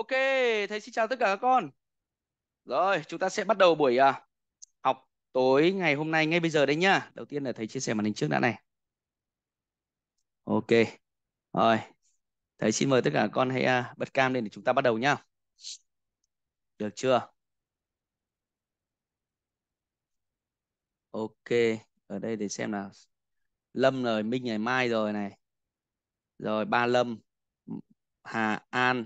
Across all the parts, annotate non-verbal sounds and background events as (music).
Ok, thầy xin chào tất cả các con. Rồi, chúng ta sẽ bắt đầu buổi à, học tối ngày hôm nay ngay bây giờ đấy nhá. Đầu tiên là thầy chia sẻ màn hình trước đã này. Ok. Rồi. Thầy xin mời tất cả các con hãy à, bật cam lên để chúng ta bắt đầu nhá. Được chưa? Ok, ở đây để xem nào. Lâm rồi, Minh ngày mai rồi này. Rồi Ba Lâm, Hà An,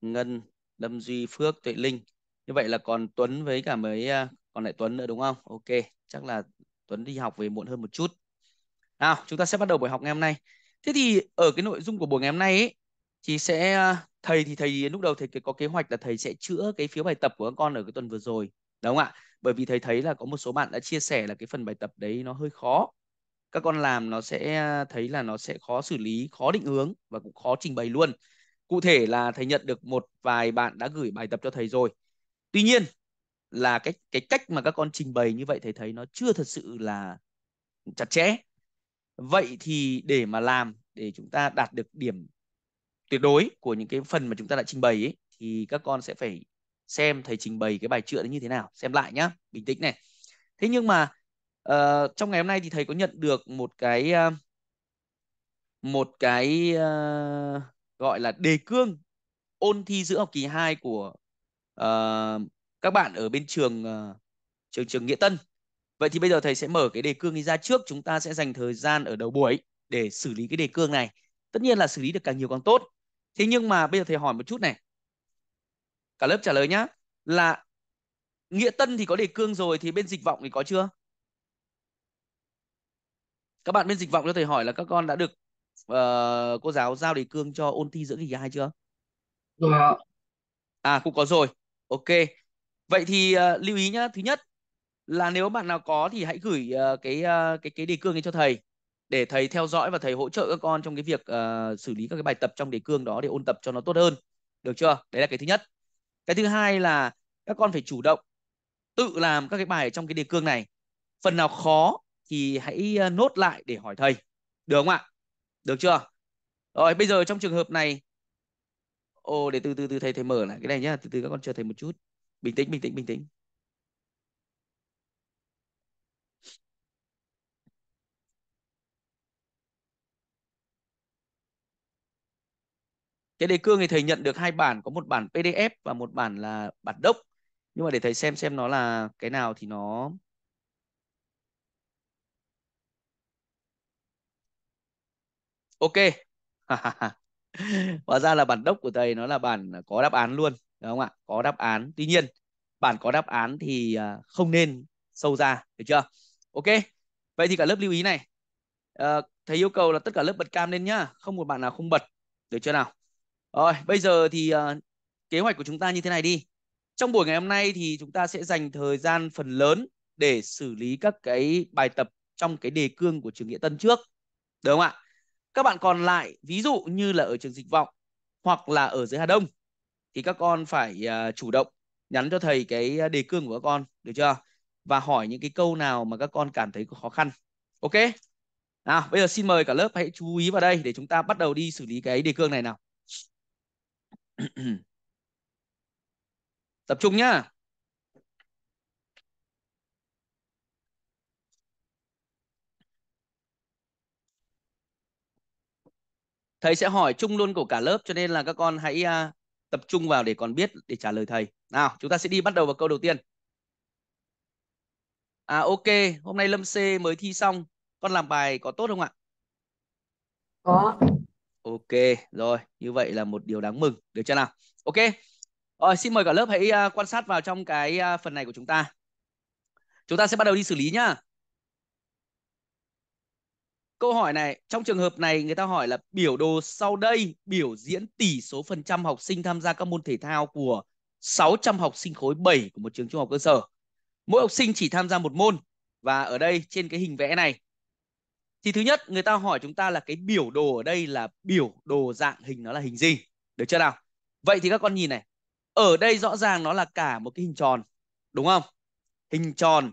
Ngân, Lâm Duy, Phước, Tuệ Linh. Như vậy là còn Tuấn với cả mấy à, còn lại Tuấn nữa đúng không? Ok, chắc là Tuấn đi học về muộn hơn một chút. Nào, chúng ta sẽ bắt đầu buổi học ngày hôm nay. Thế thì ở cái nội dung của buổi ngày hôm nay ấy, thì sẽ à, thầy thì thầy lúc đầu thầy có kế hoạch là thầy sẽ chữa cái phiếu bài tập của các con ở cái tuần vừa rồi, đúng không ạ? Bởi vì thầy thấy là có một số bạn đã chia sẻ là cái phần bài tập đấy nó hơi khó. Các con làm nó sẽ à, thấy là nó sẽ khó xử lý, khó định hướng và cũng khó trình bày luôn cụ thể là thầy nhận được một vài bạn đã gửi bài tập cho thầy rồi tuy nhiên là cái cái cách mà các con trình bày như vậy thầy thấy nó chưa thật sự là chặt chẽ vậy thì để mà làm để chúng ta đạt được điểm tuyệt đối của những cái phần mà chúng ta đã trình bày ấy, thì các con sẽ phải xem thầy trình bày cái bài chữa đấy như thế nào xem lại nhá bình tĩnh này thế nhưng mà uh, trong ngày hôm nay thì thầy có nhận được một cái uh, một cái uh, gọi là đề cương ôn thi giữa học kỳ 2 của uh, các bạn ở bên trường uh, trường trường Nghĩa Tân. Vậy thì bây giờ thầy sẽ mở cái đề cương đi ra trước, chúng ta sẽ dành thời gian ở đầu buổi để xử lý cái đề cương này. Tất nhiên là xử lý được càng nhiều càng tốt. Thế nhưng mà bây giờ thầy hỏi một chút này. Cả lớp trả lời nhá, là Nghĩa Tân thì có đề cương rồi thì bên dịch vọng thì có chưa? Các bạn bên dịch vọng cho thầy hỏi là các con đã được uh, cô giáo giao đề cương cho ôn thi giữa kỳ hai chưa? Dạ. À cũng có rồi. Ok. Vậy thì uh, lưu ý nhá, thứ nhất là nếu bạn nào có thì hãy gửi uh, cái uh, cái cái đề cương ấy cho thầy để thầy theo dõi và thầy hỗ trợ các con trong cái việc uh, xử lý các cái bài tập trong đề cương đó để ôn tập cho nó tốt hơn. Được chưa? Đấy là cái thứ nhất. Cái thứ hai là các con phải chủ động tự làm các cái bài trong cái đề cương này. Phần nào khó thì hãy nốt lại để hỏi thầy. Được không ạ? Được chưa? Rồi bây giờ trong trường hợp này Ồ để từ từ từ thầy thầy mở lại cái này nhá, từ từ các con chờ thầy một chút. Bình tĩnh bình tĩnh bình tĩnh. Cái đề cương thì thầy nhận được hai bản, có một bản PDF và một bản là bản đốc. Nhưng mà để thầy xem xem nó là cái nào thì nó ok (laughs) hóa ra là bản đốc của thầy nó là bản có đáp án luôn đúng không ạ có đáp án tuy nhiên bản có đáp án thì à, không nên sâu ra được chưa ok vậy thì cả lớp lưu ý này à, thầy yêu cầu là tất cả lớp bật cam lên nhá không một bạn nào không bật được chưa nào rồi bây giờ thì uh, kế hoạch của chúng ta như thế này đi trong buổi ngày hôm nay thì chúng ta sẽ dành thời gian phần lớn để xử lý các cái bài tập trong cái đề cương của trường nghĩa tân trước đúng không ạ các bạn còn lại ví dụ như là ở trường dịch vọng hoặc là ở dưới Hà Đông thì các con phải uh, chủ động nhắn cho thầy cái đề cương của các con được chưa và hỏi những cái câu nào mà các con cảm thấy khó khăn ok nào bây giờ xin mời cả lớp hãy chú ý vào đây để chúng ta bắt đầu đi xử lý cái đề cương này nào (clears throat) tập trung nhá thầy sẽ hỏi chung luôn của cả lớp cho nên là các con hãy uh, tập trung vào để còn biết để trả lời thầy nào chúng ta sẽ đi bắt đầu vào câu đầu tiên à ok hôm nay lâm c mới thi xong con làm bài có tốt không ạ có ok rồi như vậy là một điều đáng mừng được chưa nào ok rồi xin mời cả lớp hãy uh, quan sát vào trong cái uh, phần này của chúng ta chúng ta sẽ bắt đầu đi xử lý nhá Câu hỏi này, trong trường hợp này người ta hỏi là biểu đồ sau đây biểu diễn tỷ số phần trăm học sinh tham gia các môn thể thao của 600 học sinh khối 7 của một trường trung học cơ sở. Mỗi học sinh chỉ tham gia một môn và ở đây trên cái hình vẽ này thì thứ nhất người ta hỏi chúng ta là cái biểu đồ ở đây là biểu đồ dạng hình nó là hình gì? Được chưa nào? Vậy thì các con nhìn này. Ở đây rõ ràng nó là cả một cái hình tròn. Đúng không? Hình tròn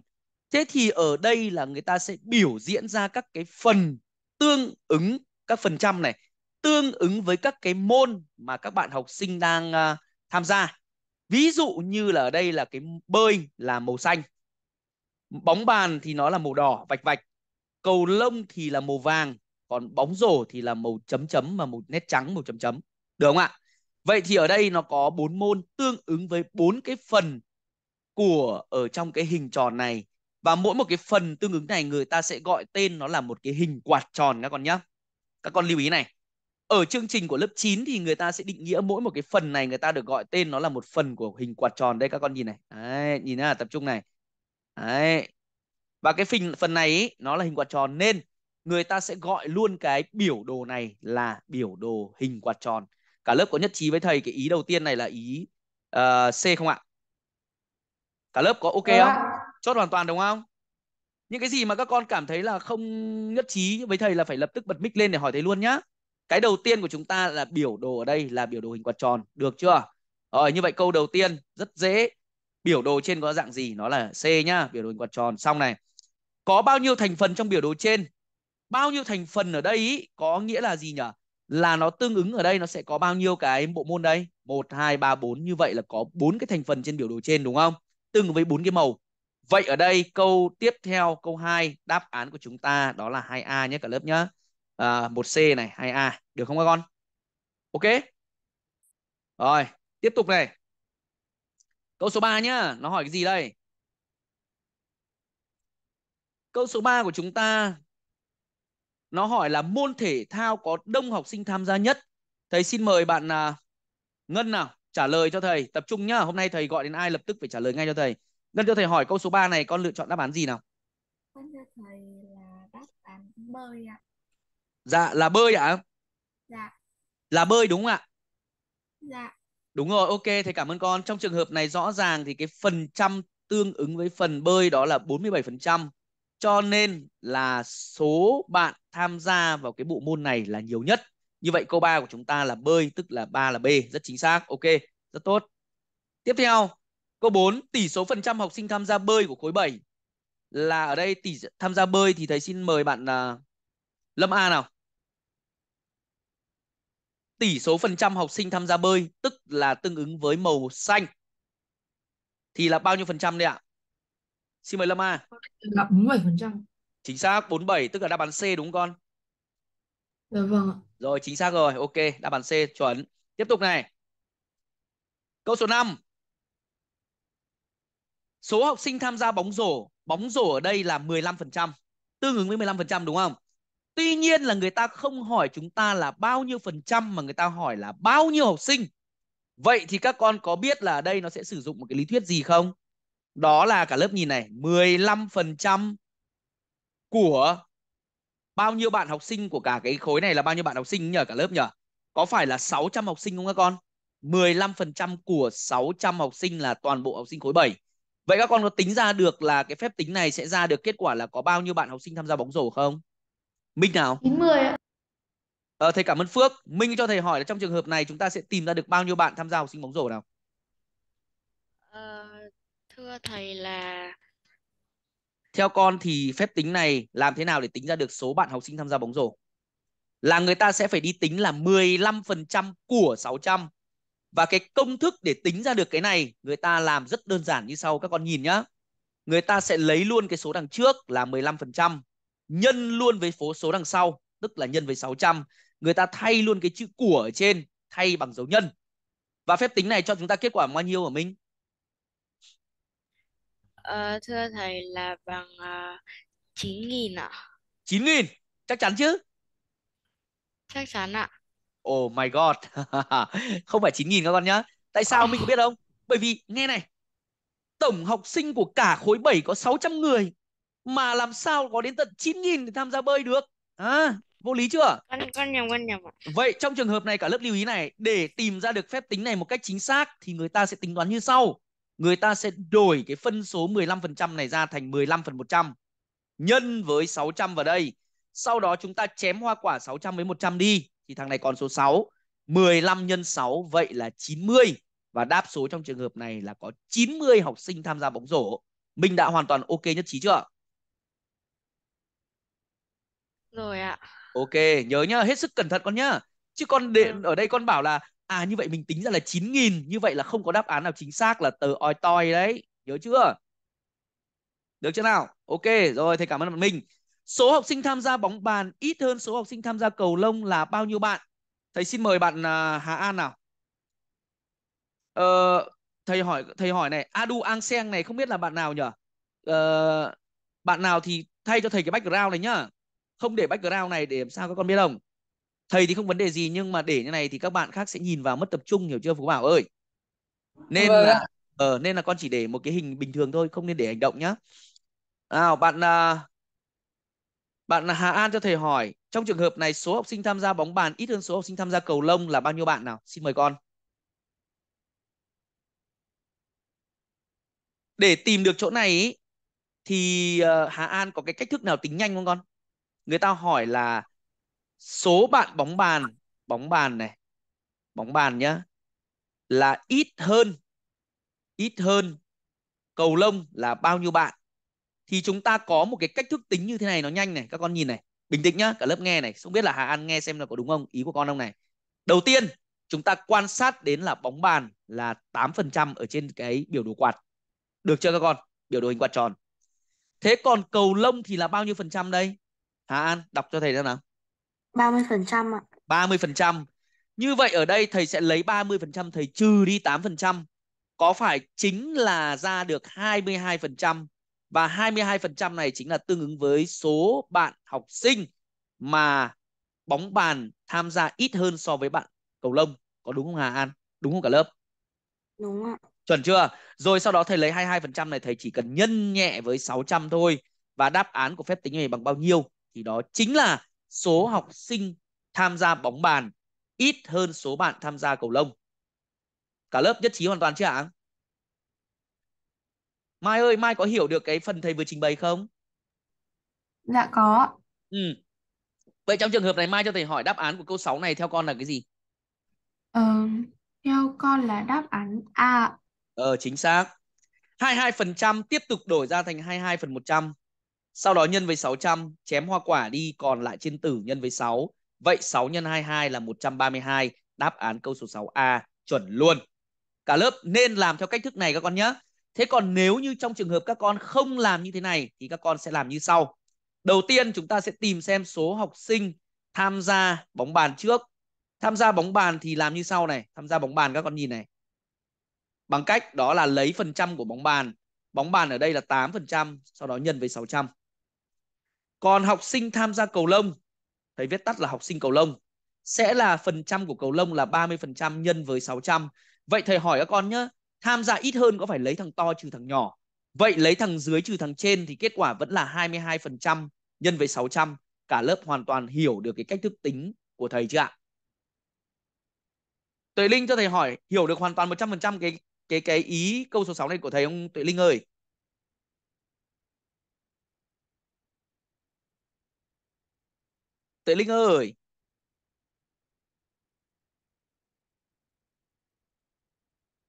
Thế thì ở đây là người ta sẽ biểu diễn ra các cái phần tương ứng các phần trăm này tương ứng với các cái môn mà các bạn học sinh đang uh, tham gia. Ví dụ như là ở đây là cái bơi là màu xanh. Bóng bàn thì nó là màu đỏ vạch vạch. Cầu lông thì là màu vàng, còn bóng rổ thì là màu chấm chấm và một nét trắng màu chấm chấm. Được không ạ? Vậy thì ở đây nó có bốn môn tương ứng với bốn cái phần của ở trong cái hình tròn này và mỗi một cái phần tương ứng này người ta sẽ gọi tên nó là một cái hình quạt tròn các con nhá. Các con lưu ý này. Ở chương trình của lớp 9 thì người ta sẽ định nghĩa mỗi một cái phần này người ta được gọi tên nó là một phần của hình quạt tròn đây các con nhìn này. Đấy, nhìn là tập trung này. Đấy. Và cái phần phần này ý, nó là hình quạt tròn nên người ta sẽ gọi luôn cái biểu đồ này là biểu đồ hình quạt tròn. Cả lớp có nhất trí với thầy cái ý đầu tiên này là ý uh, C không ạ? Cả lớp có ok không? chốt hoàn toàn đúng không những cái gì mà các con cảm thấy là không nhất trí với thầy là phải lập tức bật mic lên để hỏi thầy luôn nhá cái đầu tiên của chúng ta là biểu đồ ở đây là biểu đồ hình quạt tròn được chưa rồi như vậy câu đầu tiên rất dễ biểu đồ trên có dạng gì nó là C nhá biểu đồ hình quạt tròn xong này có bao nhiêu thành phần trong biểu đồ trên bao nhiêu thành phần ở đây ý, có nghĩa là gì nhỉ là nó tương ứng ở đây nó sẽ có bao nhiêu cái bộ môn đây một hai ba bốn như vậy là có bốn cái thành phần trên biểu đồ trên đúng không tương với bốn cái màu Vậy ở đây câu tiếp theo câu 2 đáp án của chúng ta đó là 2A nhé cả lớp nhé. À, 1C này 2A được không các con? Ok. Rồi, tiếp tục này. Câu số 3 nhá, nó hỏi cái gì đây? Câu số 3 của chúng ta nó hỏi là môn thể thao có đông học sinh tham gia nhất. Thầy xin mời bạn à, Ngân nào trả lời cho thầy, tập trung nhá. Hôm nay thầy gọi đến ai lập tức phải trả lời ngay cho thầy. Ngân cho thầy hỏi câu số 3 này con lựa chọn đáp án gì nào? Con cho thầy là đáp án bơi ạ. Dạ là bơi ạ? À? Dạ. Là bơi đúng không ạ? Dạ. Đúng rồi, ok thầy cảm ơn con. Trong trường hợp này rõ ràng thì cái phần trăm tương ứng với phần bơi đó là 47%. Cho nên là số bạn tham gia vào cái bộ môn này là nhiều nhất. Như vậy câu 3 của chúng ta là bơi tức là 3 là B, rất chính xác. Ok, rất tốt. Tiếp theo, Câu 4, tỷ số phần trăm học sinh tham gia bơi của khối 7 là ở đây tỷ tham gia bơi thì thầy xin mời bạn uh, Lâm A nào. Tỷ số phần trăm học sinh tham gia bơi tức là tương ứng với màu xanh. Thì là bao nhiêu phần trăm đây ạ? Xin mời Lâm A. Là 47%. Chính xác, 47 tức là đáp án C đúng không con? Dạ vâng ạ. Rồi, chính xác rồi. Ok, đáp án C chuẩn. Tiếp tục này. Câu số 5. Số học sinh tham gia bóng rổ, bóng rổ ở đây là 15%, tương ứng với 15% đúng không? Tuy nhiên là người ta không hỏi chúng ta là bao nhiêu phần trăm mà người ta hỏi là bao nhiêu học sinh. Vậy thì các con có biết là ở đây nó sẽ sử dụng một cái lý thuyết gì không? Đó là cả lớp nhìn này, 15% của bao nhiêu bạn học sinh của cả cái khối này là bao nhiêu bạn học sinh nhờ cả lớp nhờ? Có phải là 600 học sinh không các con? 15% của 600 học sinh là toàn bộ học sinh khối 7. Vậy các con có tính ra được là cái phép tính này sẽ ra được kết quả là có bao nhiêu bạn học sinh tham gia bóng rổ không? Minh nào? 90 ạ. Ờ, thầy cảm ơn Phước. Minh cho thầy hỏi là trong trường hợp này chúng ta sẽ tìm ra được bao nhiêu bạn tham gia học sinh bóng rổ nào? Ờ, thưa thầy là theo con thì phép tính này làm thế nào để tính ra được số bạn học sinh tham gia bóng rổ? Là người ta sẽ phải đi tính là 15% của 600 và cái công thức để tính ra được cái này người ta làm rất đơn giản như sau các con nhìn nhá. Người ta sẽ lấy luôn cái số đằng trước là 15% nhân luôn với số số đằng sau tức là nhân với 600. Người ta thay luôn cái chữ của ở trên thay bằng dấu nhân. Và phép tính này cho chúng ta kết quả bao nhiêu của minh Ờ, thưa thầy là bằng uh, ờ, 9.000 ạ. 9.000, chắc chắn chứ? Chắc chắn ạ. Oh my god. (laughs) không phải 9.000 các con nhá. Tại sao mình có biết không? Bởi vì nghe này. Tổng học sinh của cả khối 7 có 600 người mà làm sao có đến tận 9.000 để tham gia bơi được. À, vô lý chưa? Con con nhầm con nhầm ạ. Vậy trong trường hợp này cả lớp lưu ý này, để tìm ra được phép tính này một cách chính xác thì người ta sẽ tính toán như sau. Người ta sẽ đổi cái phân số 15% này ra thành 15 phần 100 nhân với 600 vào đây. Sau đó chúng ta chém hoa quả 600 với 100 đi thì thằng này còn số 6. 15 nhân 6 vậy là 90 và đáp số trong trường hợp này là có 90 học sinh tham gia bóng rổ. Mình đã hoàn toàn ok nhất trí chưa? Rồi ạ. Ok, nhớ nhá, hết sức cẩn thận con nhá. Chứ con để, ừ. ở đây con bảo là à như vậy mình tính ra là 9.000, như vậy là không có đáp án nào chính xác là tờ oi toi đấy, nhớ chưa? Được chưa nào? Ok, rồi thầy cảm ơn bạn mình. Số học sinh tham gia bóng bàn ít hơn số học sinh tham gia cầu lông là bao nhiêu bạn? Thầy xin mời bạn à, Hà An nào. Ờ, thầy hỏi thầy hỏi này, Adu An Seng này không biết là bạn nào nhỉ? Ờ, bạn nào thì thay cho thầy cái background này nhá. Không để background này để làm sao các con biết không? Thầy thì không vấn đề gì nhưng mà để như này thì các bạn khác sẽ nhìn vào mất tập trung hiểu chưa Phú Bảo ơi. Nên vâng. là ờ, nên là con chỉ để một cái hình bình thường thôi, không nên để hành động nhá. Nào, bạn à, bạn Hà An cho thầy hỏi, trong trường hợp này số học sinh tham gia bóng bàn ít hơn số học sinh tham gia cầu lông là bao nhiêu bạn nào? Xin mời con. Để tìm được chỗ này thì ờ, Hà An có cái cách thức nào tính nhanh không con? Người ta hỏi là số bạn bóng bàn, bóng bàn này, bóng bàn nhá, là ít hơn, ít hơn cầu lông là bao nhiêu bạn? thì chúng ta có một cái cách thức tính như thế này nó nhanh này các con nhìn này bình tĩnh nhá cả lớp nghe này không biết là Hà An nghe xem là có đúng không ý của con ông này đầu tiên chúng ta quan sát đến là bóng bàn là 8% ở trên cái biểu đồ quạt được chưa các con biểu đồ hình quạt tròn thế còn cầu lông thì là bao nhiêu phần trăm đây Hà An đọc cho thầy ra nào 30% ạ 30% như vậy ở đây thầy sẽ lấy 30% thầy trừ đi 8% có phải chính là ra được 22% và 22% này chính là tương ứng với số bạn học sinh mà bóng bàn tham gia ít hơn so với bạn cầu lông. Có đúng không Hà An? Đúng không cả lớp? Đúng ạ. Chuẩn chưa? Rồi sau đó thầy lấy 22% này thầy chỉ cần nhân nhẹ với 600 thôi và đáp án của phép tính này bằng bao nhiêu thì đó chính là số học sinh tham gia bóng bàn ít hơn số bạn tham gia cầu lông. Cả lớp nhất trí hoàn toàn chưa ạ? Mai ơi, Mai có hiểu được cái phần thầy vừa trình bày không? Dạ có. Ừ. Vậy trong trường hợp này Mai cho thầy hỏi đáp án của câu 6 này theo con là cái gì? Ờ, theo con là đáp án A. Ờ, chính xác. 22% tiếp tục đổi ra thành 22 phần 100. Sau đó nhân với 600, chém hoa quả đi, còn lại trên tử nhân với 6. Vậy 6 x 22 là 132. Đáp án câu số 6A chuẩn luôn. Cả lớp nên làm theo cách thức này các con nhé. Thế còn nếu như trong trường hợp các con không làm như thế này thì các con sẽ làm như sau. Đầu tiên chúng ta sẽ tìm xem số học sinh tham gia bóng bàn trước. Tham gia bóng bàn thì làm như sau này. Tham gia bóng bàn các con nhìn này. Bằng cách đó là lấy phần trăm của bóng bàn. Bóng bàn ở đây là 8%, sau đó nhân với 600. Còn học sinh tham gia cầu lông, thầy viết tắt là học sinh cầu lông, sẽ là phần trăm của cầu lông là 30% nhân với 600. Vậy thầy hỏi các con nhé, tham gia ít hơn có phải lấy thằng to trừ thằng nhỏ vậy lấy thằng dưới trừ thằng trên thì kết quả vẫn là 22% nhân với 600 cả lớp hoàn toàn hiểu được cái cách thức tính của thầy chưa ạ Tuệ Linh cho thầy hỏi hiểu được hoàn toàn 100% cái cái cái ý câu số 6 này của thầy ông Tuệ Linh ơi Tuệ Linh ơi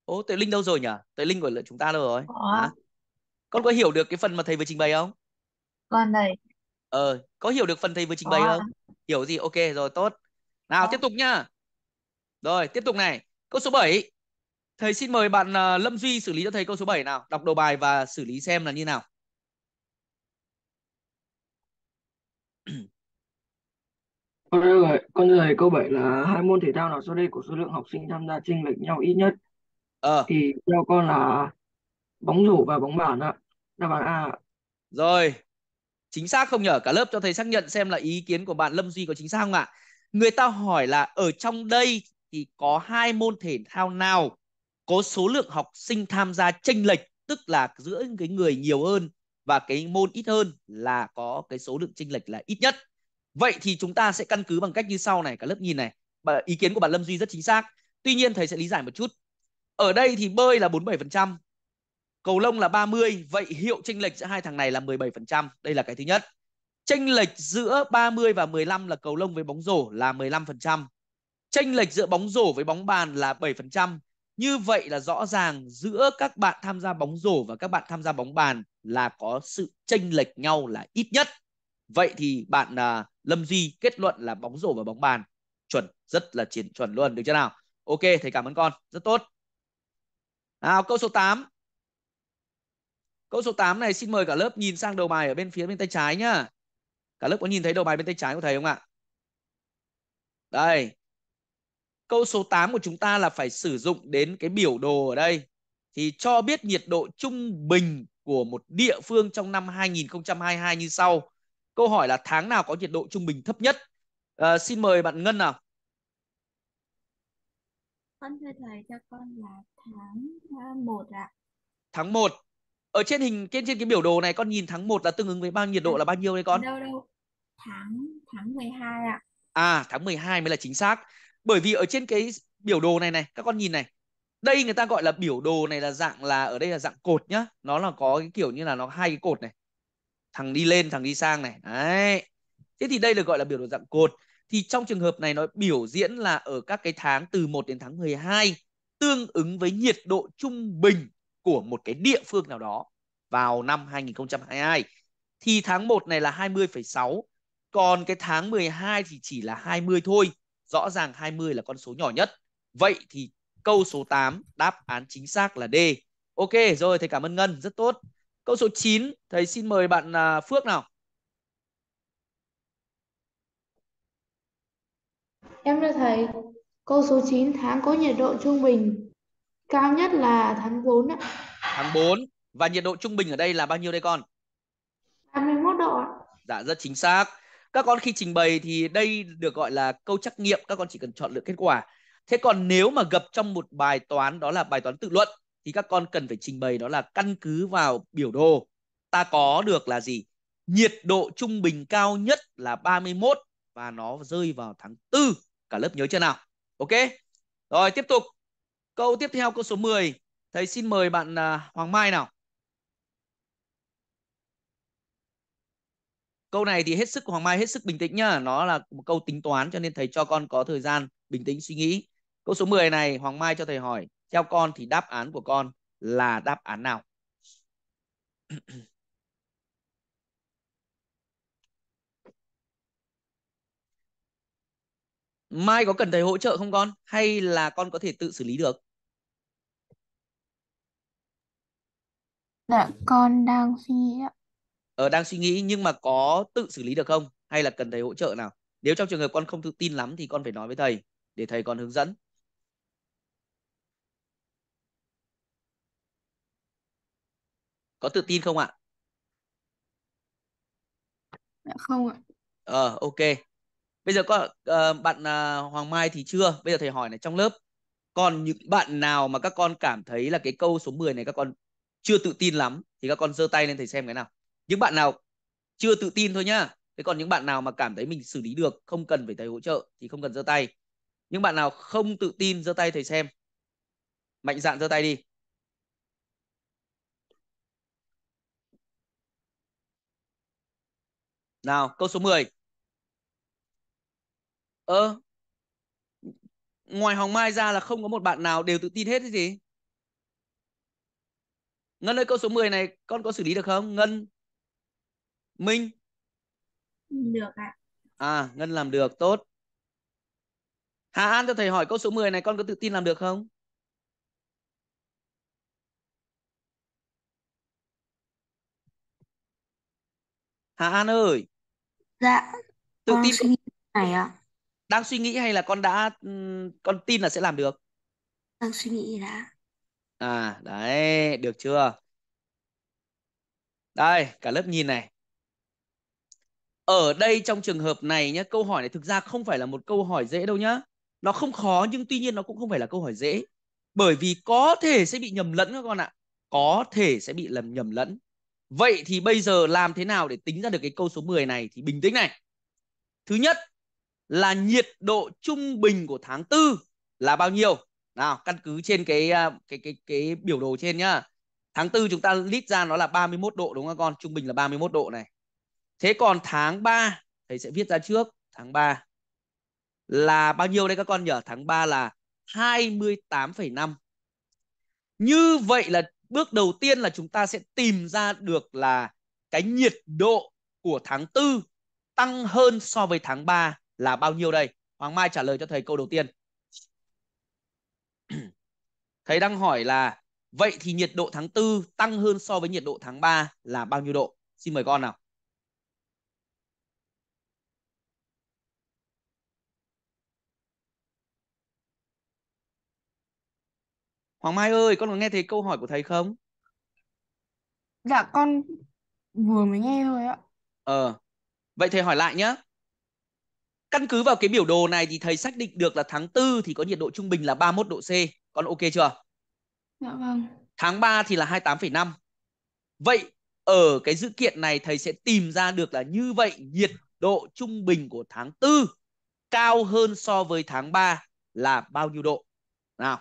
Ô, Tuệ Linh đâu rồi nhỉ? Tuệ Linh của chúng ta đâu rồi? Có. Hả? Con có hiểu được cái phần mà thầy vừa trình bày không? Con đây. Ờ, có hiểu được phần thầy vừa trình bày không? Hiểu gì? Ok rồi, tốt. Nào, Có. tiếp tục nhá. Rồi, tiếp tục này. Câu số 7. Thầy xin mời bạn à, Lâm Duy xử lý cho thầy câu số 7 nào. Đọc đầu bài và xử lý xem là như nào. Con đưa, con đưa thầy câu 7 là hai môn thể thao nào sau đây của số lượng học sinh tham gia chênh lệch nhau ít nhất? ờ thì theo con là bóng rổ và bóng bàn ạ đáp án A ạ. rồi chính xác không nhở cả lớp cho thầy xác nhận xem là ý kiến của bạn Lâm Duy có chính xác không ạ người ta hỏi là ở trong đây thì có hai môn thể thao nào có số lượng học sinh tham gia chênh lệch tức là giữa cái người nhiều hơn và cái môn ít hơn là có cái số lượng chênh lệch là ít nhất vậy thì chúng ta sẽ căn cứ bằng cách như sau này cả lớp nhìn này ý kiến của bạn Lâm Duy rất chính xác tuy nhiên thầy sẽ lý giải một chút ở đây thì bơi là 47%, cầu lông là 30, vậy hiệu chênh lệch giữa hai thằng này là 17%, đây là cái thứ nhất. Chênh lệch giữa 30 và 15 là cầu lông với bóng rổ là 15%. Chênh lệch giữa bóng rổ với bóng bàn là 7%. Như vậy là rõ ràng giữa các bạn tham gia bóng rổ và các bạn tham gia bóng bàn là có sự chênh lệch nhau là ít nhất. Vậy thì bạn uh, Lâm Duy kết luận là bóng rổ và bóng bàn chuẩn rất là chiến chuẩn luôn được chưa nào? Ok, thầy cảm ơn con. Rất tốt. Nào câu số 8. Câu số 8 này xin mời cả lớp nhìn sang đầu bài ở bên phía bên tay trái nhá. Cả lớp có nhìn thấy đầu bài bên tay trái của thầy không ạ? Đây. Câu số 8 của chúng ta là phải sử dụng đến cái biểu đồ ở đây thì cho biết nhiệt độ trung bình của một địa phương trong năm 2022 như sau. Câu hỏi là tháng nào có nhiệt độ trung bình thấp nhất? À, xin mời bạn Ngân nào. Con thưa thầy cho con là tháng 1 à, ạ. Tháng 1. Ở trên hình trên trên cái biểu đồ này con nhìn tháng 1 là tương ứng với bao nhiệt độ là bao nhiêu đấy con? Đâu đâu. Tháng tháng 12 ạ. À tháng 12 mới là chính xác. Bởi vì ở trên cái biểu đồ này này các con nhìn này. Đây người ta gọi là biểu đồ này là dạng là ở đây là dạng cột nhá. Nó là có cái kiểu như là nó hai cái cột này. Thằng đi lên, thằng đi sang này. Đấy. Thế thì đây là gọi là biểu đồ dạng cột thì trong trường hợp này nó biểu diễn là ở các cái tháng từ 1 đến tháng 12 tương ứng với nhiệt độ trung bình của một cái địa phương nào đó vào năm 2022 thì tháng 1 này là 20,6 còn cái tháng 12 thì chỉ là 20 thôi. Rõ ràng 20 là con số nhỏ nhất. Vậy thì câu số 8 đáp án chính xác là D. Ok rồi thầy cảm ơn Ngân rất tốt. Câu số 9 thầy xin mời bạn à, Phước nào. Em đã thấy câu số 9 tháng có nhiệt độ trung bình cao nhất là tháng 4 ạ. Tháng 4 và nhiệt độ trung bình ở đây là bao nhiêu đây con? 31 độ ạ. Dạ rất chính xác. Các con khi trình bày thì đây được gọi là câu trắc nghiệm, các con chỉ cần chọn lựa kết quả. Thế còn nếu mà gặp trong một bài toán đó là bài toán tự luận thì các con cần phải trình bày đó là căn cứ vào biểu đồ ta có được là gì? Nhiệt độ trung bình cao nhất là 31 và nó rơi vào tháng 4 cả lớp nhớ chưa nào ok rồi tiếp tục câu tiếp theo câu số 10 thầy xin mời bạn à, Hoàng Mai nào câu này thì hết sức Hoàng Mai hết sức bình tĩnh nhá nó là một câu tính toán cho nên thầy cho con có thời gian bình tĩnh suy nghĩ câu số 10 này Hoàng Mai cho thầy hỏi theo con thì đáp án của con là đáp án nào Mai có cần thầy hỗ trợ không con? Hay là con có thể tự xử lý được? Dạ, con đang suy nghĩ ạ. Ờ, đang suy nghĩ nhưng mà có tự xử lý được không? Hay là cần thầy hỗ trợ nào? Nếu trong trường hợp con không tự tin lắm thì con phải nói với thầy để thầy còn hướng dẫn. Có tự tin không ạ? Dạ không ạ. Ờ, ok bây giờ có uh, bạn uh, Hoàng Mai thì chưa bây giờ thầy hỏi này trong lớp còn những bạn nào mà các con cảm thấy là cái câu số 10 này các con chưa tự tin lắm thì các con giơ tay lên thầy xem cái nào những bạn nào chưa tự tin thôi nhá thế còn những bạn nào mà cảm thấy mình xử lý được không cần phải thầy hỗ trợ thì không cần giơ tay những bạn nào không tự tin giơ tay thầy xem mạnh dạn giơ tay đi nào câu số 10 ơ ngoài Hoàng Mai ra là không có một bạn nào đều tự tin hết cái gì Ngân ơi câu số 10 này con có xử lý được không Ngân Minh được ạ à Ngân làm được tốt Hà An cho thầy hỏi câu số 10 này con có tự tin làm được không Hà An ơi. Dạ. Tự tin này ạ đang suy nghĩ hay là con đã ừ, con tin là sẽ làm được đang suy nghĩ đã à đấy được chưa đây cả lớp nhìn này ở đây trong trường hợp này nhé câu hỏi này thực ra không phải là một câu hỏi dễ đâu nhá nó không khó nhưng tuy nhiên nó cũng không phải là câu hỏi dễ bởi vì có thể sẽ bị nhầm lẫn các con ạ có thể sẽ bị lầm nhầm lẫn vậy thì bây giờ làm thế nào để tính ra được cái câu số 10 này thì bình tĩnh này thứ nhất là nhiệt độ trung bình của tháng tư là bao nhiêu? Nào, căn cứ trên cái à, cái cái cái biểu đồ trên nhá. Tháng tư chúng ta lít ra nó là 31 độ đúng không con? Trung bình là 31 độ này. Thế còn tháng 3 thầy sẽ viết ra trước, tháng 3 là bao nhiêu đây các con nhỉ? Tháng 3 là 28,5. Như vậy là bước đầu tiên là chúng ta sẽ tìm ra được là cái nhiệt độ của tháng 4 tăng hơn so với tháng 3 là bao nhiêu đây? Hoàng Mai trả lời cho thầy câu đầu tiên. (clears throat) thầy đang hỏi là vậy thì nhiệt độ tháng 4 tăng hơn so với nhiệt độ tháng 3 là bao nhiêu độ? Xin mời con nào. Hoàng Mai ơi, con có nghe thấy câu hỏi của thầy không? Dạ con vừa mới nghe thôi ạ. Ờ. Vậy thầy hỏi lại nhé. Căn cứ vào cái biểu đồ này thì thầy xác định được là tháng 4 thì có nhiệt độ trung bình là 31 độ C. Con ok chưa? Dạ vâng. Tháng 3 thì là 28,5. Vậy ở cái dữ kiện này thầy sẽ tìm ra được là như vậy nhiệt độ trung bình của tháng 4 cao hơn so với tháng 3 là bao nhiêu độ? Nào.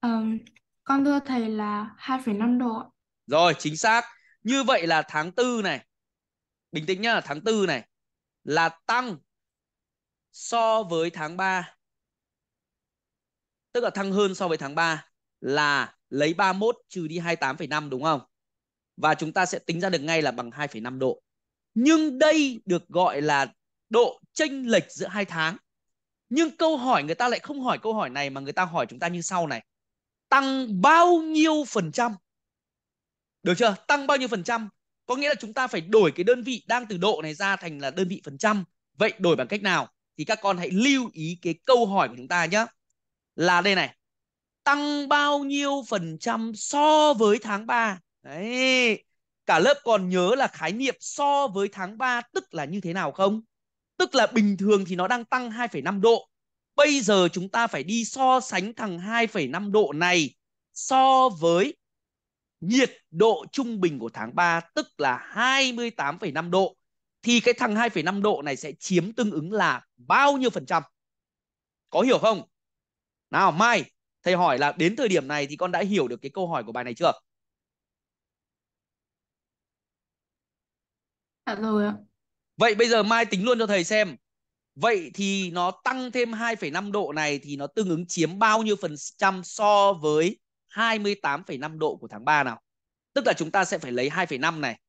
Um, con thưa thầy là 2,5 độ. Rồi, chính xác. Như vậy là tháng 4 này. Bình tĩnh nhá, tháng 4 này là tăng so với tháng 3 tức là thăng hơn so với tháng 3 là lấy 31 trừ đi 28,5 đúng không? Và chúng ta sẽ tính ra được ngay là bằng 2,5 độ. Nhưng đây được gọi là độ chênh lệch giữa hai tháng. Nhưng câu hỏi người ta lại không hỏi câu hỏi này mà người ta hỏi chúng ta như sau này. Tăng bao nhiêu phần trăm? Được chưa? Tăng bao nhiêu phần trăm? Có nghĩa là chúng ta phải đổi cái đơn vị đang từ độ này ra thành là đơn vị phần trăm. Vậy đổi bằng cách nào? thì các con hãy lưu ý cái câu hỏi của chúng ta nhé là đây này tăng bao nhiêu phần trăm so với tháng 3 đấy cả lớp còn nhớ là khái niệm so với tháng 3 tức là như thế nào không tức là bình thường thì nó đang tăng 2,5 độ bây giờ chúng ta phải đi so sánh thằng 2,5 độ này so với nhiệt độ trung bình của tháng 3 tức là 28,5 độ thì cái thằng 2,5 độ này sẽ chiếm tương ứng là bao nhiêu phần trăm? Có hiểu không? Nào Mai, thầy hỏi là đến thời điểm này thì con đã hiểu được cái câu hỏi của bài này chưa? Dạ rồi ạ. Vậy bây giờ Mai tính luôn cho thầy xem. Vậy thì nó tăng thêm 2,5 độ này thì nó tương ứng chiếm bao nhiêu phần trăm so với 28,5 độ của tháng 3 nào? Tức là chúng ta sẽ phải lấy 2,5 này.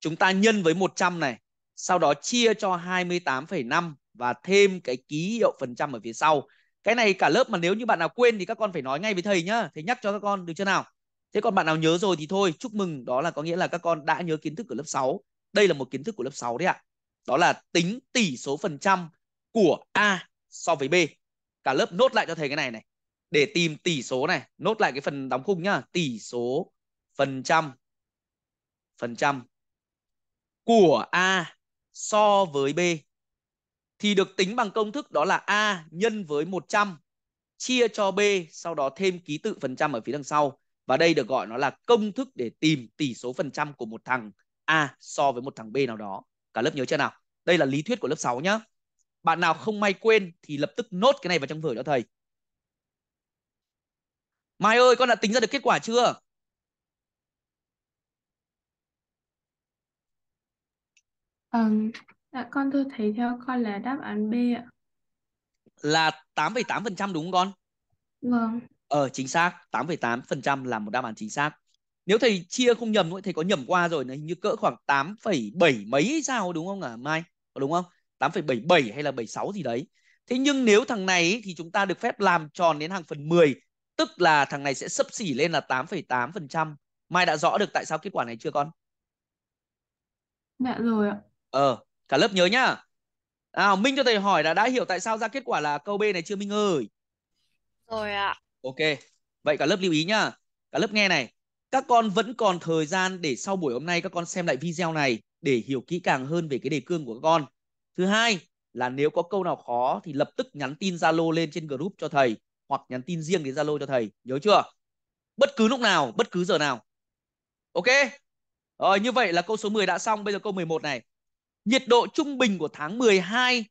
Chúng ta nhân với 100 này sau đó chia cho 28,5 và thêm cái ký hiệu phần trăm ở phía sau. Cái này cả lớp mà nếu như bạn nào quên thì các con phải nói ngay với thầy nhá, thầy nhắc cho các con được chưa nào? Thế còn bạn nào nhớ rồi thì thôi, chúc mừng, đó là có nghĩa là các con đã nhớ kiến thức của lớp 6. Đây là một kiến thức của lớp 6 đấy ạ. Đó là tính tỷ số phần trăm của A so với B. Cả lớp nốt lại cho thầy cái này này. Để tìm tỷ số này, nốt lại cái phần đóng khung nhá, tỷ số phần trăm phần trăm của A so với B thì được tính bằng công thức đó là A nhân với 100 chia cho B sau đó thêm ký tự phần trăm ở phía đằng sau và đây được gọi nó là công thức để tìm tỷ số phần trăm của một thằng A so với một thằng B nào đó. Cả lớp nhớ chưa nào? Đây là lý thuyết của lớp 6 nhá. Bạn nào không may quên thì lập tức nốt cái này vào trong vở cho thầy. Mai ơi, con đã tính ra được kết quả chưa? Ờ, dạ con tôi thấy theo con là đáp án B ạ. Là 8,8% đúng không con? Vâng, Ờ chính xác, 8,8% là một đáp án chính xác. Nếu thầy chia không nhầm nữa, thầy có nhầm qua rồi, nó hình như cỡ khoảng 8,7 mấy sao đúng không hả Mai? Có đúng không? 8,77 hay là 76 gì đấy. Thế nhưng nếu thằng này thì chúng ta được phép làm tròn đến hàng phần 10, tức là thằng này sẽ sấp xỉ lên là 8,8%. Mai đã rõ được tại sao kết quả này chưa con? dạ rồi ạ. Ờ, cả lớp nhớ nhá. Nào, Minh cho thầy hỏi là đã hiểu tại sao ra kết quả là câu B này chưa Minh ơi? Rồi ạ. Ok. Vậy cả lớp lưu ý nhá. Cả lớp nghe này. Các con vẫn còn thời gian để sau buổi hôm nay các con xem lại video này để hiểu kỹ càng hơn về cái đề cương của các con. Thứ hai là nếu có câu nào khó thì lập tức nhắn tin Zalo lên trên group cho thầy hoặc nhắn tin riêng đến Zalo cho thầy, nhớ chưa? Bất cứ lúc nào, bất cứ giờ nào. Ok? Rồi như vậy là câu số 10 đã xong, bây giờ câu 11 này nhiệt độ trung bình của tháng 12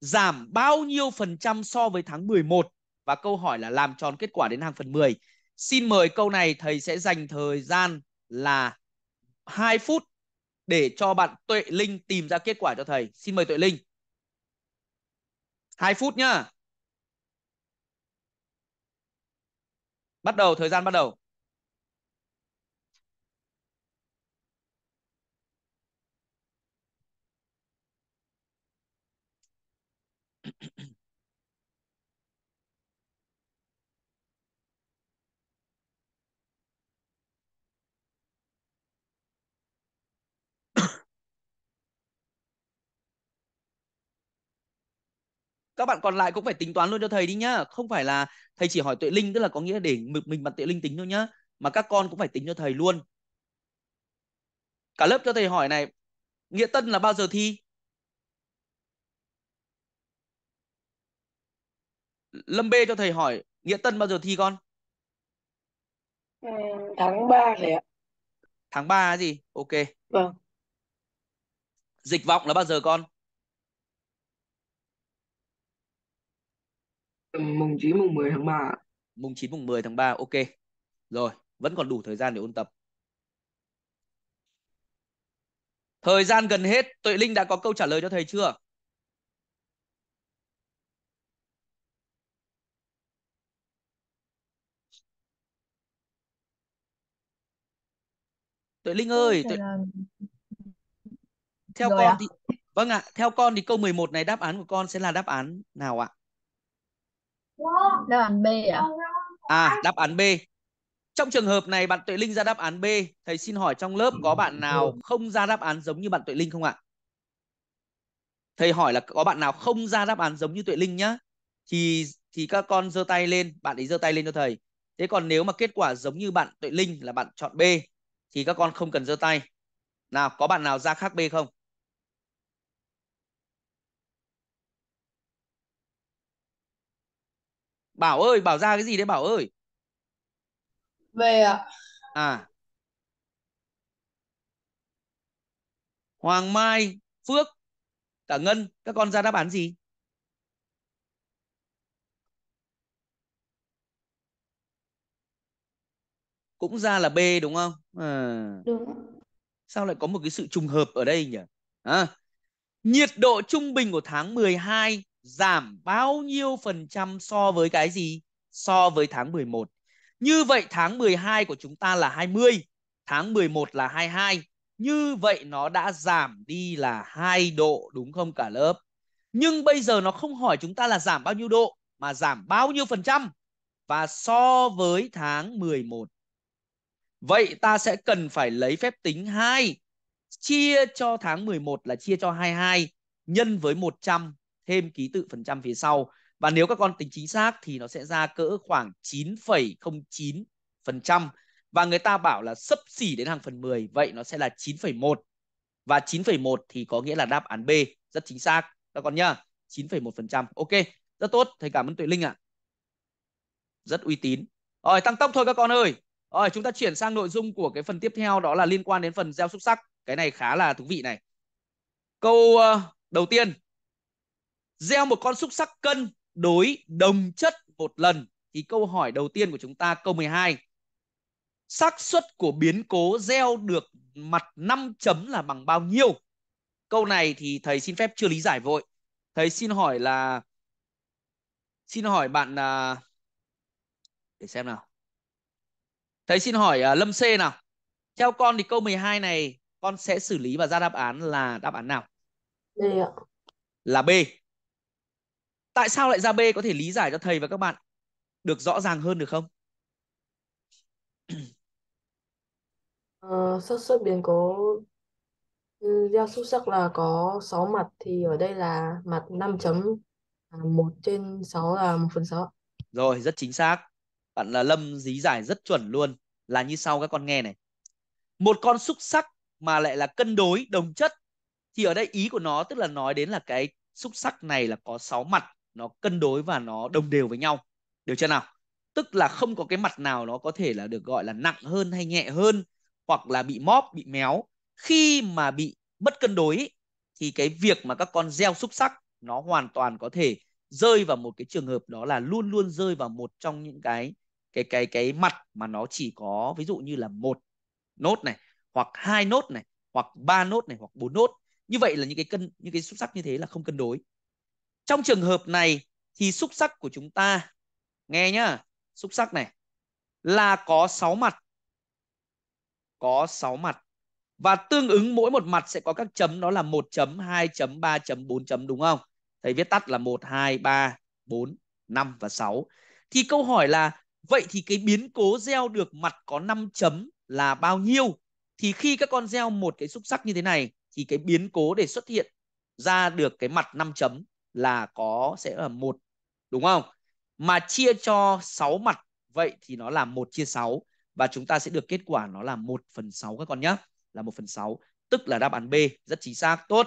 giảm bao nhiêu phần trăm so với tháng 11 và câu hỏi là làm tròn kết quả đến hàng phần 10. Xin mời câu này thầy sẽ dành thời gian là 2 phút để cho bạn Tuệ Linh tìm ra kết quả cho thầy. Xin mời Tuệ Linh. 2 phút nhá. Bắt đầu thời gian bắt đầu. các bạn còn lại cũng phải tính toán luôn cho thầy đi nhá không phải là thầy chỉ hỏi tuệ linh tức là có nghĩa để mình bằng tuệ linh tính thôi nhá mà các con cũng phải tính cho thầy luôn cả lớp cho thầy hỏi này nghĩa tân là bao giờ thi lâm b cho thầy hỏi nghĩa tân bao giờ thi con ừ, tháng 3 thầy ạ tháng 3 gì ok vâng dịch vọng là bao giờ con mùng 9 mùng 10 tháng 3 mùng 9 mùng 10 tháng 3 ok rồi vẫn còn đủ thời gian để ôn tập thời gian gần hết tuệ linh đã có câu trả lời cho thầy chưa tuệ linh ơi tuệ... theo rồi con à? thì vâng ạ à, theo con thì câu 11 này đáp án của con sẽ là đáp án nào ạ à? Đáp án B à? À, đáp án B. Trong trường hợp này bạn Tuệ Linh ra đáp án B, thầy xin hỏi trong lớp có bạn nào không ra đáp án giống như bạn Tuệ Linh không ạ? Thầy hỏi là có bạn nào không ra đáp án giống như Tuệ Linh nhá. Thì thì các con giơ tay lên, bạn ấy giơ tay lên cho thầy. Thế còn nếu mà kết quả giống như bạn Tuệ Linh là bạn chọn B thì các con không cần giơ tay. Nào, có bạn nào ra khác B không? Bảo ơi, Bảo ra cái gì đấy Bảo ơi? Về ạ. À. Hoàng Mai, Phước, cả Ngân, các con ra đáp án gì? Cũng ra là B đúng không? À. Đúng. Sao lại có một cái sự trùng hợp ở đây nhỉ? À. Nhiệt độ trung bình của tháng 12 giảm bao nhiêu phần trăm so với cái gì? So với tháng 11. Như vậy tháng 12 của chúng ta là 20, tháng 11 là 22. Như vậy nó đã giảm đi là 2 độ đúng không cả lớp? Nhưng bây giờ nó không hỏi chúng ta là giảm bao nhiêu độ mà giảm bao nhiêu phần trăm và so với tháng 11. Vậy ta sẽ cần phải lấy phép tính 2 chia cho tháng 11 là chia cho 22 nhân với 100 thêm ký tự phần trăm phía sau và nếu các con tính chính xác thì nó sẽ ra cỡ khoảng 9,09 phần trăm và người ta bảo là sấp xỉ đến hàng phần 10 vậy nó sẽ là 9,1 và 9,1 thì có nghĩa là đáp án B rất chính xác các con nhá 9,1 phần trăm ok rất tốt thầy cảm ơn Tuệ Linh ạ à. rất uy tín rồi tăng tốc thôi các con ơi rồi chúng ta chuyển sang nội dung của cái phần tiếp theo đó là liên quan đến phần gieo xúc sắc cái này khá là thú vị này câu ờ, đầu tiên gieo một con xúc sắc cân đối đồng chất một lần thì câu hỏi đầu tiên của chúng ta câu 12 xác suất của biến cố gieo được mặt 5 chấm là bằng bao nhiêu câu này thì thầy xin phép chưa lý giải vội thầy xin hỏi là xin hỏi bạn à, để xem nào thầy xin hỏi à, Lâm C nào theo con thì câu 12 này con sẽ xử lý và ra đáp án là đáp án nào B ạ. Là B tại sao lại ra B có thể lý giải cho thầy và các bạn được rõ ràng hơn được không? xác uh, suất biến cố gieo ừ, xuất sắc là có 6 mặt thì ở đây là mặt 5 chấm 1 à, trên 6 là 1 phần 6. Rồi, rất chính xác. Bạn là Lâm dí giải rất chuẩn luôn. Là như sau các con nghe này. Một con xúc sắc mà lại là cân đối đồng chất thì ở đây ý của nó tức là nói đến là cái xúc sắc này là có 6 mặt nó cân đối và nó đồng đều với nhau được chưa nào tức là không có cái mặt nào nó có thể là được gọi là nặng hơn hay nhẹ hơn hoặc là bị móp bị méo khi mà bị bất cân đối thì cái việc mà các con gieo xúc sắc nó hoàn toàn có thể rơi vào một cái trường hợp đó là luôn luôn rơi vào một trong những cái cái cái cái mặt mà nó chỉ có ví dụ như là một nốt này hoặc hai nốt này hoặc ba nốt này hoặc bốn nốt như vậy là những cái cân những cái xúc sắc như thế là không cân đối trong trường hợp này thì xúc sắc của chúng ta nghe nhá, xúc sắc này là có 6 mặt. Có 6 mặt. Và tương ứng mỗi một mặt sẽ có các chấm đó là 1 chấm, 2 chấm, 3 chấm, 4 chấm đúng không? Thầy viết tắt là 1 2 3 4 5 và 6. Thì câu hỏi là vậy thì cái biến cố gieo được mặt có 5 chấm là bao nhiêu? Thì khi các con gieo một cái xúc sắc như thế này thì cái biến cố để xuất hiện ra được cái mặt 5 chấm là có sẽ là một đúng không? Mà chia cho 6 mặt vậy thì nó là 1 chia 6 và chúng ta sẽ được kết quả nó là 1 phần 6 các con nhé. Là 1 phần 6 tức là đáp án B rất chính xác. Tốt.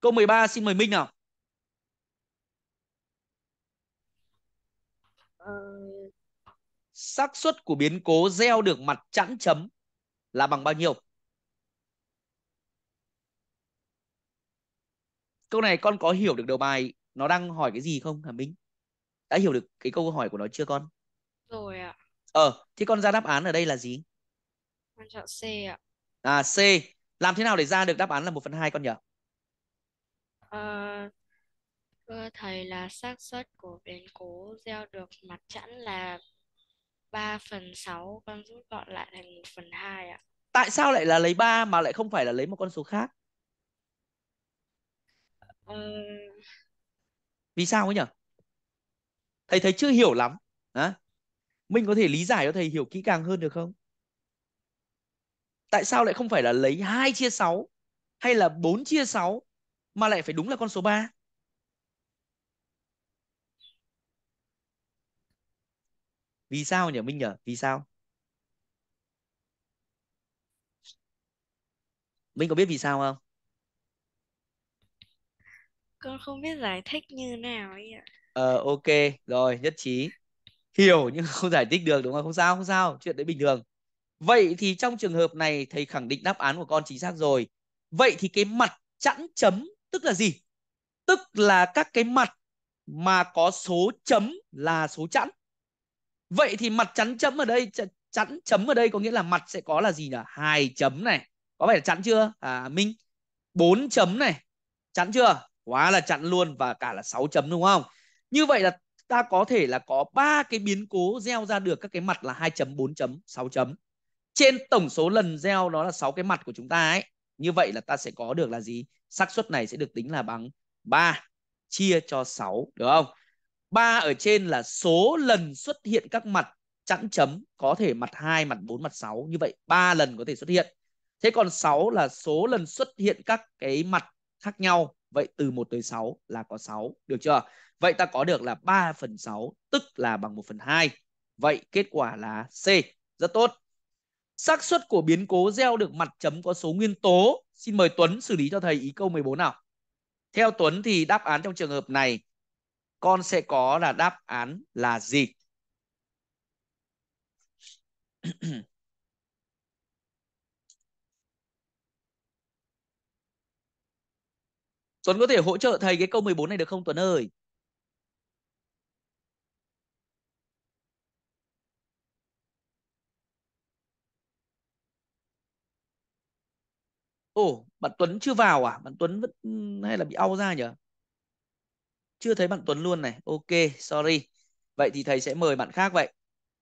Câu 13 xin mời Minh nào. Ờ. xác suất của biến cố gieo được mặt chẵn chấm là bằng bao nhiêu? câu này con có hiểu được đầu bài nó đang hỏi cái gì không hả minh đã hiểu được cái câu hỏi của nó chưa con rồi ạ ờ thế con ra đáp án ở đây là gì con chọn c ạ à c làm thế nào để ra được đáp án là 1 phần hai con nhỉ ờ, thưa thầy là xác suất của biến cố gieo được mặt chẵn là 3 phần 6 con rút gọn lại thành 1 phần 2 ạ. Tại sao lại là lấy 3 mà lại không phải là lấy một con số khác? vì sao ấy nhỉ thầy thấy chưa hiểu lắm à? mình có thể lý giải cho thầy hiểu kỹ càng hơn được không tại sao lại không phải là lấy 2 chia 6 hay là 4 chia 6 mà lại phải đúng là con số 3 vì sao nhỉ Minh nhỉ vì sao Minh có biết vì sao không con không biết giải thích như nào ấy ạ ờ ok rồi nhất trí hiểu nhưng (laughs) không giải thích được đúng không không sao không sao chuyện đấy bình thường vậy thì trong trường hợp này thầy khẳng định đáp án của con chính xác rồi vậy thì cái mặt chẵn chấm tức là gì tức là các cái mặt mà có số chấm là số chẵn vậy thì mặt chẵn chấm ở đây chẵn chấm ở đây có nghĩa là mặt sẽ có là gì nhỉ hai chấm này có phải là chẵn chưa à minh bốn chấm này chẵn chưa quá là chặn luôn và cả là 6 chấm đúng không như vậy là ta có thể là có ba cái biến cố gieo ra được các cái mặt là 2 chấm 4 chấm 6 chấm trên tổng số lần gieo đó là 6 cái mặt của chúng ta ấy như vậy là ta sẽ có được là gì xác suất này sẽ được tính là bằng 3 chia cho 6 được không 3 ở trên là số lần xuất hiện các mặt chẵn chấm có thể mặt 2, mặt 4, mặt 6 như vậy 3 lần có thể xuất hiện. Thế còn 6 là số lần xuất hiện các cái mặt khác nhau Vậy từ 1 tới 6 là có 6, được chưa? Vậy ta có được là 3 phần 6, tức là bằng 1 phần 2. Vậy kết quả là C, rất tốt. xác suất của biến cố gieo được mặt chấm có số nguyên tố. Xin mời Tuấn xử lý cho thầy ý câu 14 nào. Theo Tuấn thì đáp án trong trường hợp này con sẽ có là đáp án là gì? (clears throat) (clears throat) Tuấn có thể hỗ trợ thầy cái câu 14 này được không Tuấn ơi? Ồ, bạn Tuấn chưa vào à? Bạn Tuấn vẫn ừ, hay là bị au ra nhỉ? Chưa thấy bạn Tuấn luôn này. Ok, sorry. Vậy thì thầy sẽ mời bạn khác vậy.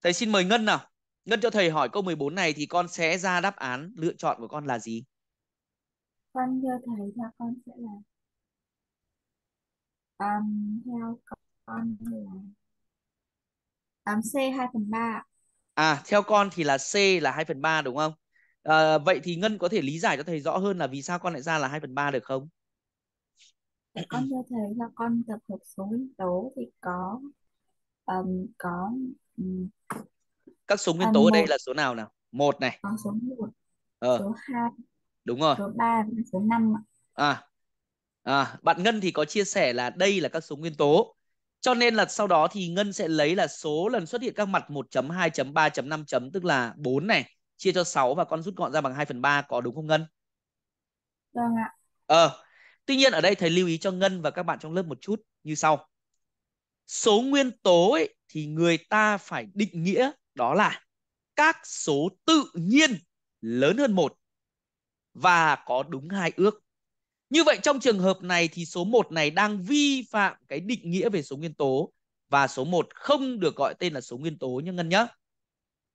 Thầy xin mời Ngân nào. Ngân cho thầy hỏi câu 14 này thì con sẽ ra đáp án lựa chọn của con là gì? Con cho thầy là con sẽ là um, theo con là 8C 2 phần 3 À theo con thì là C là 2 phần 3 đúng không? À, vậy thì Ngân có thể lý giải cho thầy rõ hơn là vì sao con lại ra là 2 phần 3 được không? Để dạ, con cho thầy theo con tập hợp số nguyên tố thì có um, có um, các số nguyên à, tố ở đây là số nào nào? Một này. Có số 1, ờ. số 2, đúng rồi. Số ba số năm ạ. À, À, bạn Ngân thì có chia sẻ là đây là các số nguyên tố. Cho nên là sau đó thì Ngân sẽ lấy là số lần xuất hiện các mặt 1.2.3.5. Tức là 4 này. Chia cho 6 và con rút gọn ra bằng 2 phần 3. Có đúng không Ngân? Vâng ạ. Ờ. À, tuy nhiên ở đây thầy lưu ý cho Ngân và các bạn trong lớp một chút như sau. Số nguyên tố ấy, thì người ta phải định nghĩa đó là các số tự nhiên lớn hơn một và có đúng hai ước như vậy trong trường hợp này thì số 1 này đang vi phạm cái định nghĩa về số nguyên tố và số 1 không được gọi tên là số nguyên tố nhé Ngân nhá.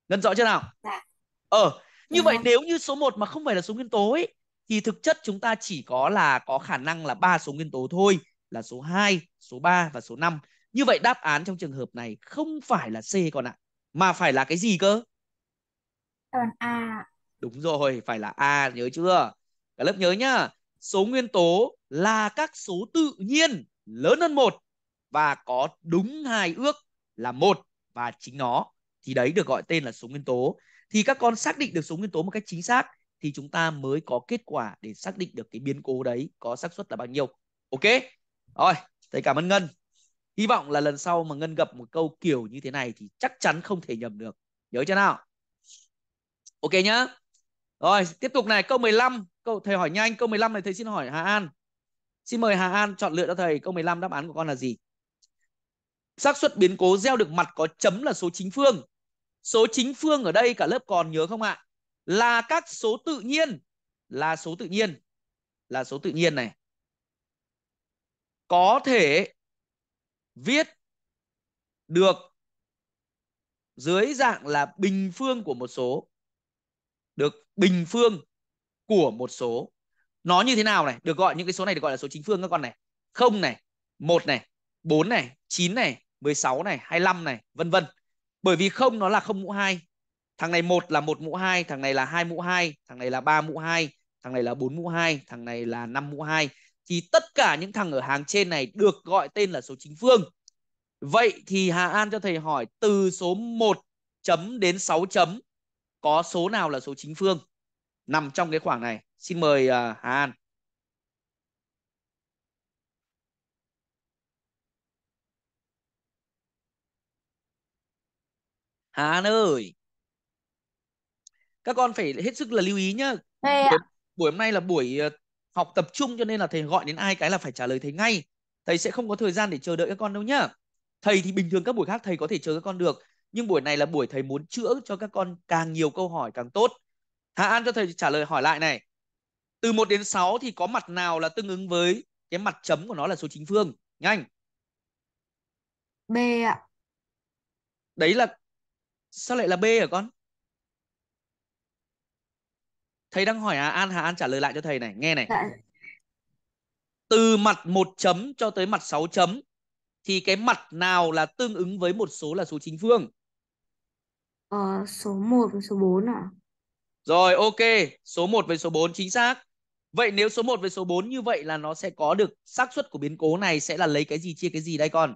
Ngân rõ chưa nào? Dạ. Ờ, như Đúng dạ. vậy nếu như số 1 mà không phải là số nguyên tố ấy thì thực chất chúng ta chỉ có là có khả năng là ba số nguyên tố thôi, là số 2, số 3 và số 5. Như vậy đáp án trong trường hợp này không phải là C còn ạ, mà phải là cái gì cơ? Đáp án A. Đúng rồi, phải là A nhớ chưa? Cả lớp nhớ nhá số nguyên tố là các số tự nhiên lớn hơn một và có đúng hai ước là một và chính nó thì đấy được gọi tên là số nguyên tố thì các con xác định được số nguyên tố một cách chính xác thì chúng ta mới có kết quả để xác định được cái biến cố đấy có xác suất là bao nhiêu ok rồi thầy cảm ơn ngân hy vọng là lần sau mà ngân gặp một câu kiểu như thế này thì chắc chắn không thể nhầm được nhớ chưa nào ok nhá rồi, tiếp tục này, câu 15, câu thầy hỏi nhanh, câu 15 này thầy xin hỏi Hà An. Xin mời Hà An chọn lựa cho thầy câu 15 đáp án của con là gì? xác suất biến cố gieo được mặt có chấm là số chính phương. Số chính phương ở đây cả lớp còn nhớ không ạ? Là các số tự nhiên, là số tự nhiên, là số tự nhiên này. Có thể viết được dưới dạng là bình phương của một số bình phương của một số nó như thế nào này được gọi những cái số này được gọi là số chính phương các con này không này một này 4 này 9 này 16 này 25 này vân vân bởi vì không nó là không mũ 2 thằng này một là một mũ 2 thằng này là hai mũ 2 thằng này là ba mũ 2 thằng này là bốn mũ 2 thằng này là năm mũ 2 thì tất cả những thằng ở hàng trên này được gọi tên là số chính phương vậy thì Hà An cho thầy hỏi từ số 1 chấm đến 6 chấm có số nào là số chính phương nằm trong cái khoảng này xin mời uh, Hà An Hà An ơi các con phải hết sức là lưu ý nhá thầy ạ. buổi hôm nay là buổi à, học tập trung cho nên là thầy gọi đến ai cái là phải trả lời thầy ngay thầy sẽ không có thời gian để chờ đợi các con đâu nhá thầy thì bình thường các buổi khác thầy có thể chờ các con được nhưng buổi này là buổi thầy muốn chữa cho các con càng nhiều câu hỏi càng tốt hà An cho thầy trả lời hỏi lại này từ 1 đến 6 thì có mặt nào là tương ứng với cái mặt chấm của nó là số chính phương nhanh B ạ đấy là sao lại là B hả con thầy đang hỏi Hà An Hà An trả lời lại cho thầy này nghe này dạ. từ mặt 1 chấm cho tới mặt 6 chấm thì cái mặt nào là tương ứng với một số là số chính phương Ờ, số 1 và số 4 à? Rồi, ok. Số 1 với số 4 chính xác. Vậy nếu số 1 với số 4 như vậy là nó sẽ có được xác suất của biến cố này sẽ là lấy cái gì chia cái gì đây con?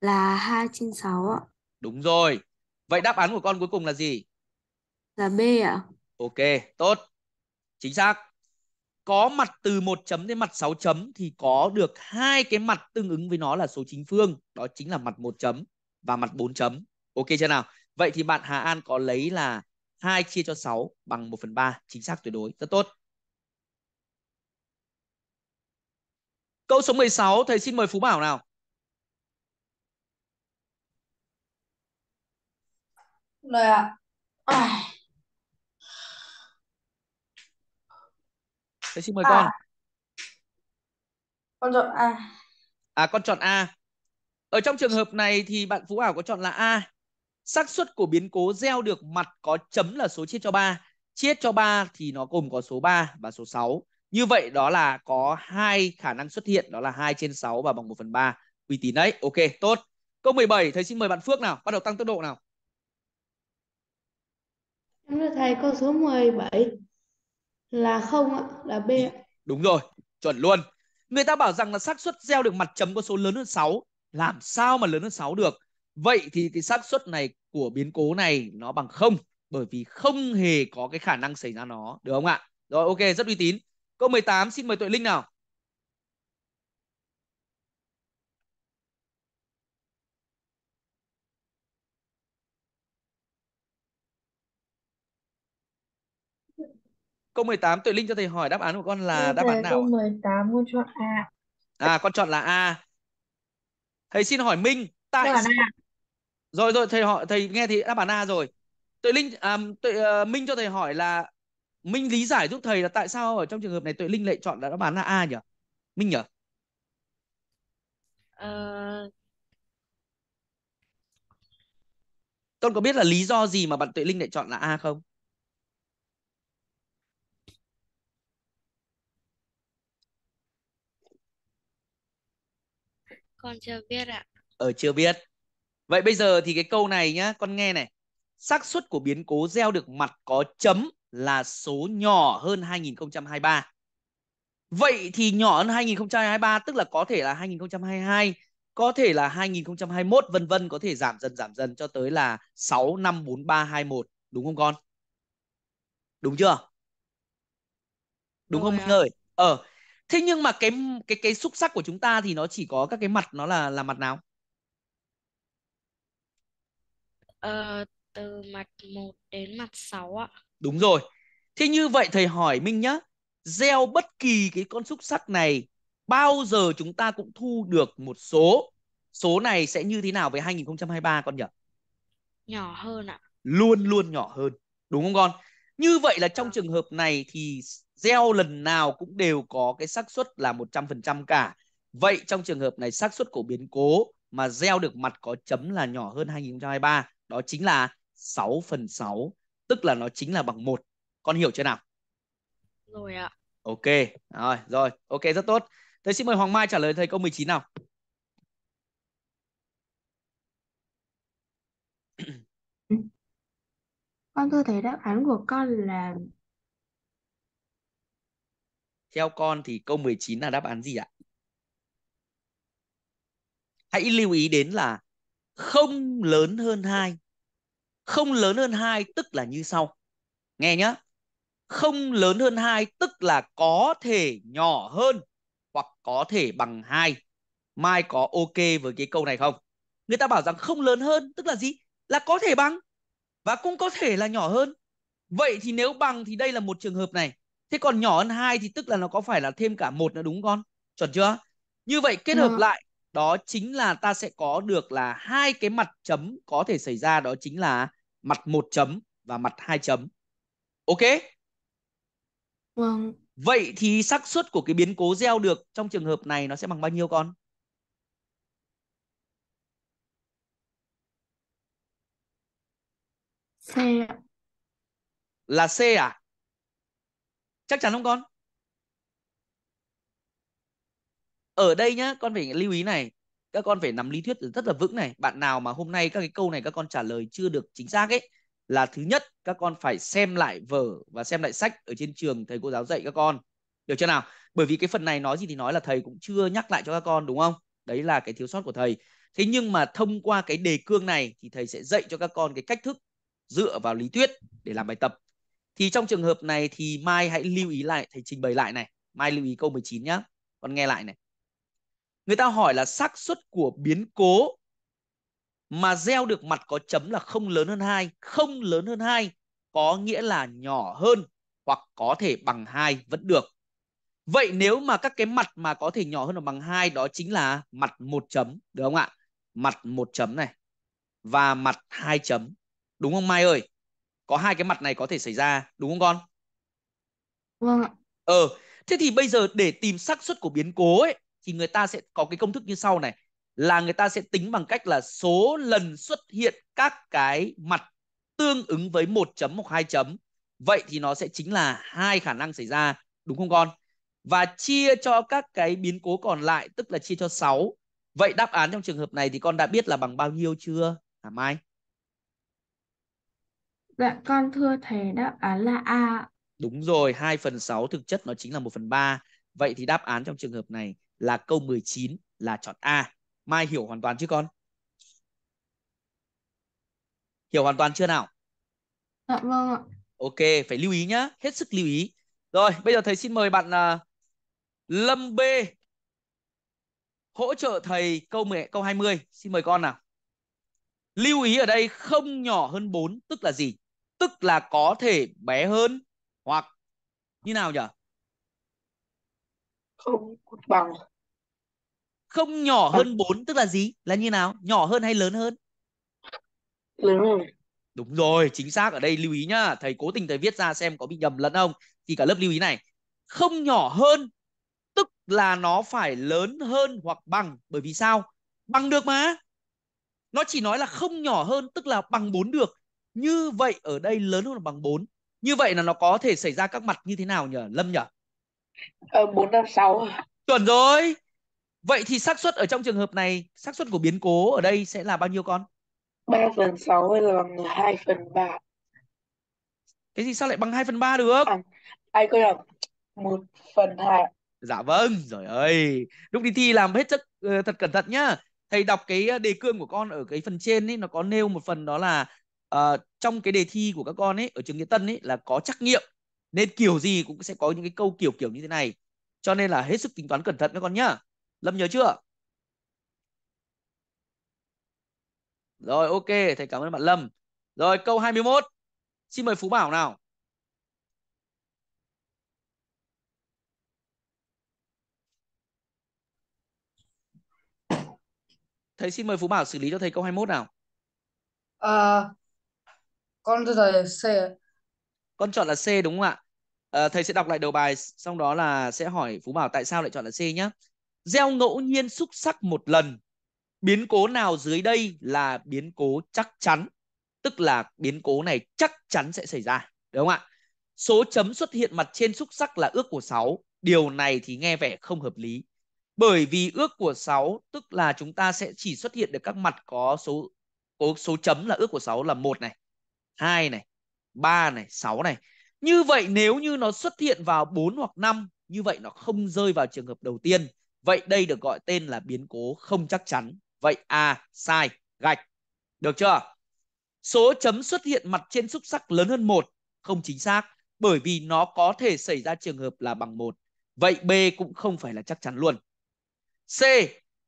Là 2 trên 6 ạ. Đúng rồi. Vậy đáp án của con cuối cùng là gì? Là B ạ. Ok, tốt. Chính xác. Có mặt từ 1 chấm đến mặt 6 chấm thì có được hai cái mặt tương ứng với nó là số chính phương. Đó chính là mặt 1 chấm và mặt 4 chấm. Ok chưa nào? Vậy thì bạn Hà An có lấy là 2 chia cho 6 bằng 1 phần 3. Chính xác tuyệt đối. Rất tốt. Câu số 16, thầy xin mời Phú Bảo nào. Lời ạ. À. Thầy xin mời à. con. Con chọn A. À, con chọn A. Ở trong trường hợp này thì bạn Phú Bảo có chọn là A xác suất của biến cố gieo được mặt có chấm là số chia cho 3. Chia cho 3 thì nó gồm có số 3 và số 6. Như vậy đó là có hai khả năng xuất hiện đó là 2 trên 6 và bằng 1 phần 3. Uy tín đấy. Ok, tốt. Câu 17, thầy xin mời bạn Phước nào, bắt đầu tăng tốc độ nào. Em được thầy câu số 17 là không ạ, là B Đúng rồi, chuẩn luôn. Người ta bảo rằng là xác suất gieo được mặt chấm có số lớn hơn 6, làm sao mà lớn hơn 6 được? Vậy thì cái xác suất này của biến cố này nó bằng không bởi vì không hề có cái khả năng xảy ra nó, được không ạ? Rồi ok, rất uy tín. Câu 18 xin mời Tuệ Linh nào. Câu 18 Tuệ Linh cho thầy hỏi đáp án của con là đáp án nào? Câu 18 con chọn A. À con chọn là A. Thầy xin hỏi Minh tại sao rồi rồi thầy hỏi thầy nghe thì đáp án a rồi tuệ linh à, tuệ uh, minh cho thầy hỏi là minh lý giải giúp thầy là tại sao ở trong trường hợp này tuệ linh lại chọn là đáp án là a nhỉ minh nhỉ uh... con có biết là lý do gì mà bạn tuệ linh lại chọn là a không con chưa biết ạ ờ chưa biết Vậy bây giờ thì cái câu này nhá, con nghe này. xác suất của biến cố gieo được mặt có chấm là số nhỏ hơn 2023. Vậy thì nhỏ hơn 2023 tức là có thể là 2022, có thể là 2021 vân vân có thể giảm dần giảm dần cho tới là 6 5 4 3 2 1 đúng không con? Đúng chưa? Đúng Rồi không Minh à. ơi? Ờ. Thế nhưng mà cái cái cái xúc sắc của chúng ta thì nó chỉ có các cái mặt nó là là mặt nào? Ờ, từ mặt 1 đến mặt 6 ạ. Đúng rồi. Thế như vậy thầy hỏi Minh nhá, gieo bất kỳ cái con xúc sắc này bao giờ chúng ta cũng thu được một số. Số này sẽ như thế nào với 2023 con nhỉ? Nhỏ hơn ạ. Luôn luôn nhỏ hơn. Đúng không con? Như vậy là trong vâng. trường hợp này thì gieo lần nào cũng đều có cái xác suất là 100% cả. Vậy trong trường hợp này xác suất của biến cố mà gieo được mặt có chấm là nhỏ hơn 2023 đó chính là 6 phần 6 tức là nó chính là bằng một con hiểu chưa nào rồi ạ ok rồi rồi ok rất tốt thầy xin mời Hoàng Mai trả lời thầy câu 19 nào (clears throat) con thưa thầy đáp án của con là theo con thì câu 19 là đáp án gì ạ? Hãy lưu ý đến là không lớn hơn 2. Không lớn hơn 2 tức là như sau. Nghe nhá. Không lớn hơn 2 tức là có thể nhỏ hơn hoặc có thể bằng 2. Mai có ok với cái câu này không? Người ta bảo rằng không lớn hơn tức là gì? Là có thể bằng và cũng có thể là nhỏ hơn. Vậy thì nếu bằng thì đây là một trường hợp này. Thế còn nhỏ hơn 2 thì tức là nó có phải là thêm cả một nữa đúng không con? Chuẩn chưa? Như vậy kết hợp ừ. lại đó chính là ta sẽ có được là hai cái mặt chấm có thể xảy ra đó chính là mặt một chấm và mặt hai chấm. Ok? Vâng. Vậy thì xác suất của cái biến cố gieo được trong trường hợp này nó sẽ bằng bao nhiêu con? C. Là C à? Chắc chắn không con? ở đây nhá con phải lưu ý này các con phải nắm lý thuyết rất là vững này bạn nào mà hôm nay các cái câu này các con trả lời chưa được chính xác ấy là thứ nhất các con phải xem lại vở và xem lại sách ở trên trường thầy cô giáo dạy các con được chưa nào bởi vì cái phần này nói gì thì nói là thầy cũng chưa nhắc lại cho các con đúng không đấy là cái thiếu sót của thầy thế nhưng mà thông qua cái đề cương này thì thầy sẽ dạy cho các con cái cách thức dựa vào lý thuyết để làm bài tập thì trong trường hợp này thì mai hãy lưu ý lại thầy trình bày lại này mai lưu ý câu 19 nhá con nghe lại này Người ta hỏi là xác suất của biến cố mà gieo được mặt có chấm là không lớn hơn hai, không lớn hơn hai có nghĩa là nhỏ hơn hoặc có thể bằng hai vẫn được. Vậy nếu mà các cái mặt mà có thể nhỏ hơn hoặc bằng hai đó chính là mặt một chấm được không ạ? Mặt một chấm này và mặt hai chấm. Đúng không Mai ơi? Có hai cái mặt này có thể xảy ra đúng không con? Vâng ạ. Ờ, thế thì bây giờ để tìm xác suất của biến cố ấy thì người ta sẽ có cái công thức như sau này là người ta sẽ tính bằng cách là số lần xuất hiện các cái mặt tương ứng với một chấm hoặc hai chấm vậy thì nó sẽ chính là hai khả năng xảy ra đúng không con và chia cho các cái biến cố còn lại tức là chia cho 6 vậy đáp án trong trường hợp này thì con đã biết là bằng bao nhiêu chưa hả Mai Dạ con thưa thầy đáp án là A Đúng rồi, 2 phần 6 thực chất nó chính là 1 phần 3 Vậy thì đáp án trong trường hợp này là câu 19 là chọn A. Mai hiểu hoàn toàn chứ con? Hiểu hoàn toàn chưa nào? Dạ vâng ạ. Ok, phải lưu ý nhá, hết sức lưu ý. Rồi, bây giờ thầy xin mời bạn uh, Lâm B hỗ trợ thầy câu 10, câu 20. Xin mời con nào. Lưu ý ở đây không nhỏ hơn 4 tức là gì? Tức là có thể bé hơn hoặc như nào nhỉ? không bằng không nhỏ hơn 4 tức là gì là như nào nhỏ hơn hay lớn hơn lớn hơn đúng rồi chính xác ở đây lưu ý nhá thầy cố tình thầy viết ra xem có bị nhầm lẫn không thì cả lớp lưu ý này không nhỏ hơn tức là nó phải lớn hơn hoặc bằng bởi vì sao bằng được mà nó chỉ nói là không nhỏ hơn tức là bằng 4 được như vậy ở đây lớn hơn là bằng 4 như vậy là nó có thể xảy ra các mặt như thế nào nhỉ lâm nhỉ Ờ, 4, 5, 6. Chuẩn rồi. Vậy thì xác suất ở trong trường hợp này, xác suất của biến cố ở đây sẽ là bao nhiêu con? 3 phần 6 hay là bằng 2 phần 3? Cái gì sao lại bằng 2 phần 3 được? À, ai coi được 1 phần 2. Dạ vâng, rồi ơi. Lúc đi thi làm hết sức ờ, thật cẩn thận nhá. Thầy đọc cái ờ, đề cương của con ở cái phần trên ấy nó có nêu một phần đó là uh, trong cái đề thi của các con ấy ở trường Nghĩa Tân ấy là có trắc nghiệm nên kiểu gì cũng sẽ có những cái câu kiểu kiểu như thế này cho nên là hết sức tính toán cẩn thận các con nhá lâm nhớ chưa rồi ok thầy cảm ơn bạn lâm rồi câu 21 xin mời phú bảo nào thầy xin mời phú bảo xử lý cho thầy câu 21 nào à, con thầy C con chọn là C đúng không ạ Ờ, thầy sẽ đọc lại đầu bài sau đó là sẽ hỏi phú bảo tại sao lại chọn là c nhé gieo ngẫu nhiên xúc sắc một lần biến cố nào dưới đây là biến cố chắc chắn tức là biến cố này chắc chắn sẽ xảy ra đúng không ạ số chấm xuất hiện mặt trên xúc sắc là ước của 6 điều này thì nghe vẻ không hợp lý bởi vì ước của 6 tức là chúng ta sẽ chỉ xuất hiện được các mặt có số có số chấm là ước của 6 là một này, hai này, ba này, 6 này. Như vậy nếu như nó xuất hiện vào 4 hoặc 5, như vậy nó không rơi vào trường hợp đầu tiên. Vậy đây được gọi tên là biến cố không chắc chắn. Vậy A sai, gạch. Được chưa? Số chấm xuất hiện mặt trên xúc sắc lớn hơn một không chính xác bởi vì nó có thể xảy ra trường hợp là bằng một Vậy B cũng không phải là chắc chắn luôn. C.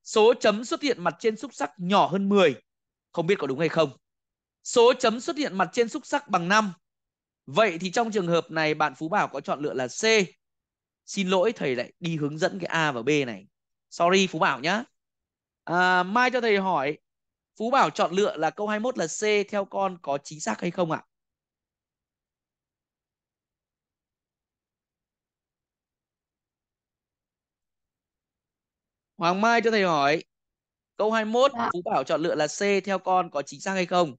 Số chấm xuất hiện mặt trên xúc sắc nhỏ hơn 10. Không biết có đúng hay không. Số chấm xuất hiện mặt trên xúc sắc bằng 5 Vậy thì trong trường hợp này bạn Phú Bảo có chọn lựa là C. Xin lỗi thầy lại đi hướng dẫn cái A và B này. Sorry Phú Bảo nhá. À, Mai cho thầy hỏi Phú Bảo chọn lựa là câu 21 là C theo con có chính xác hay không ạ? Hoàng Mai cho thầy hỏi câu 21 dạ. Phú Bảo chọn lựa là C theo con có chính xác hay không?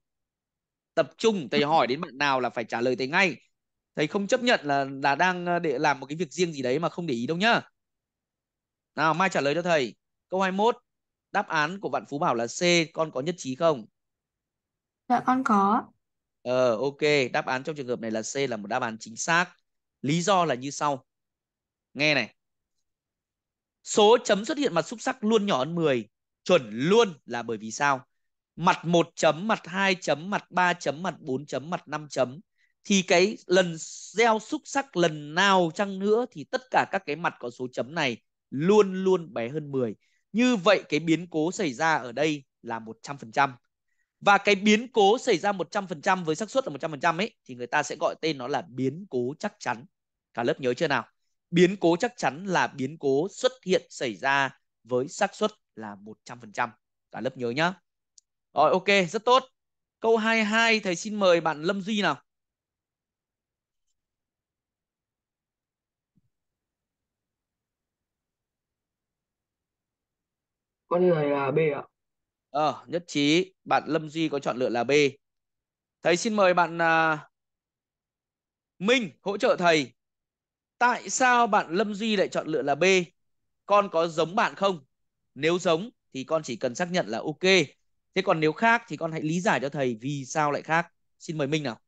tập trung thầy hỏi đến bạn nào là phải trả lời thầy ngay thầy không chấp nhận là là đang ờ, để làm một cái việc riêng gì đấy mà không để ý đâu nhá nào mai trả lời cho thầy câu 21 đáp án của bạn Phú Bảo là C con có nhất trí không dạ con có ờ ok đáp án trong trường hợp này là C là một đáp án chính xác lý do là như sau nghe này số chấm xuất hiện mặt xúc sắc luôn nhỏ hơn 10 chuẩn luôn là bởi vì sao mặt 1 chấm, mặt 2 chấm, mặt 3 chấm, mặt 4 chấm, mặt 5 chấm thì cái lần gieo xúc sắc lần nào chăng nữa thì tất cả các cái mặt có số chấm này luôn luôn bé hơn 10. Như vậy cái biến cố xảy ra ở đây là 100%. Và cái biến cố xảy ra 100% với xác suất là 100% ấy thì người ta sẽ gọi tên nó là biến cố chắc chắn. Cả lớp nhớ chưa nào? Biến cố chắc chắn là biến cố xuất hiện xảy ra với xác suất là 100%. Cả lớp nhớ nhá. Rồi ok, rất tốt. Câu 22 thầy xin mời bạn Lâm Duy nào. Con người là B ạ. Ờ, nhất trí. Bạn Lâm Duy có chọn lựa là B. Thầy xin mời bạn uh, Minh hỗ trợ thầy. Tại sao bạn Lâm Duy lại chọn lựa là B? Con có giống bạn không? Nếu giống thì con chỉ cần xác nhận là ok thế còn nếu khác thì con hãy lý giải cho thầy vì sao lại khác xin mời minh nào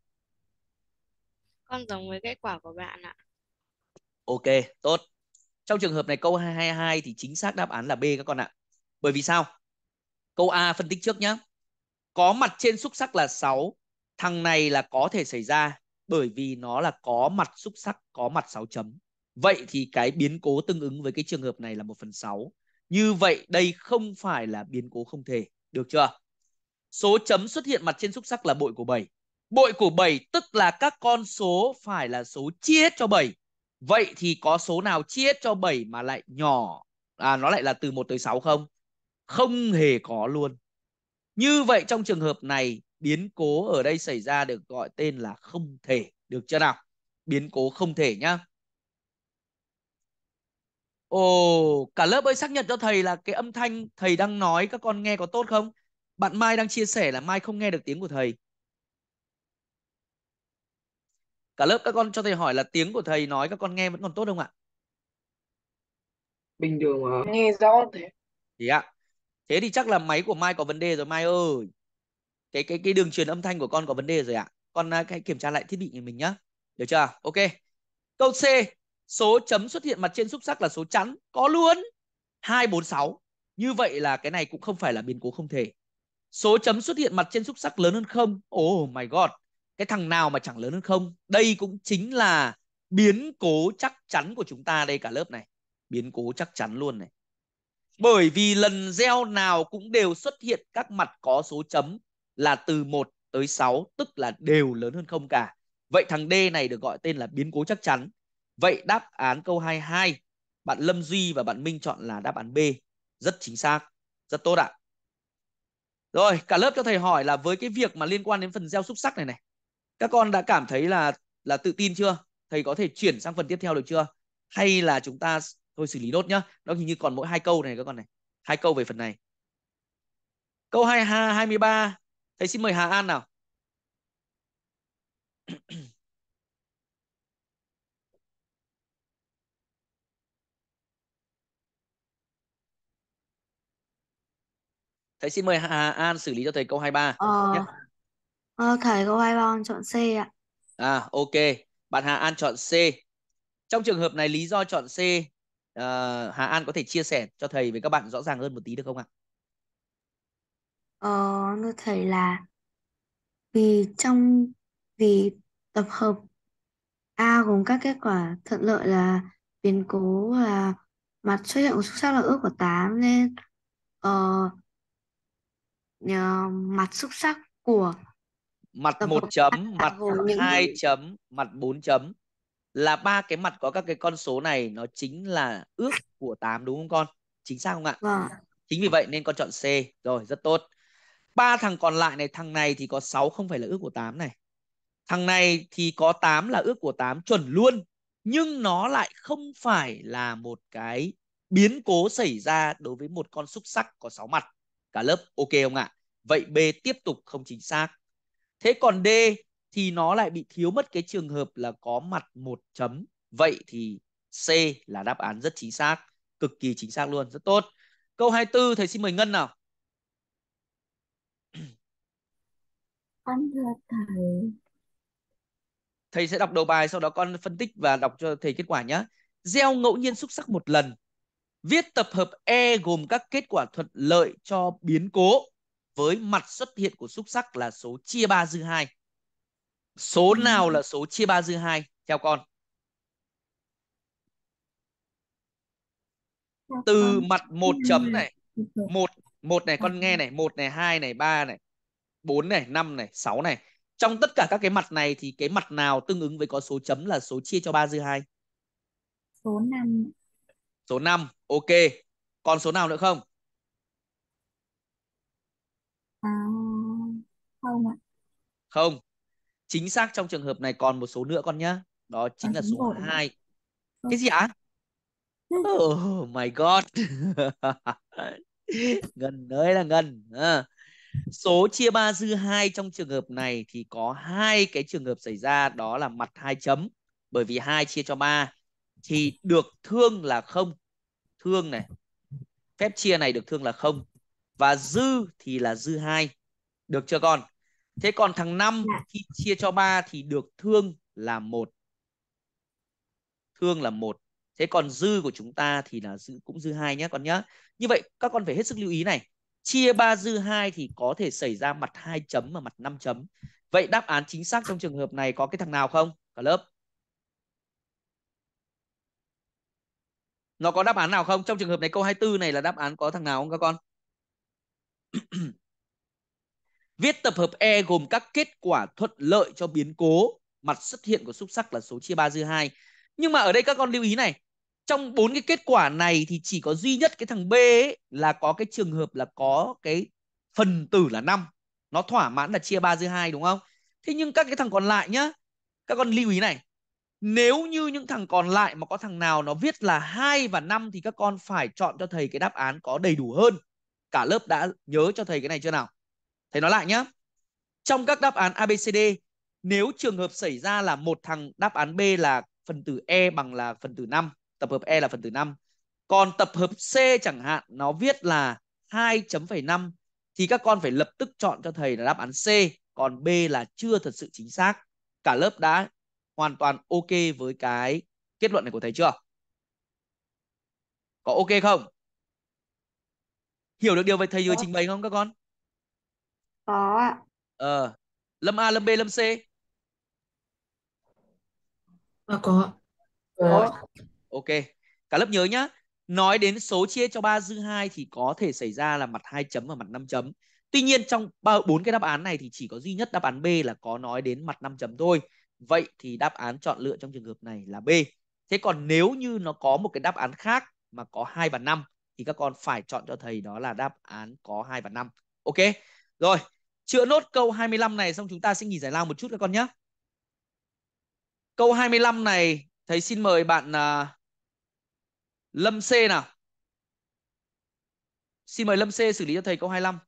con giống với kết quả của bạn ạ ok tốt trong trường hợp này câu 222 thì chính xác đáp án là B các con ạ bởi vì sao câu A phân tích trước nhé có mặt trên xúc sắc là 6 thằng này là có thể xảy ra bởi vì nó là có mặt xúc sắc có mặt 6 chấm vậy thì cái biến cố tương ứng với cái trường hợp này là 1 phần 6 như vậy đây không phải là biến cố không thể được chưa? Số chấm xuất hiện mặt trên xúc sắc là bội của 7. Bội của 7 tức là các con số phải là số chia hết cho 7. Vậy thì có số nào chia hết cho 7 mà lại nhỏ à nó lại là từ 1 tới 6 không? Không hề có luôn. Như vậy trong trường hợp này biến cố ở đây xảy ra được gọi tên là không thể. Được chưa nào? Biến cố không thể nhá. Ồ, cả lớp ơi xác nhận cho thầy là cái âm thanh thầy đang nói các con nghe có tốt không? Bạn Mai đang chia sẻ là Mai không nghe được tiếng của thầy. Cả lớp các con cho thầy hỏi là tiếng của thầy nói các con nghe vẫn còn tốt không ạ? Bình thường à? Nghe rõ thế. Thì ạ. Thế thì chắc là máy của Mai có vấn đề rồi Mai ơi. Cái cái cái đường truyền âm thanh của con có vấn đề rồi ạ. Con à, hãy kiểm tra lại thiết bị của mình nhá. Được chưa? Ok. Câu C, số chấm xuất hiện mặt trên xúc sắc là số chẵn có luôn 246 như vậy là cái này cũng không phải là biến cố không thể số chấm xuất hiện mặt trên xúc sắc lớn hơn không oh my god cái thằng nào mà chẳng lớn hơn không đây cũng chính là biến cố chắc chắn của chúng ta đây cả lớp này biến cố chắc chắn luôn này bởi vì lần gieo nào cũng đều xuất hiện các mặt có số chấm là từ 1 tới 6 tức là đều lớn hơn không cả vậy thằng D này được gọi tên là biến cố chắc chắn Vậy đáp án câu 22, bạn Lâm Duy và bạn Minh chọn là đáp án B. Rất chính xác, rất tốt ạ. Rồi, cả lớp cho thầy hỏi là với cái việc mà liên quan đến phần gieo xúc sắc này này, các con đã cảm thấy là là tự tin chưa? Thầy có thể chuyển sang phần tiếp theo được chưa? Hay là chúng ta thôi xử lý nốt nhá. Nó hình như còn mỗi hai câu này các con này. Hai câu về phần này. Câu 22 23, thầy xin mời Hà An nào. thầy xin mời Hà An xử lý cho thầy câu 23 ờ, nhé. Ờ, thầy câu 23 con chọn C ạ à ok bạn Hà An chọn C trong trường hợp này lý do chọn C uh, Hà An có thể chia sẻ cho thầy với các bạn rõ ràng hơn một tí được không ạ ờ, tôi thấy là vì trong vì tập hợp A gồm các kết quả thuận lợi là biến cố là mặt xuất hiện của xúc sắc là ước của 8 nên uh, uh, mặt xúc sắc của mặt ờ, một chấm, mặt hai những... chấm, mặt bốn chấm là ba cái mặt có các cái con số này nó chính là ước của 8 đúng không con? Chính xác không ạ? Vâng. Chính vì vậy nên con chọn C. Rồi, rất tốt. Ba thằng còn lại này, thằng này thì có 6 không phải là ước của 8 này. Thằng này thì có 8 là ước của 8 chuẩn luôn, nhưng nó lại không phải là một cái biến cố xảy ra đối với một con xúc sắc có 6 mặt cả lớp ok không ạ? Vậy B tiếp tục không chính xác. Thế còn D thì nó lại bị thiếu mất cái trường hợp là có mặt một chấm. Vậy thì C là đáp án rất chính xác, cực kỳ chính xác luôn, rất tốt. Câu 24 thầy xin mời Ngân nào. (clears throat) Con thưa thầy. Thầy sẽ đọc đầu bài sau đó con phân tích và đọc cho thầy kết quả nhé. Gieo ngẫu nhiên xúc sắc một lần Viết tập hợp E gồm các kết quả thuận lợi cho biến cố với mặt xuất hiện của xúc sắc là số chia 3 dư 2. Số ừ. nào là số chia 3 dư 2 theo con? Từ mặt 1 ừ. chấm này, 1 1 này con nghe này, 1 này, 2 này, 3 này, 4 này, 5 này, 6 này. Trong tất cả các cái mặt này thì cái mặt nào tương ứng với có số chấm là số chia cho 3 dư 2? Số 5. Số 5, ok. Còn số nào nữa không? À, không ạ. Không. Chính xác trong trường hợp này còn một số nữa con nhá. Đó chính à, là số rồi. 2. Cái gì ạ? Ừ. Oh my god. (laughs) Ngân đấy là Ngân. À. Số chia 3 dư 2 trong trường hợp này thì có hai cái trường hợp xảy ra đó là mặt hai chấm bởi vì hai chia cho 3 thì được thương là không thương này phép chia này được thương là không và dư thì là dư hai được chưa con thế còn thằng năm dạ. khi chia cho ba thì được thương là một thương là một thế còn dư của chúng ta thì là dư cũng dư hai nhé con nhé như vậy các con phải hết sức lưu ý này chia 3 dư 2 thì có thể xảy ra mặt 2 chấm và mặt 5 chấm. Vậy đáp án chính xác trong trường hợp này có cái thằng nào không? Cả lớp. nó có đáp án nào không trong trường hợp này câu 24 này là đáp án có thằng nào không các con (clears throat) viết tập hợp e gồm các kết quả thuận lợi cho biến cố mặt xuất hiện của xúc sắc là số chia 3 dư 2 nhưng mà ở đây các con lưu ý này trong bốn cái kết quả này thì chỉ có duy nhất cái thằng B ấy là có cái trường hợp là có cái phần tử là 5 nó thỏa mãn là chia 3 dư 2 đúng không thế nhưng các cái thằng còn lại nhá các con lưu ý này nếu như những thằng còn lại mà có thằng nào nó viết là 2 và 5 thì các con phải chọn cho thầy cái đáp án có đầy đủ hơn. Cả lớp đã nhớ cho thầy cái này chưa nào? Thầy nói lại nhé. Trong các đáp án ABCD, nếu trường hợp xảy ra là một thằng đáp án B là phần tử E bằng là phần tử 5, tập hợp E là phần tử 5. Còn tập hợp C chẳng hạn nó viết là 2.5 thì các con phải lập tức chọn cho thầy là đáp án C, còn B là chưa thật sự chính xác. Cả lớp đã hoàn toàn ok với cái kết luận này của thầy chưa? Có ok không? Hiểu được điều về thầy vừa trình bày không các con? Có ạ. Ờ. Lâm A, Lâm B, Lâm C. À, có. Có. Ok. Cả lớp nhớ nhá. Nói đến số chia cho 3 dư 2 thì có thể xảy ra là mặt 2 chấm và mặt 5 chấm. Tuy nhiên trong bốn cái đáp án này thì chỉ có duy nhất đáp án B là có nói đến mặt 5 chấm thôi. Vậy thì đáp án chọn lựa trong trường hợp này là B. Thế còn nếu như nó có một cái đáp án khác mà có 2 và 5 thì các con phải chọn cho thầy đó là đáp án có 2 và 5. Ok. Rồi, chữa nốt câu 25 này xong chúng ta sẽ nghỉ giải lao một chút các con nhé. Câu 25 này thầy xin mời bạn uh, Lâm C nào. Xin mời Lâm C xử lý cho thầy câu 25.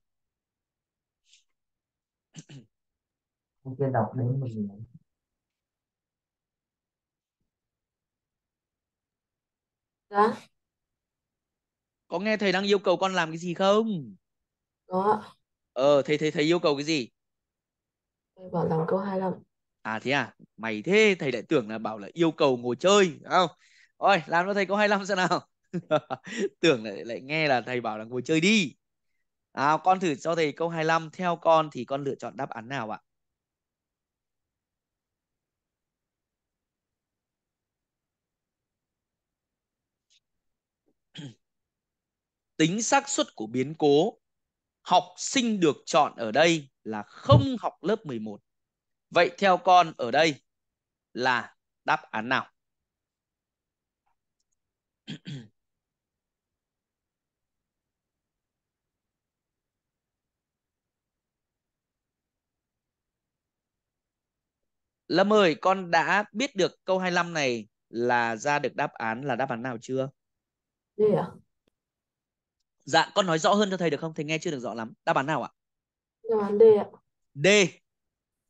Không đọc đến mình. Dạ. Có nghe thầy đang yêu cầu con làm cái gì không? Có. Ờ, thầy thầy thầy yêu cầu cái gì? Thầy bảo làm câu 25. À thế à? Mày thế thầy lại tưởng là bảo là yêu cầu ngồi chơi, không? Ôi, làm cho thầy câu 25 xem nào. (laughs) tưởng lại lại nghe là thầy bảo là ngồi chơi đi. À, con thử cho thầy câu 25 theo con thì con lựa chọn đáp án nào ạ? tính xác suất của biến cố học sinh được chọn ở đây là không học lớp 11. Vậy theo con ở đây là đáp án nào? (clears throat) Lâm ơi, con đã biết được câu 25 này là ra được đáp án là đáp án nào chưa? Đây ạ. À? Dạ, con nói rõ hơn cho thầy được không? Thầy nghe chưa được rõ lắm. Đáp án nào ạ? Đáp án D ạ. D.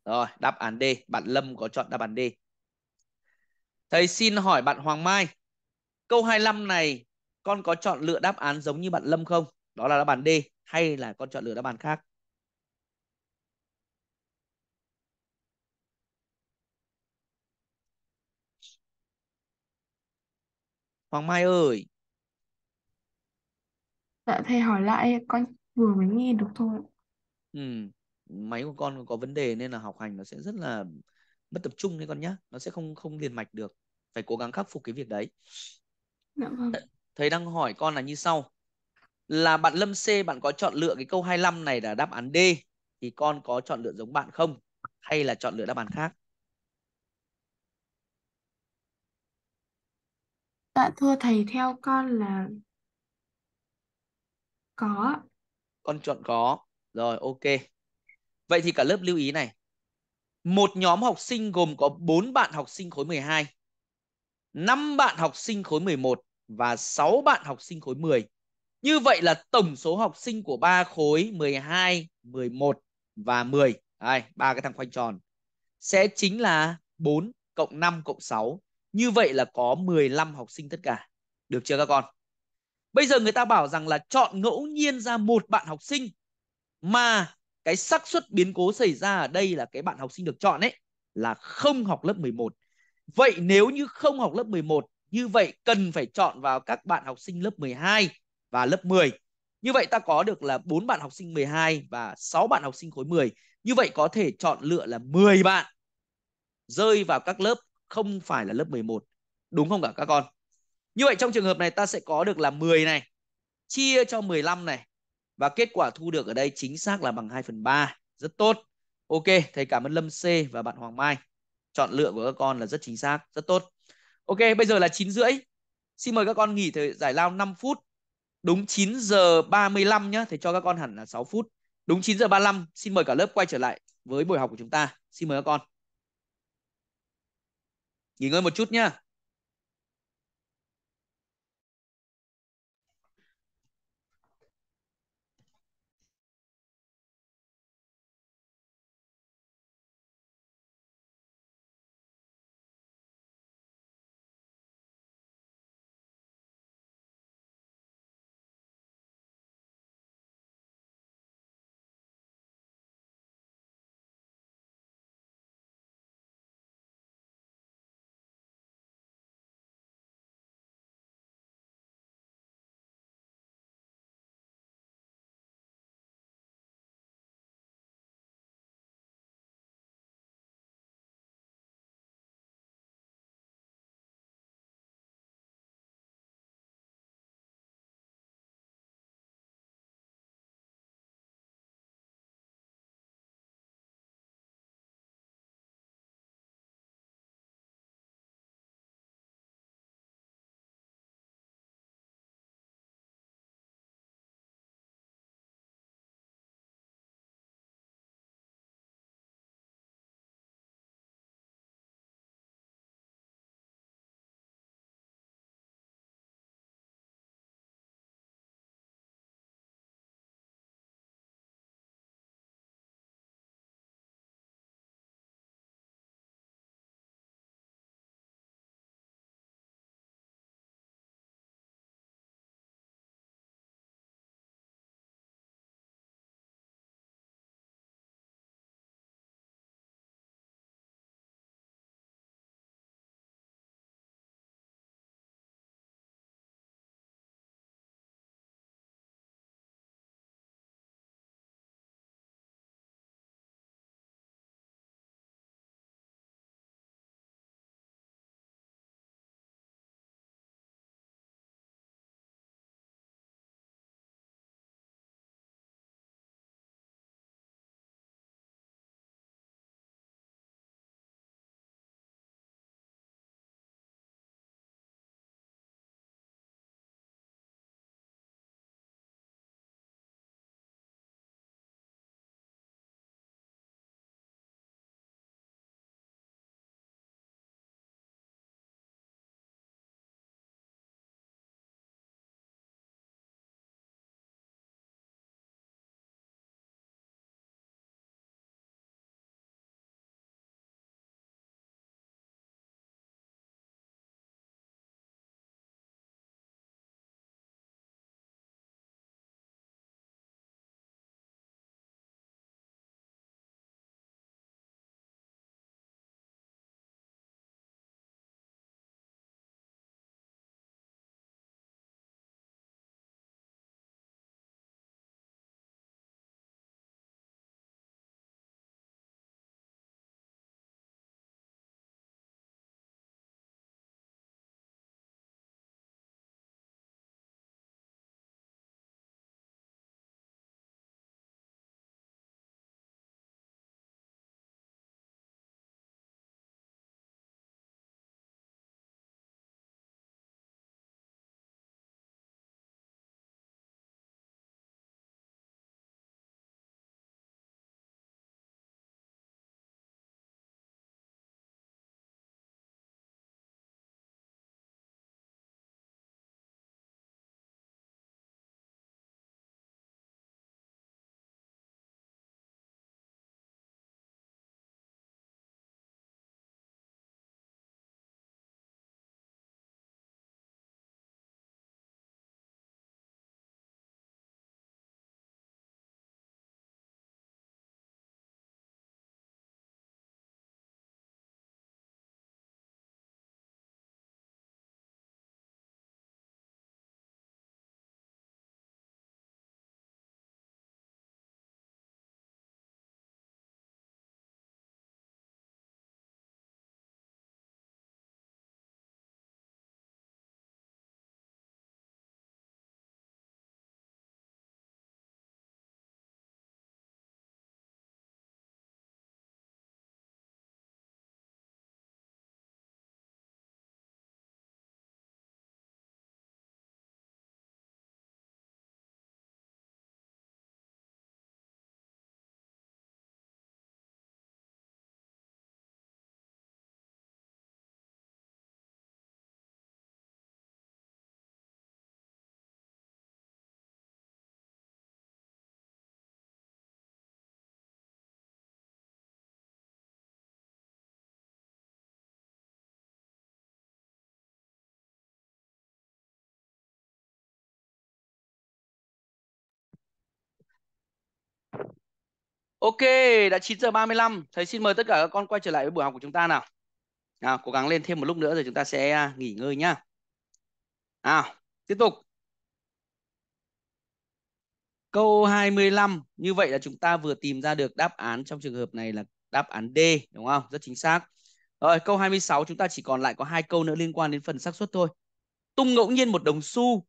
Rồi, đáp án D. Bạn Lâm có chọn đáp án D. Thầy xin hỏi bạn Hoàng Mai. Câu 25 này con có chọn lựa đáp án giống như bạn Lâm không? Đó là đáp án D hay là con chọn lựa đáp án khác? Hoàng Mai ơi. Dạ thầy hỏi lại con vừa mới nghe được thôi. Ừ, máy của con có vấn đề nên là học hành nó sẽ rất là mất tập trung đấy con nhá, nó sẽ không không liền mạch được. Phải cố gắng khắc phục cái việc đấy. Dạ vâng. Thầy đang hỏi con là như sau. Là bạn Lâm C bạn có chọn lựa cái câu 25 này là đáp án D thì con có chọn lựa giống bạn không hay là chọn lựa đáp án khác? Dạ thưa thầy theo con là có. Con chọn có. Rồi ok. Vậy thì cả lớp lưu ý này. Một nhóm học sinh gồm có 4 bạn học sinh khối 12, 5 bạn học sinh khối 11 và 6 bạn học sinh khối 10. Như vậy là tổng số học sinh của ba khối 12, 11 và 10. Đây, ba cái thằng khoanh tròn sẽ chính là 4 cộng 5 cộng 6. Như vậy là có 15 học sinh tất cả. Được chưa các con? Bây giờ người ta bảo rằng là chọn ngẫu nhiên ra một bạn học sinh mà cái xác suất biến cố xảy ra ở đây là cái bạn học sinh được chọn ấy là không học lớp 11. Vậy nếu như không học lớp 11 như vậy cần phải chọn vào các bạn học sinh lớp 12 và lớp 10. Như vậy ta có được là 4 bạn học sinh 12 và 6 bạn học sinh khối 10. Như vậy có thể chọn lựa là 10 bạn rơi vào các lớp không phải là lớp 11. Đúng không cả các con? Như vậy trong trường hợp này ta sẽ có được là 10 này chia cho 15 này và kết quả thu được ở đây chính xác là bằng 2 phần 3. Rất tốt. Ok, thầy cảm ơn Lâm C và bạn Hoàng Mai. Chọn lựa của các con là rất chính xác, rất tốt. Ok, bây giờ là 9 rưỡi. Xin mời các con nghỉ thời giải lao 5 phút. Đúng 9 giờ 35 nhá Thầy cho các con hẳn là 6 phút. Đúng 9 giờ 35, xin mời cả lớp quay trở lại với buổi học của chúng ta. Xin mời các con. Nghỉ ngơi một chút nhá Ok, đã 9 giờ 35. Thầy xin mời tất cả các con quay trở lại với buổi học của chúng ta nào. Nào, cố gắng lên thêm một lúc nữa rồi chúng ta sẽ à, nghỉ ngơi nhá. Nào, tiếp tục. Câu 25, như vậy là chúng ta vừa tìm ra được đáp án trong trường hợp này là đáp án D, đúng không? Rất chính xác. Rồi, câu 26 chúng ta chỉ còn lại có hai câu nữa liên quan đến phần xác suất thôi. Tung ngẫu nhiên một đồng xu,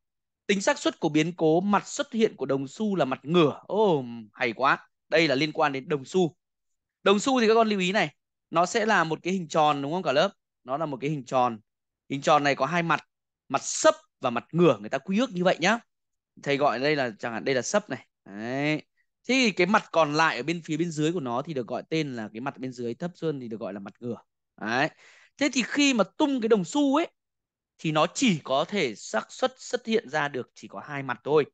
tính xác suất của biến cố mặt xuất hiện của đồng xu là mặt ngửa. Ồ, oh, hay quá đây là liên quan đến đồng xu đồng xu thì các con lưu ý này nó sẽ là một cái hình tròn đúng không cả lớp nó là một cái hình tròn hình tròn này có hai mặt mặt sấp và mặt ngửa người ta quy ước như vậy nhá thầy gọi đây là chẳng hạn đây là sấp này đấy thế thì cái mặt còn lại ở bên phía bên dưới của nó thì được gọi tên là cái mặt bên dưới thấp hơn thì được gọi là mặt ngửa đấy thế thì khi mà tung cái đồng xu ấy thì nó chỉ có thể xác suất xuất hiện ra được chỉ có hai mặt thôi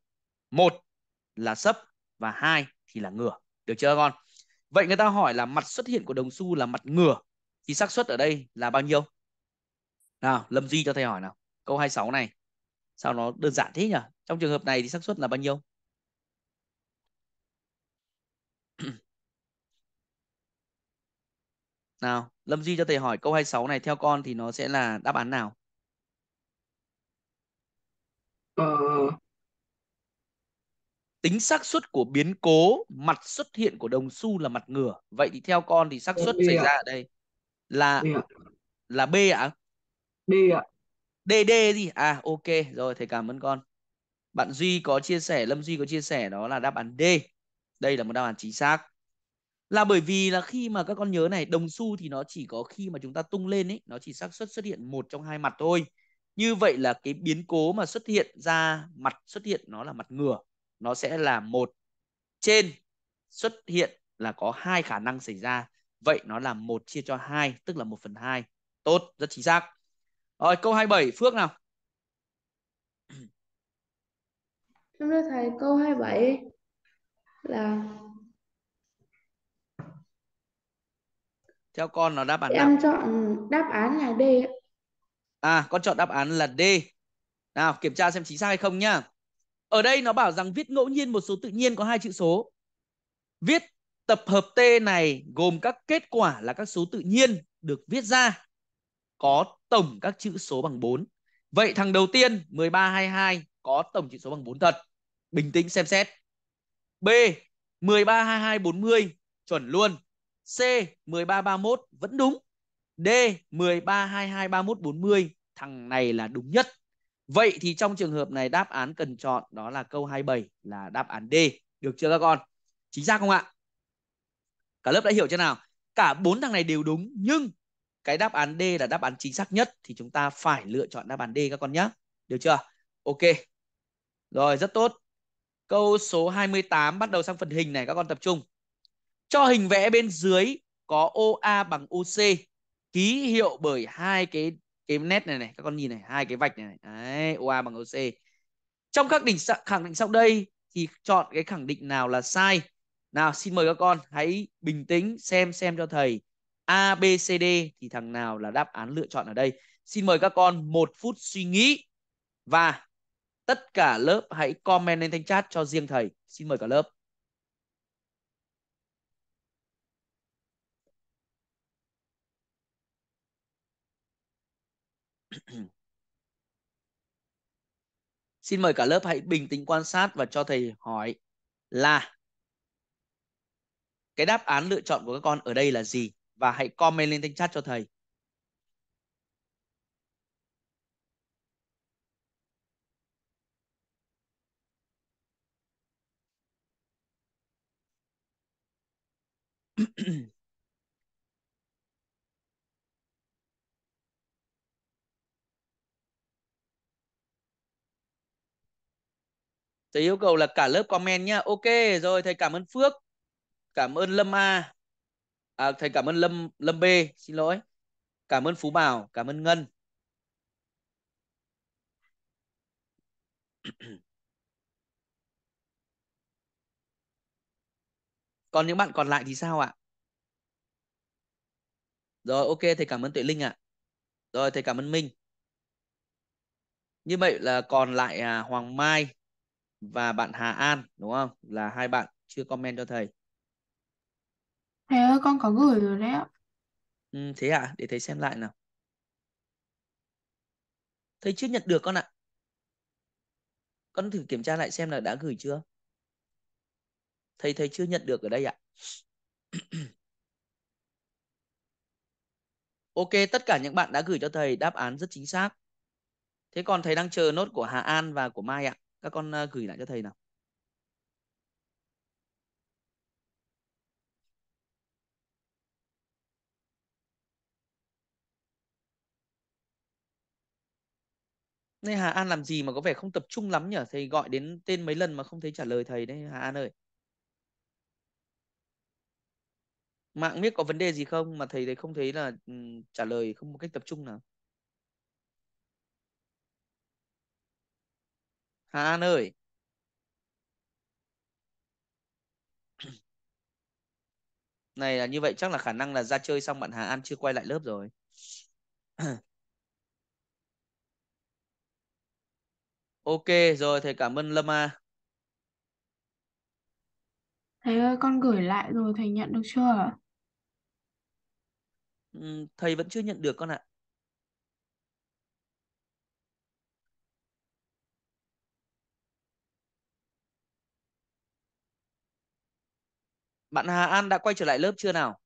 một là sấp và hai thì là ngửa được chưa con vậy người ta hỏi là mặt xuất hiện của đồng xu là mặt ngửa thì xác suất ở đây là bao nhiêu nào lâm duy cho thầy hỏi nào câu 26 này sao nó đơn giản thế nhỉ trong trường hợp này thì xác suất là bao nhiêu (clears throat) nào lâm duy cho thầy hỏi câu 26 này theo con thì nó sẽ là đáp án nào ờ, tính xác suất của biến cố mặt xuất hiện của đồng xu là mặt ngửa vậy thì theo con thì xác suất xảy ra ở đây là là b ạ à? d ạ d d gì à ok rồi thầy cảm ơn con bạn duy có chia sẻ lâm duy có chia sẻ đó là đáp án d đây là một đáp án chính xác là bởi vì là khi mà các con nhớ này đồng xu thì nó chỉ có khi mà chúng ta tung lên ấy nó chỉ xác suất xuất hiện một trong hai mặt thôi như vậy là cái biến cố mà xuất hiện ra mặt xuất hiện nó là mặt ngửa nó sẽ là một trên xuất hiện là có hai khả năng xảy ra. Vậy nó là một chia cho hai tức là một phần hai Tốt, rất chính xác. Rồi, câu 27, Phước nào. Em thưa thầy, câu 27 là Theo con nó đáp án Em nào? chọn đáp án là D. À, con chọn đáp án là D. Nào, kiểm tra xem chính xác hay không nhá. Ở đây nó bảo rằng viết ngẫu nhiên một số tự nhiên có hai chữ số. Viết tập hợp T này gồm các kết quả là các số tự nhiên được viết ra có tổng các chữ số bằng 4. Vậy thằng đầu tiên 1322 có tổng chữ số bằng 4 thật. Bình tĩnh xem xét. B 132240 chuẩn luôn. C 1331 vẫn đúng. D 13223140 thằng này là đúng nhất. Vậy thì trong trường hợp này đáp án cần chọn đó là câu 27 là đáp án D. Được chưa các con? Chính xác không ạ? Cả lớp đã hiểu chưa nào? Cả bốn thằng này đều đúng nhưng cái đáp án D là đáp án chính xác nhất thì chúng ta phải lựa chọn đáp án D các con nhé. Được chưa? Ok. Rồi, rất tốt. Câu số 28 bắt đầu sang phần hình này các con tập trung. Cho hình vẽ bên dưới có OA bằng OC ký hiệu bởi hai cái cái nét này này các con nhìn này hai cái vạch này, này. Đấy, OA bằng OC trong các đỉnh khẳng định sau đây thì chọn cái khẳng định nào là sai nào xin mời các con hãy bình tĩnh xem xem cho thầy A B C D thì thằng nào là đáp án lựa chọn ở đây xin mời các con một phút suy nghĩ và tất cả lớp hãy comment lên thanh chat cho riêng thầy xin mời cả lớp (clears throat) Xin mời cả lớp hãy bình tĩnh quan sát và cho thầy hỏi là cái đáp án lựa chọn của các con ở đây là gì và hãy comment lên thanh chat cho thầy. (clears throat) thầy yêu cầu là cả lớp comment nhá ok rồi thầy cảm ơn phước cảm ơn lâm a à, thầy cảm ơn lâm lâm b xin lỗi cảm ơn phú bảo cảm ơn ngân (clears throat) còn những bạn còn lại thì sao ạ rồi ok thầy cảm ơn tuệ linh ạ rồi thầy cảm ơn minh như vậy là còn lại à, hoàng mai và bạn Hà An đúng không là hai bạn chưa comment cho thầy thầy ơi con có gửi rồi đấy ạ ừ, thế ạ à? để thầy xem lại nào thầy chưa nhận được con ạ con thử kiểm tra lại xem là đã gửi chưa thầy thầy chưa nhận được ở đây ạ (clears throat) ok tất cả những bạn đã gửi cho thầy đáp án rất chính xác thế còn thầy đang chờ nốt của hà an và của mai ạ các con ờ, gửi lại cho thầy nào Nên Hà An làm gì mà có vẻ không tập trung lắm nhỉ? Thầy gọi đến tên mấy lần mà không thấy trả lời thầy đấy Hà An ơi. Mạng biết có vấn đề gì không mà thầy thấy không thấy là trả lời không một cách tập trung nào. Hà An ơi (clears throat) này là như vậy chắc là khả năng là ra chơi xong bạn Hà An chưa quay lại lớp rồi (clears throat) ok rồi thầy cảm ơn Lâm A thầy ơi con gửi lại rồi thầy nhận được chưa ạ ừ, thầy vẫn chưa nhận được con ạ Bạn Hà An đã quay trở lại lớp chưa nào?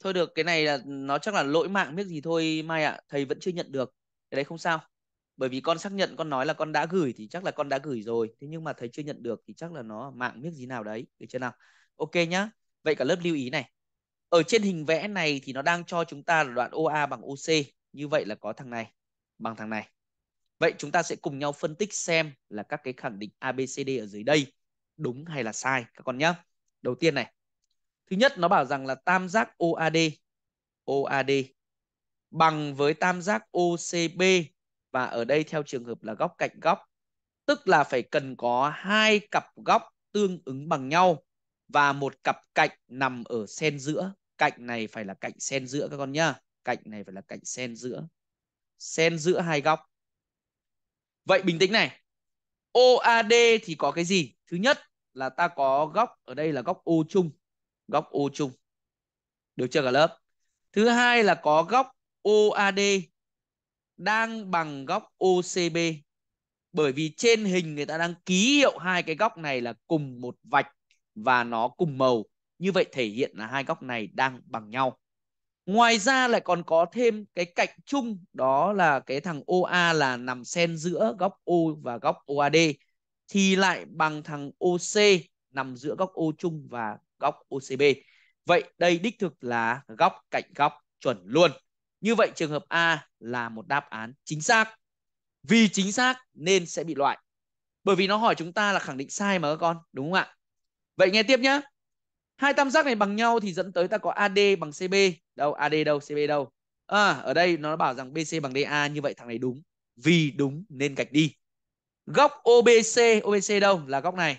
Thôi được, cái này là nó chắc là lỗi mạng biết gì thôi Mai ạ, à. thầy vẫn chưa nhận được. Cái đấy không sao. Bởi vì con xác nhận con nói là con đã gửi thì chắc là con đã gửi rồi. Thế nhưng mà thầy chưa nhận được thì chắc là nó mạng biết gì nào đấy, được chưa nào? Ok nhá. Vậy cả lớp lưu ý này. Ở trên hình vẽ này thì nó đang cho chúng ta là đoạn OA bằng OC. Như vậy là có thằng này bằng thằng này. Vậy chúng ta sẽ cùng nhau phân tích xem là các cái khẳng định ABCD ở dưới đây đúng hay là sai các con nhé. Đầu tiên này, thứ nhất nó bảo rằng là tam giác OAD OAD bằng với tam giác OCB và ở đây theo trường hợp là góc cạnh góc, tức là phải cần có hai cặp góc tương ứng bằng nhau và một cặp cạnh nằm ở sen giữa. Cạnh này phải là cạnh sen giữa các con nhá. Cạnh này phải là cạnh sen giữa. Sen giữa hai góc Vậy bình tĩnh này. OAD thì có cái gì? Thứ nhất là ta có góc ở đây là góc O chung. Góc O chung. Được chưa cả lớp? Thứ hai là có góc OAD đang bằng góc OCB. Bởi vì trên hình người ta đang ký hiệu hai cái góc này là cùng một vạch và nó cùng màu. Như vậy thể hiện là hai góc này đang bằng nhau. Ngoài ra lại còn có thêm cái cạnh chung đó là cái thằng OA là nằm xen giữa góc O và góc OAD thì lại bằng thằng OC nằm giữa góc O chung và góc OCB. Vậy đây đích thực là góc cạnh góc chuẩn luôn. Như vậy trường hợp A là một đáp án chính xác. Vì chính xác nên sẽ bị loại. Bởi vì nó hỏi chúng ta là khẳng định sai mà các con, đúng không ạ? Vậy nghe tiếp nhé. Hai tam giác này bằng nhau thì dẫn tới ta có AD bằng CB đâu AD đâu CB đâu à, ở đây nó bảo rằng BC bằng DA như vậy thằng này đúng vì đúng nên gạch đi góc OBC OBC đâu là góc này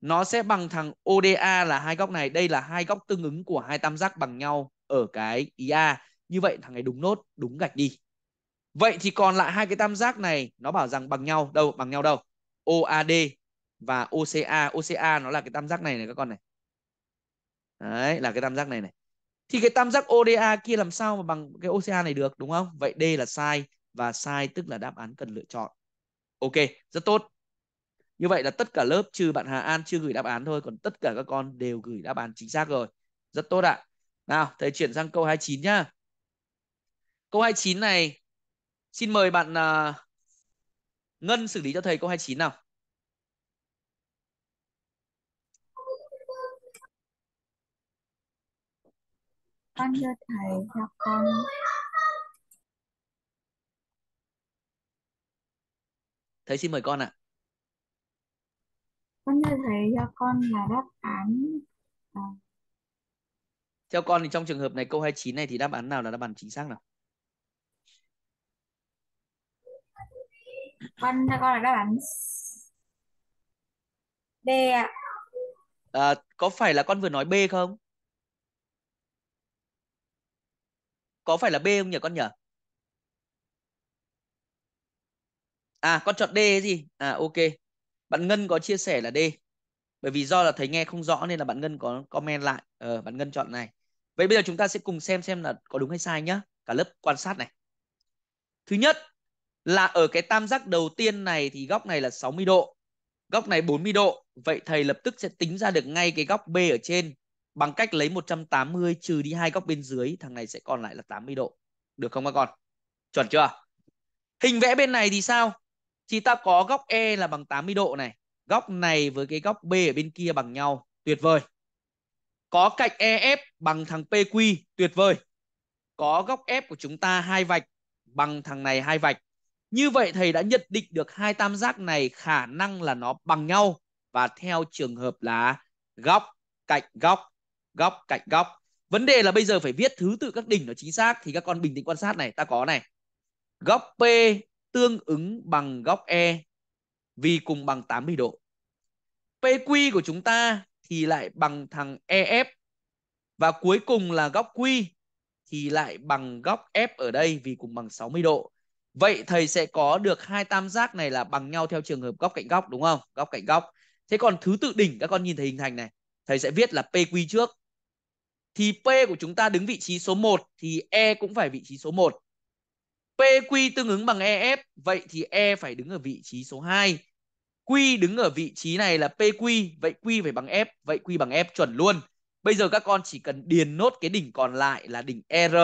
nó sẽ bằng thằng ODA là hai góc này đây là hai góc tương ứng của hai tam giác bằng nhau ở cái IA như vậy thằng này đúng nốt đúng gạch đi vậy thì còn lại hai cái tam giác này nó bảo rằng bằng nhau đâu bằng nhau đâu OAD và OCA OCA nó là cái tam giác này này các con này đấy là cái tam giác này này thì cái tam giác ODA kia làm sao mà bằng cái OCA này được đúng không? Vậy D là sai và sai tức là đáp án cần lựa chọn. Ok, rất tốt. Như vậy là tất cả lớp trừ bạn Hà An chưa gửi đáp án thôi, còn tất cả các con đều gửi đáp án chính xác rồi. Rất tốt ạ. Nào, thầy chuyển sang câu 29 nhá. Câu 29 này xin mời bạn uh, Ngân xử lý cho thầy câu 29 nào. con thưa thầy cho con thầy xin mời con ạ con thưa thầy cho con là đáp án à. theo con thì trong trường hợp này câu 29 này thì đáp án nào là đáp án chính xác nào con cho con là đáp án B ạ à, có phải là con vừa nói B không có phải là B không nhỉ con nhỉ? À con chọn D gì? À ok. Bạn Ngân có chia sẻ là D. Bởi vì do là thầy nghe không rõ nên là bạn Ngân có comment lại. Ờ, bạn Ngân chọn này. Vậy bây giờ chúng ta sẽ cùng xem xem là có đúng hay sai nhá. Cả lớp quan sát này. Thứ nhất là ở cái tam giác đầu tiên này thì góc này là 60 độ. Góc này 40 độ. Vậy thầy lập tức sẽ tính ra được ngay cái góc B ở trên bằng cách lấy 180 trừ đi hai góc bên dưới thằng này sẽ còn lại là 80 độ được không các con chuẩn chưa hình vẽ bên này thì sao thì ta có góc E là bằng 80 độ này góc này với cái góc B ở bên kia bằng nhau tuyệt vời có cạnh EF bằng thằng PQ tuyệt vời có góc F của chúng ta hai vạch bằng thằng này hai vạch như vậy thầy đã nhận định được hai tam giác này khả năng là nó bằng nhau và theo trường hợp là góc cạnh góc góc cạnh góc vấn đề là bây giờ phải viết thứ tự các đỉnh nó chính xác thì các con bình tĩnh quan sát này ta có này góc P tương ứng bằng góc E vì cùng bằng 80 độ PQ của chúng ta thì lại bằng thằng EF và cuối cùng là góc Q thì lại bằng góc F ở đây vì cùng bằng 60 độ Vậy thầy sẽ có được hai tam giác này là bằng nhau theo trường hợp góc cạnh góc đúng không? Góc cạnh góc. Thế còn thứ tự đỉnh các con nhìn thấy hình thành này, thầy sẽ viết là PQ trước, thì P của chúng ta đứng vị trí số 1 thì E cũng phải vị trí số 1. PQ tương ứng bằng EF, vậy thì E phải đứng ở vị trí số 2. Q đứng ở vị trí này là PQ, vậy Q phải bằng F, vậy Q bằng F chuẩn luôn. Bây giờ các con chỉ cần điền nốt cái đỉnh còn lại là đỉnh R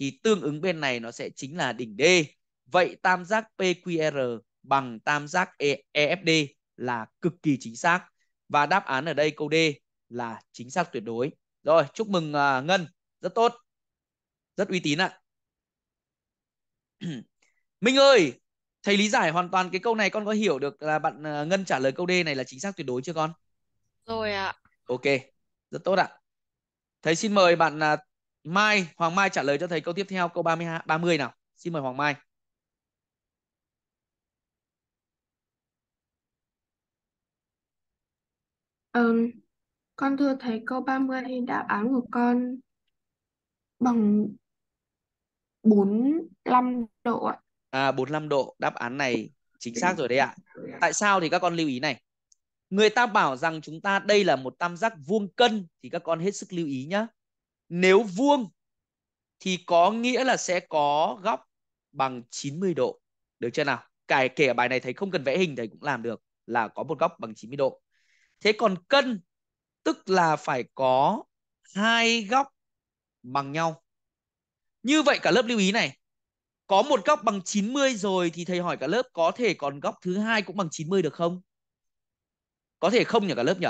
thì tương ứng bên này nó sẽ chính là đỉnh D. Vậy tam giác PQR bằng tam giác EFD e là cực kỳ chính xác và đáp án ở đây câu D là chính xác tuyệt đối rồi chúc mừng uh, ngân rất tốt rất uy tín ạ (clears throat) minh ơi thầy lý giải hoàn toàn cái câu này con có hiểu được là bạn uh, ngân trả lời câu d này là chính xác tuyệt đối chưa con rồi ạ ok rất tốt ạ thầy xin mời bạn uh, mai hoàng mai trả lời cho thầy câu tiếp theo câu 32, 30 nào xin mời hoàng mai um, con thưa thầy câu 30 thì đáp án của con bằng 45 độ ạ. À 45 độ, đáp án này chính xác rồi đấy ạ. Tại sao thì các con lưu ý này. Người ta bảo rằng chúng ta đây là một tam giác vuông cân thì các con hết sức lưu ý nhá. Nếu vuông thì có nghĩa là sẽ có góc bằng 90 độ. Được chưa nào? Cài kể bài này thầy không cần vẽ hình thầy cũng làm được là có một góc bằng 90 độ. Thế còn cân tức là phải có hai góc bằng nhau. Như vậy cả lớp lưu ý này, có một góc bằng 90 rồi thì thầy hỏi cả lớp có thể còn góc thứ hai cũng bằng 90 được không? Có thể không nhỉ cả lớp nhỉ?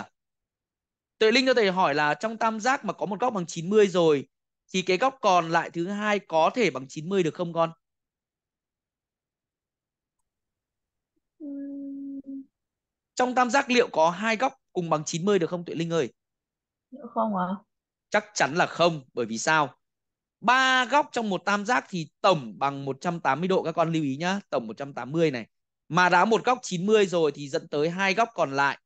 Tuệ Linh cho thầy hỏi là trong tam giác mà có một góc bằng 90 rồi thì cái góc còn lại thứ hai có thể bằng 90 được không con? Trong tam giác liệu có hai góc cùng bằng 90 được không Tuệ Linh ơi? Không ạ. À? Chắc chắn là không, bởi vì sao? ba góc trong một tam giác thì tổng bằng 180 độ các con lưu ý nhá, tổng 180 này. Mà đã một góc 90 rồi thì dẫn tới hai góc còn lại.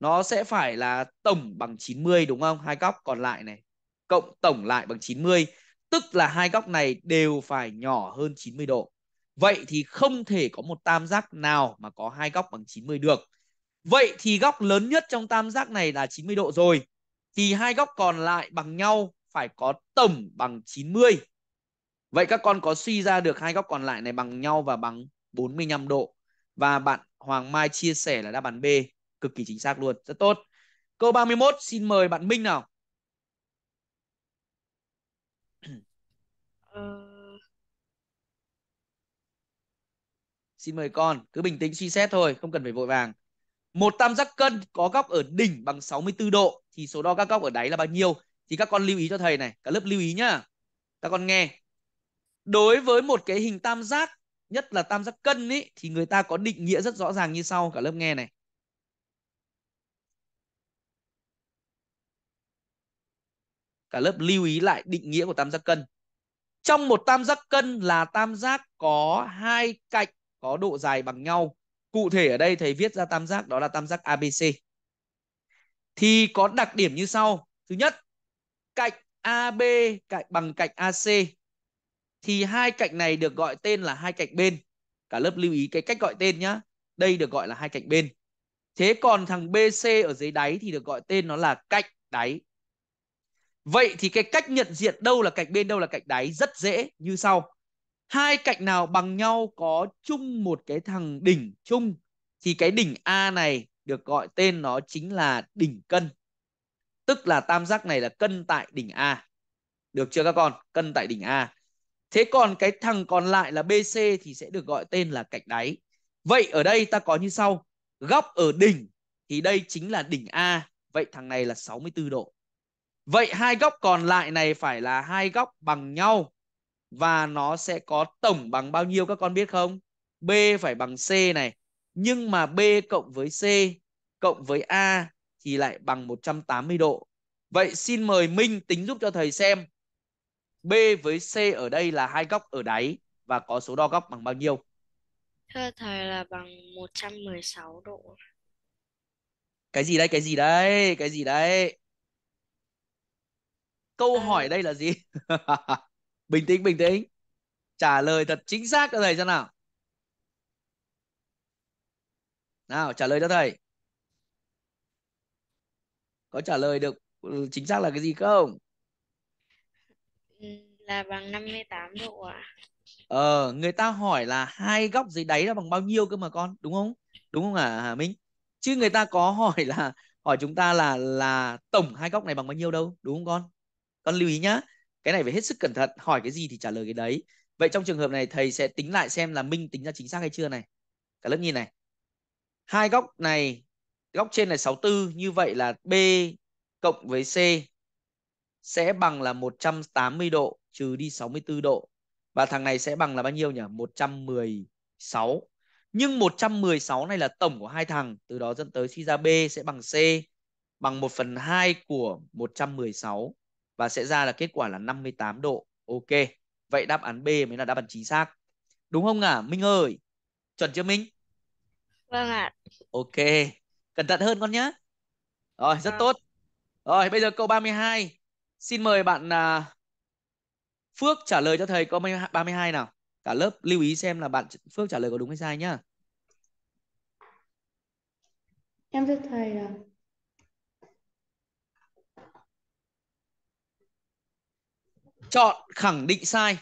Nó sẽ phải là tổng bằng 90 đúng không? Hai góc còn lại này cộng tổng lại bằng 90, tức là hai góc này đều phải nhỏ hơn 90 độ. Vậy thì không thể có một tam giác nào mà có hai góc bằng 90 được. Vậy thì góc lớn nhất trong tam giác này là 90 độ rồi. Thì hai góc còn lại bằng nhau phải có tổng bằng 90. Vậy các con có suy ra được hai góc còn lại này bằng nhau và bằng 45 độ. Và bạn Hoàng Mai chia sẻ là đáp án B cực kỳ chính xác luôn. Rất tốt. Câu 31 xin mời bạn Minh nào. Ờ. Xin mời con, cứ bình tĩnh suy xét thôi, không cần phải vội vàng một tam giác cân có góc ở đỉnh bằng 64 độ thì số đo các góc ở đáy là bao nhiêu thì các con lưu ý cho thầy này cả lớp lưu ý nhá các con nghe đối với một cái hình tam giác nhất là tam giác cân ý, thì người ta có định nghĩa rất rõ ràng như sau cả lớp nghe này cả lớp lưu ý lại định nghĩa của tam giác cân trong một tam giác cân là tam giác có hai cạnh có độ dài bằng nhau Cụ thể ở đây thầy viết ra tam giác đó là tam giác ABC. Thì có đặc điểm như sau. Thứ nhất, cạnh AB cạnh bằng cạnh AC thì hai cạnh này được gọi tên là hai cạnh bên. Cả lớp lưu ý cái cách gọi tên nhá. Đây được gọi là hai cạnh bên. Thế còn thằng BC ở dưới đáy thì được gọi tên nó là cạnh đáy. Vậy thì cái cách nhận diện đâu là cạnh bên, đâu là cạnh đáy rất dễ như sau hai cạnh nào bằng nhau có chung một cái thằng đỉnh chung thì cái đỉnh A này được gọi tên nó chính là đỉnh cân. Tức là tam giác này là cân tại đỉnh A. Được chưa các con? Cân tại đỉnh A. Thế còn cái thằng còn lại là BC thì sẽ được gọi tên là cạnh đáy. Vậy ở đây ta có như sau. Góc ở đỉnh thì đây chính là đỉnh A. Vậy thằng này là 64 độ. Vậy hai góc còn lại này phải là hai góc bằng nhau và nó sẽ có tổng bằng bao nhiêu các con biết không? B phải bằng C này. Nhưng mà B cộng với C cộng với A thì lại bằng 180 độ. Vậy xin mời Minh tính giúp cho thầy xem. B với C ở đây là hai góc ở đáy và có số đo góc bằng bao nhiêu? Thưa thầy là bằng 116 độ. Cái gì đây? Cái gì đây? Cái gì đây? Câu à. hỏi đây là gì? (laughs) bình tĩnh bình tĩnh trả lời thật chính xác cho thầy cho nào nào trả lời cho thầy có trả lời được ừ, chính xác là cái gì không là bằng 58 độ ạ ờ người ta hỏi là hai góc dưới đáy là bằng bao nhiêu cơ mà con đúng không đúng không à Hà Minh chứ người ta có hỏi là hỏi chúng ta là là tổng hai góc này bằng bao nhiêu đâu đúng không con con lưu ý nhá cái này phải hết sức cẩn thận hỏi cái gì thì trả lời cái đấy vậy trong trường hợp này thầy sẽ tính lại xem là minh tính ra chính xác hay chưa này cả lớp nhìn này hai góc này góc trên là 64 như vậy là b cộng với c sẽ bằng là 180 độ trừ đi 64 độ và thằng này sẽ bằng là bao nhiêu nhỉ 116 nhưng 116 này là tổng của hai thằng từ đó dẫn tới suy ra b sẽ bằng c bằng 1 phần 2 của 116 và sẽ ra là kết quả là 58 độ. Ok. Vậy đáp án B mới là đáp án chính xác. Đúng không ạ? À? Minh ơi. Chuẩn chưa Minh? Vâng ạ. Ok. Cẩn thận hơn con nhé. Rồi, rất vâng. tốt. Rồi, bây giờ câu 32. Xin mời bạn uh, Phước trả lời cho thầy câu 32 nào. Cả lớp lưu ý xem là bạn Phước trả lời có đúng hay sai nhá. Em thưa thầy là chọn khẳng định sai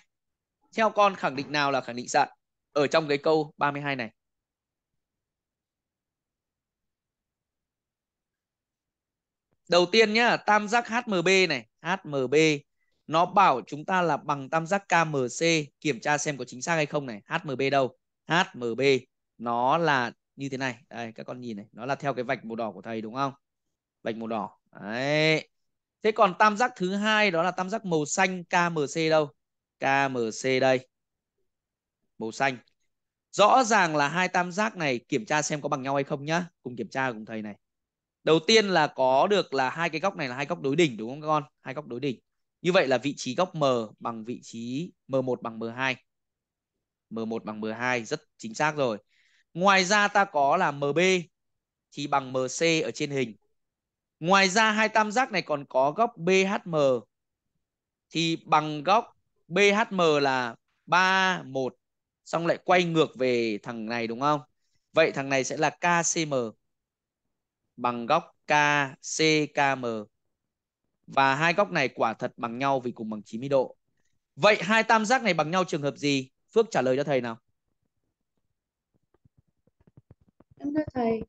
theo con khẳng định nào là khẳng định sai ở trong cái câu 32 này đầu tiên nhá tam giác HMB này HMB nó bảo chúng ta là bằng tam giác KMC kiểm tra xem có chính xác hay không này HMB đâu HMB nó là như thế này đây các con nhìn này nó là theo cái vạch màu đỏ của thầy đúng không vạch màu đỏ đấy Thế còn tam giác thứ hai đó là tam giác màu xanh KMC đâu? KMC đây. Màu xanh. Rõ ràng là hai tam giác này kiểm tra xem có bằng nhau hay không nhá. Cùng kiểm tra cùng thầy này. Đầu tiên là có được là hai cái góc này là hai góc đối đỉnh đúng không các con? Hai góc đối đỉnh. Như vậy là vị trí góc M bằng vị trí M1 bằng M2. M1 bằng M2 rất chính xác rồi. Ngoài ra ta có là MB thì bằng MC ở trên hình Ngoài ra hai tam giác này còn có góc BHM thì bằng góc BHM là 3 1 xong lại quay ngược về thằng này đúng không? Vậy thằng này sẽ là KCM bằng góc KCKM. Và hai góc này quả thật bằng nhau vì cùng bằng 90 độ. Vậy hai tam giác này bằng nhau trường hợp gì? Phước trả lời cho thầy nào. Em thưa thầy,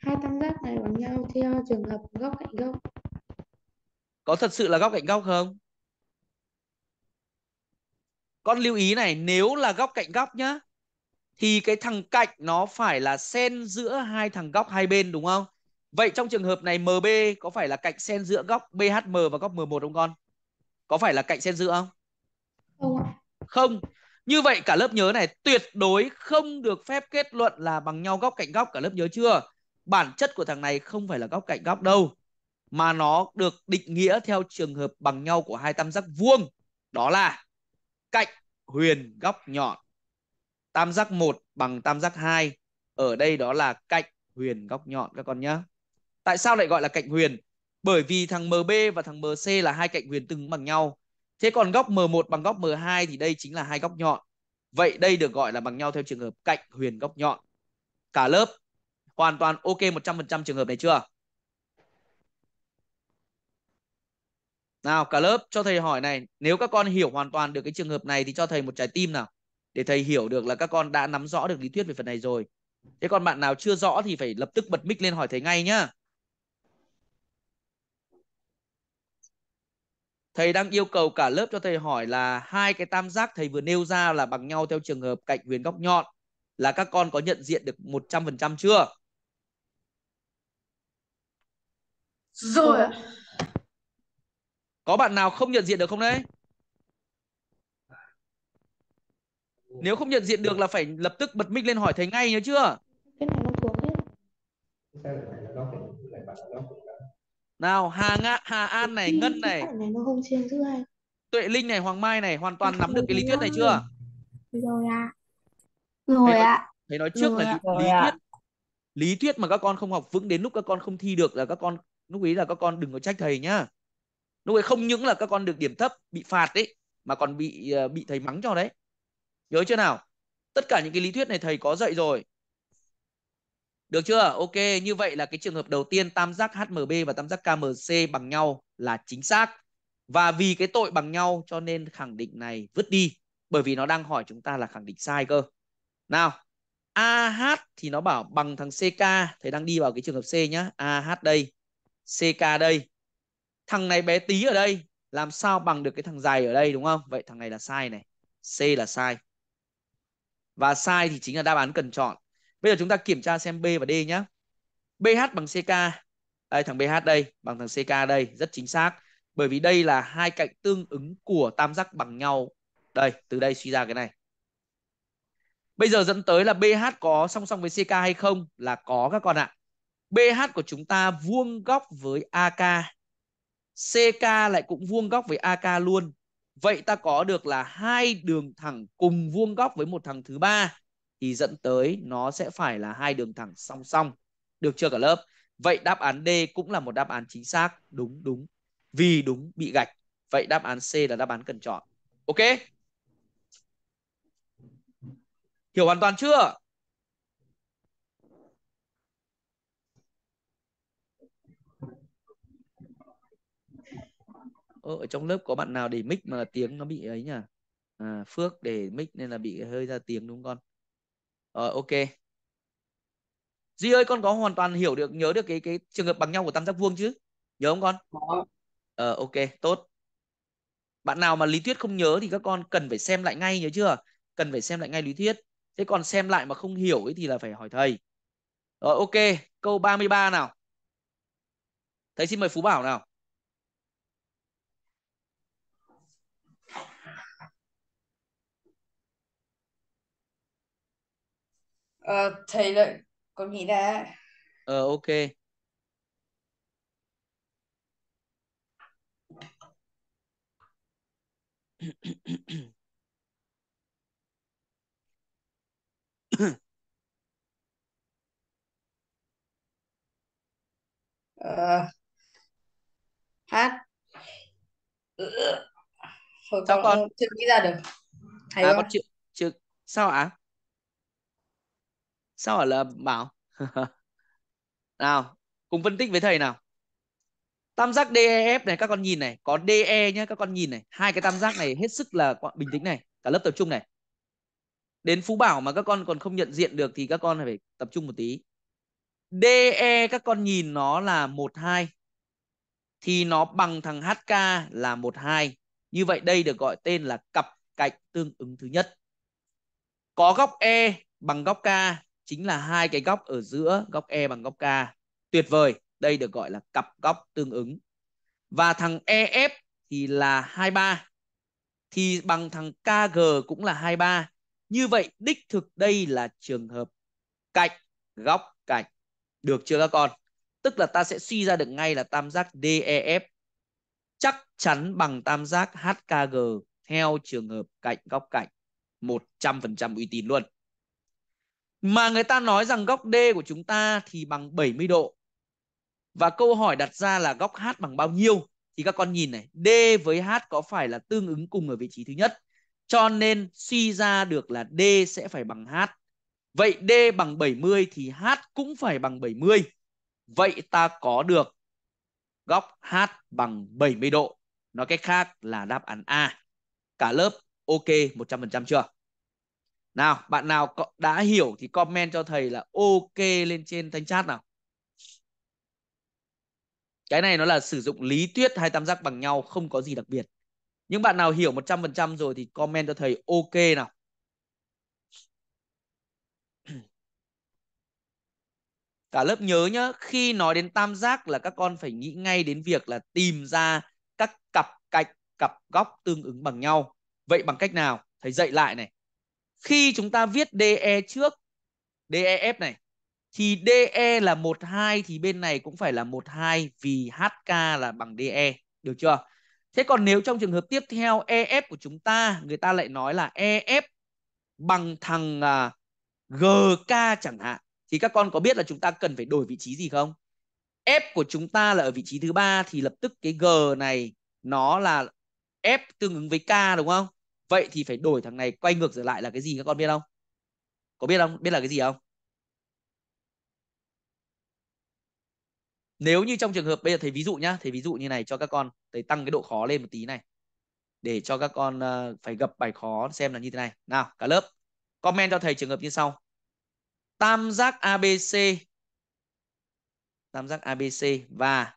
hai tam giác này bằng nhau theo trường hợp góc cạnh góc có thật sự là góc cạnh góc không con lưu ý này nếu là góc cạnh góc nhá thì cái thằng cạnh nó phải là xen giữa hai thằng góc hai bên đúng không vậy trong trường hợp này mb có phải là cạnh xen giữa góc bhm và góc m1 không con có phải là cạnh xen giữa không không ạ không như vậy cả lớp nhớ này tuyệt đối không được phép kết luận là bằng nhau góc cạnh góc cả lớp nhớ chưa bản chất của thằng này không phải là góc cạnh góc đâu mà nó được định nghĩa theo trường hợp bằng nhau của hai tam giác vuông đó là cạnh huyền góc nhọn tam giác 1 bằng tam giác 2 ở đây đó là cạnh huyền góc nhọn các con nhé tại sao lại gọi là cạnh huyền bởi vì thằng MB và thằng MC là hai cạnh huyền tương bằng nhau thế còn góc M1 bằng góc M2 thì đây chính là hai góc nhọn vậy đây được gọi là bằng nhau theo trường hợp cạnh huyền góc nhọn cả lớp hoàn toàn ok 100% trường hợp này chưa? Nào cả lớp cho thầy hỏi này, nếu các con hiểu hoàn toàn được cái trường hợp này thì cho thầy một trái tim nào để thầy hiểu được là các con đã nắm rõ được lý thuyết về phần này rồi. Thế còn bạn nào chưa rõ thì phải lập tức bật mic lên hỏi thầy ngay nhá. Thầy đang yêu cầu cả lớp cho thầy hỏi là hai cái tam giác thầy vừa nêu ra là bằng nhau theo trường hợp cạnh huyền góc nhọn là các con có nhận diện được 100% chưa? Rồi ạ. Có bạn nào không nhận diện được không đấy? Nếu không nhận diện được là phải lập tức bật mic lên hỏi thầy ngay nhớ chưa? Cái này nó thuộc hết. Nào, Hà Ngạ, Hà An này, Ngân này. này nó không trên giữa Tuệ Linh này, Hoàng Mai này, hoàn toàn nắm được cái lý thuyết này chưa? Rồi ạ. À. Rồi ạ. À. Thầy nói trước rồi là lý, lý thuyết. Lý thuyết mà các con không học vững đến lúc các con không thi được là các con lúc ý là các con đừng có trách thầy nhá lúc ấy không những là các con được điểm thấp bị phạt đấy mà còn bị ờ, bị thầy mắng cho đấy nhớ chưa nào tất cả những cái lý thuyết này thầy có dạy rồi được chưa ok như vậy là cái trường hợp đầu tiên tam giác HMB và tam giác KMC bằng nhau là chính xác và vì cái tội bằng nhau cho nên khẳng định này vứt đi bởi vì nó đang hỏi chúng ta là khẳng định sai cơ nào AH thì nó bảo bằng thằng CK thầy đang đi vào cái trường hợp C nhá AH đây CK đây. Thằng này bé tí ở đây. Làm sao bằng được cái thằng dài ở đây đúng không? Vậy thằng này là sai này. C là sai. Và sai thì chính là đáp án cần chọn. Bây giờ chúng ta kiểm tra xem B và D nhé. BH bằng CK. Đây, thằng BH đây bằng thằng CK đây. Rất chính xác. Bởi vì đây là hai cạnh tương ứng của tam giác bằng nhau. Đây, từ đây suy ra cái này. Bây giờ dẫn tới là BH có song song với CK hay không? Là có các con ạ. BH của chúng ta vuông góc với AK. CK lại cũng vuông góc với AK luôn. Vậy ta có được là hai đường thẳng cùng vuông góc với một thằng thứ ba thì dẫn tới nó sẽ phải là hai đường thẳng song song. Được chưa cả lớp? Vậy đáp án D cũng là một đáp án chính xác. Đúng, đúng. Vì đúng bị gạch. Vậy đáp án C là đáp án cần chọn. Ok? Hiểu hoàn toàn chưa? ở trong lớp có bạn nào để mic mà tiếng nó bị ấy nhỉ à, Phước để mic nên là bị hơi ra tiếng đúng không con rồi ok Duy ơi con có hoàn toàn hiểu được nhớ được cái cái trường hợp bằng nhau của tam giác vuông chứ nhớ không con có ờ, ok tốt bạn nào mà lý thuyết không nhớ thì các con cần phải xem lại ngay nhớ chưa cần phải xem lại ngay lý thuyết thế còn xem lại mà không hiểu ấy thì là phải hỏi thầy rồi ok câu 33 nào thầy xin mời Phú Bảo nào Ờ, thầy lại con nghĩ đã Ờ ok. (coughs) ờ, hát Thôi Sao con con? chưa nghĩ ra được thầy À con ơi chưa chưa sao ạ? sao ở là bảo (laughs) nào cùng phân tích với thầy nào tam giác DEF này các con nhìn này có DE nhé các con nhìn này hai cái tam giác này hết sức là bình tĩnh này cả lớp tập trung này đến phú bảo mà các con còn không nhận diện được thì các con phải tập trung một tí DE các con nhìn nó là 12 thì nó bằng thằng HK là 12 như vậy đây được gọi tên là cặp cạnh tương ứng thứ nhất có góc E bằng góc K chính là hai cái góc ở giữa góc E bằng góc K. Tuyệt vời, đây được gọi là cặp góc tương ứng. Và thằng EF thì là 23 thì bằng thằng KG cũng là 23. Như vậy đích thực đây là trường hợp cạnh góc cạnh. Được chưa các con? Tức là ta sẽ suy ra được ngay là tam giác DEF chắc chắn bằng tam giác HKG theo trường hợp cạnh góc cạnh 100% uy tín luôn mà người ta nói rằng góc D của chúng ta thì bằng 70 độ. Và câu hỏi đặt ra là góc H bằng bao nhiêu? Thì các con nhìn này, D với H có phải là tương ứng cùng ở vị trí thứ nhất? Cho nên suy ra được là D sẽ phải bằng H. Vậy D bằng 70 thì H cũng phải bằng 70. Vậy ta có được góc H bằng 70 độ. Nói cách khác là đáp án A. Cả lớp ok 100% chưa? nào bạn nào đã hiểu thì comment cho thầy là ok lên trên thanh chat nào cái này nó là sử dụng lý thuyết hai tam giác bằng nhau không có gì đặc biệt những bạn nào hiểu 100% rồi thì comment cho thầy ok nào (clears throat) cả lớp nhớ nhá khi nói đến tam giác là các con phải nghĩ ngay đến việc là tìm ra các cặp cạnh cặp góc tương ứng bằng nhau vậy bằng cách nào thầy dạy lại này khi chúng ta viết DE trước DEF này thì DE là 12 thì bên này cũng phải là 12 vì HK là bằng DE, được chưa? Thế còn nếu trong trường hợp tiếp theo EF của chúng ta người ta lại nói là EF bằng thằng uh, à, GK chẳng hạn thì các con có biết là chúng ta cần phải đổi vị trí gì không? F của chúng ta là ở vị trí thứ ba thì lập tức cái G này nó là F tương ứng với K đúng không? vậy thì phải đổi thằng này quay ngược trở lại là cái gì các con biết không có biết không biết là cái gì không nếu như trong trường hợp bây giờ thầy ví dụ nhá thầy ví dụ như này cho các con thầy tăng cái độ khó lên một tí này để cho các con ờ, phải gặp bài khó xem là như thế này nào cả lớp comment cho thầy trường hợp như sau tam giác abc tam giác abc và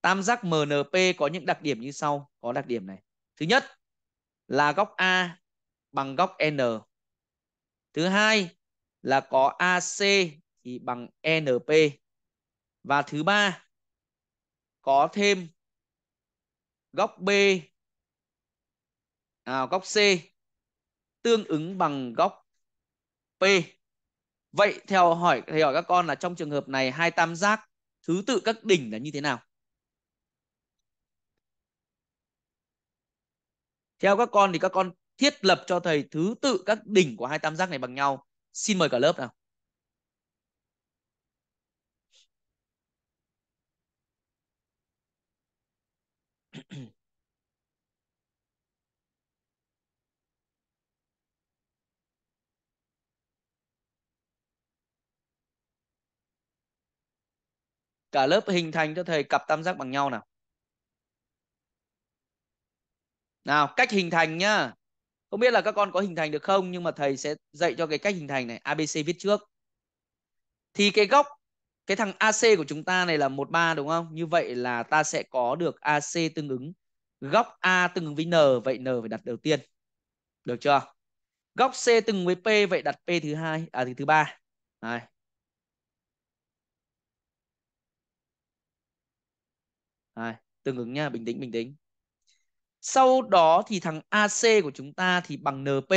tam giác mnp có những đặc điểm như sau có đặc điểm này thứ nhất là góc A bằng góc N. Thứ hai là có AC thì bằng NP. Và thứ ba có thêm góc B à, góc C tương ứng bằng góc P. Vậy theo hỏi thầy hỏi các con là trong trường hợp này hai tam giác thứ tự các đỉnh là như thế nào? Theo các con thì các con thiết lập cho thầy thứ tự các đỉnh của hai tam giác này bằng nhau. Xin mời cả lớp nào. cả lớp hình thành cho thầy cặp tam giác bằng nhau nào nào cách hình thành nhá không biết là các con có hình thành được không nhưng mà thầy sẽ dạy cho cái cách hình thành này abc viết trước thì cái góc cái thằng AC của chúng ta này là 13 đúng không? Như vậy là ta sẽ có được AC tương ứng góc A tương ứng với N vậy N phải đặt đầu tiên. Được chưa? Góc C tương ứng với P vậy đặt P thứ hai à thì thứ ba. Này. Này, tương ứng nha, bình tĩnh bình tĩnh. Sau đó thì thằng AC của chúng ta thì bằng NP.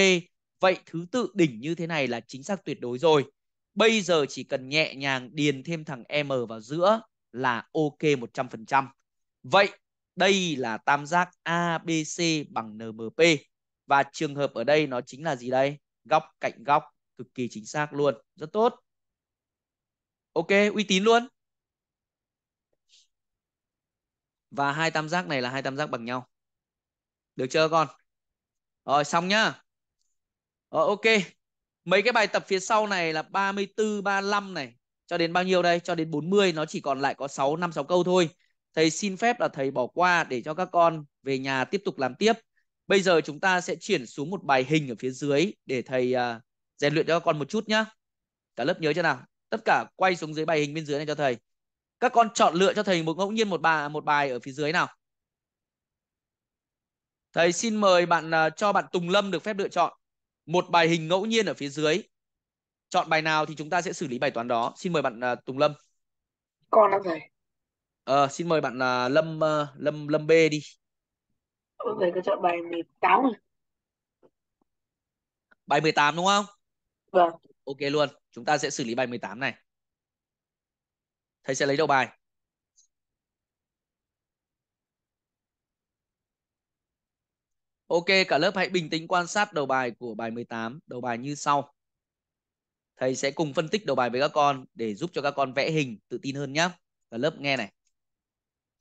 Vậy thứ tự đỉnh như thế này là chính xác tuyệt đối rồi. Bây giờ chỉ cần nhẹ nhàng điền thêm thằng M vào giữa là ok 100%. Vậy đây là tam giác ABC bằng NMP. Và trường hợp ở đây nó chính là gì đây? Góc cạnh góc cực kỳ chính xác luôn. Rất tốt. Ok, uy tín luôn. Và hai tam giác này là hai tam giác bằng nhau được chưa con rồi xong nhá rồi, ok mấy cái bài tập phía sau này là 34 35 này cho đến bao nhiêu đây cho đến 40 nó chỉ còn lại có 6 5 6 câu thôi thầy xin phép là thầy bỏ qua để cho các con về nhà tiếp tục làm tiếp bây giờ chúng ta sẽ chuyển xuống một bài hình ở phía dưới để thầy uh, rèn luyện cho các con một chút nhá cả lớp nhớ chưa nào tất cả quay xuống dưới bài hình bên dưới này cho thầy các con chọn lựa cho thầy một ngẫu nhiên một bài một bài ở phía dưới nào Thầy xin mời bạn à, cho bạn Tùng Lâm được phép lựa chọn một bài hình ngẫu nhiên ở phía dưới. Chọn bài nào thì chúng ta sẽ xử lý bài toán đó. Xin mời bạn à, Tùng Lâm. Con ạ thầy. Ờ, à, xin mời bạn à, Lâm Lâm Lâm B đi. Ôi, thầy có chọn bài 18 rồi. Bài 18 đúng không? Vâng. Ok luôn. Chúng ta sẽ xử lý bài 18 này. Thầy sẽ lấy đầu bài. Ok, cả lớp hãy bình tĩnh quan sát đầu bài của bài 18, đầu bài như sau. Thầy sẽ cùng phân tích đầu bài với các con để giúp cho các con vẽ hình tự tin hơn nhé. Cả lớp nghe này.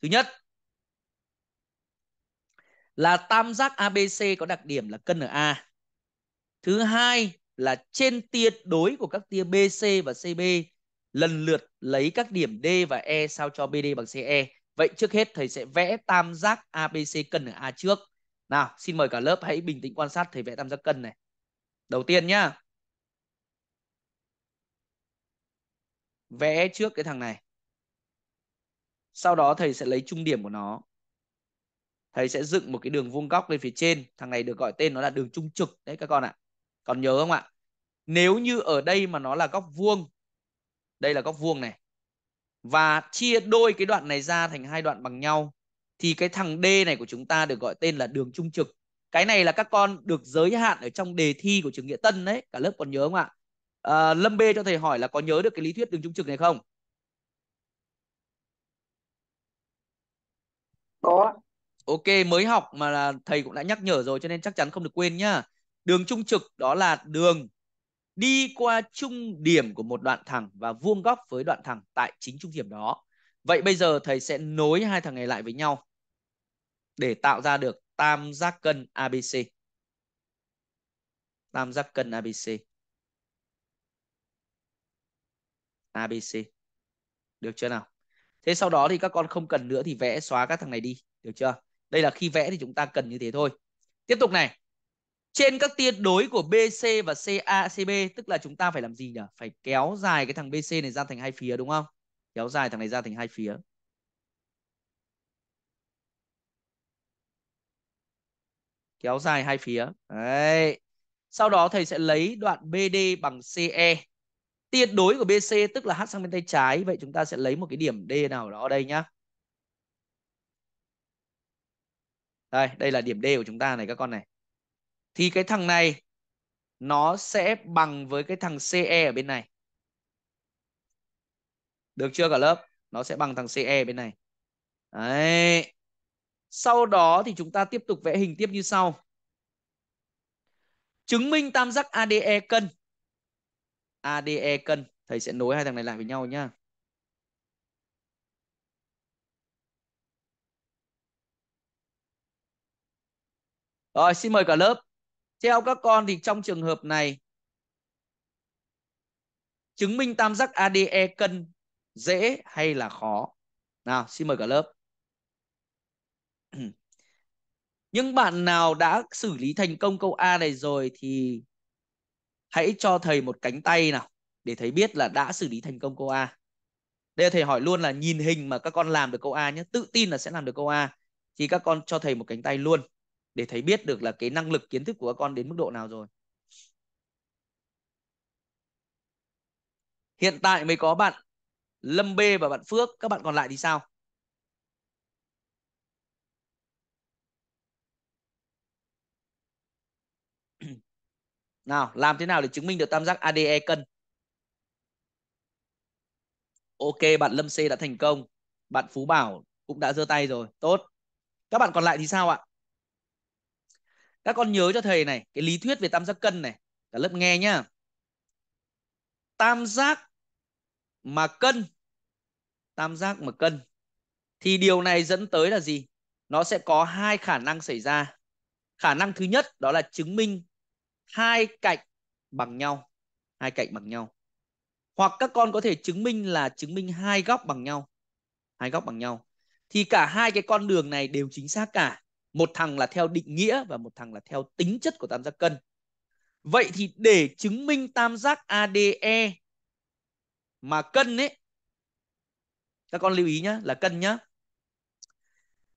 Thứ nhất là tam giác ABC có đặc điểm là cân ở A. Thứ hai là trên tia đối của các tia BC và CB lần lượt lấy các điểm D và E sao cho BD bằng CE. Vậy trước hết thầy sẽ vẽ tam giác ABC cân ở A trước. Nào, xin mời cả lớp hãy bình tĩnh quan sát thầy vẽ tam giác cân này. Đầu tiên nhá. Vẽ trước cái thằng này. Sau đó thầy sẽ lấy trung điểm của nó. Thầy sẽ dựng một cái đường vuông góc lên phía trên. Thằng này được gọi tên nó là đường trung trực. Đấy các con ạ. Còn nhớ không ạ? Nếu như ở đây mà nó là góc vuông. Đây là góc vuông này. Và chia đôi cái đoạn này ra thành hai đoạn bằng nhau thì cái thằng D này của chúng ta được gọi tên là đường trung trực. Cái này là các con được giới hạn ở trong đề thi của trường Nghĩa Tân đấy, cả lớp còn nhớ không ạ? À, Lâm B cho thầy hỏi là có nhớ được cái lý thuyết đường trung trực này không? Có. Ok, mới học mà là thầy cũng đã nhắc nhở rồi cho nên chắc chắn không được quên nhá. Đường trung trực đó là đường đi qua trung điểm của một đoạn thẳng và vuông góc với đoạn thẳng tại chính trung điểm đó. Vậy bây giờ thầy sẽ nối hai thằng này lại với nhau để tạo ra được tam giác cân ABC. Tam giác cân ABC. ABC. Được chưa nào? Thế sau đó thì các con không cần nữa thì vẽ xóa các thằng này đi. Được chưa? Đây là khi vẽ thì chúng ta cần như thế thôi. Tiếp tục này. Trên các tia đối của BC và CA, CB tức là chúng ta phải làm gì nhỉ? Phải kéo dài cái thằng BC này ra thành hai phía đúng không? Kéo dài thằng này ra thành hai phía. kéo dài hai phía đấy sau đó thầy sẽ lấy đoạn BD bằng CE tuyệt đối của BC tức là h sang bên tay trái vậy chúng ta sẽ lấy một cái điểm D nào đó đây nhá đây đây là điểm D của chúng ta này các con này thì cái thằng này nó sẽ bằng với cái thằng CE ở bên này được chưa cả lớp nó sẽ bằng thằng CE bên này đấy sau đó thì chúng ta tiếp tục vẽ hình tiếp như sau. Chứng minh tam giác ADE cân. ADE cân. Thầy sẽ nối hai thằng này lại với nhau nhá. Rồi xin mời cả lớp. Theo các con thì trong trường hợp này chứng minh tam giác ADE cân dễ hay là khó? Nào, xin mời cả lớp. những bạn nào đã xử lý thành công câu A này rồi thì hãy cho thầy một cánh tay nào để thầy biết là đã xử lý thành công câu A. Đây là thầy hỏi luôn là nhìn hình mà các con làm được câu A nhé, tự tin là sẽ làm được câu A thì các con cho thầy một cánh tay luôn để thầy biết được là cái năng lực kiến thức của các con đến mức độ nào rồi. Hiện tại mới có bạn Lâm B và bạn Phước, các bạn còn lại thì sao? Nào, làm thế nào để chứng minh được tam giác ADE cân? Ok, bạn Lâm C đã thành công. Bạn Phú Bảo cũng đã giơ tay rồi. Tốt. Các bạn còn lại thì sao ạ? Các con nhớ cho thầy này, cái lý thuyết về tam giác cân này, cả lớp nghe nhá. Tam giác mà cân tam giác mà cân thì điều này dẫn tới là gì? Nó sẽ có hai khả năng xảy ra. Khả năng thứ nhất đó là chứng minh hai cạnh bằng nhau hai cạnh bằng nhau hoặc các con có thể chứng minh là chứng minh hai góc bằng nhau hai góc bằng nhau thì cả hai cái con đường này đều chính xác cả một thằng là theo định nghĩa và một thằng là theo tính chất của tam giác cân vậy thì để chứng minh tam giác ADE mà cân ấy các con lưu ý nhé là cân nhá,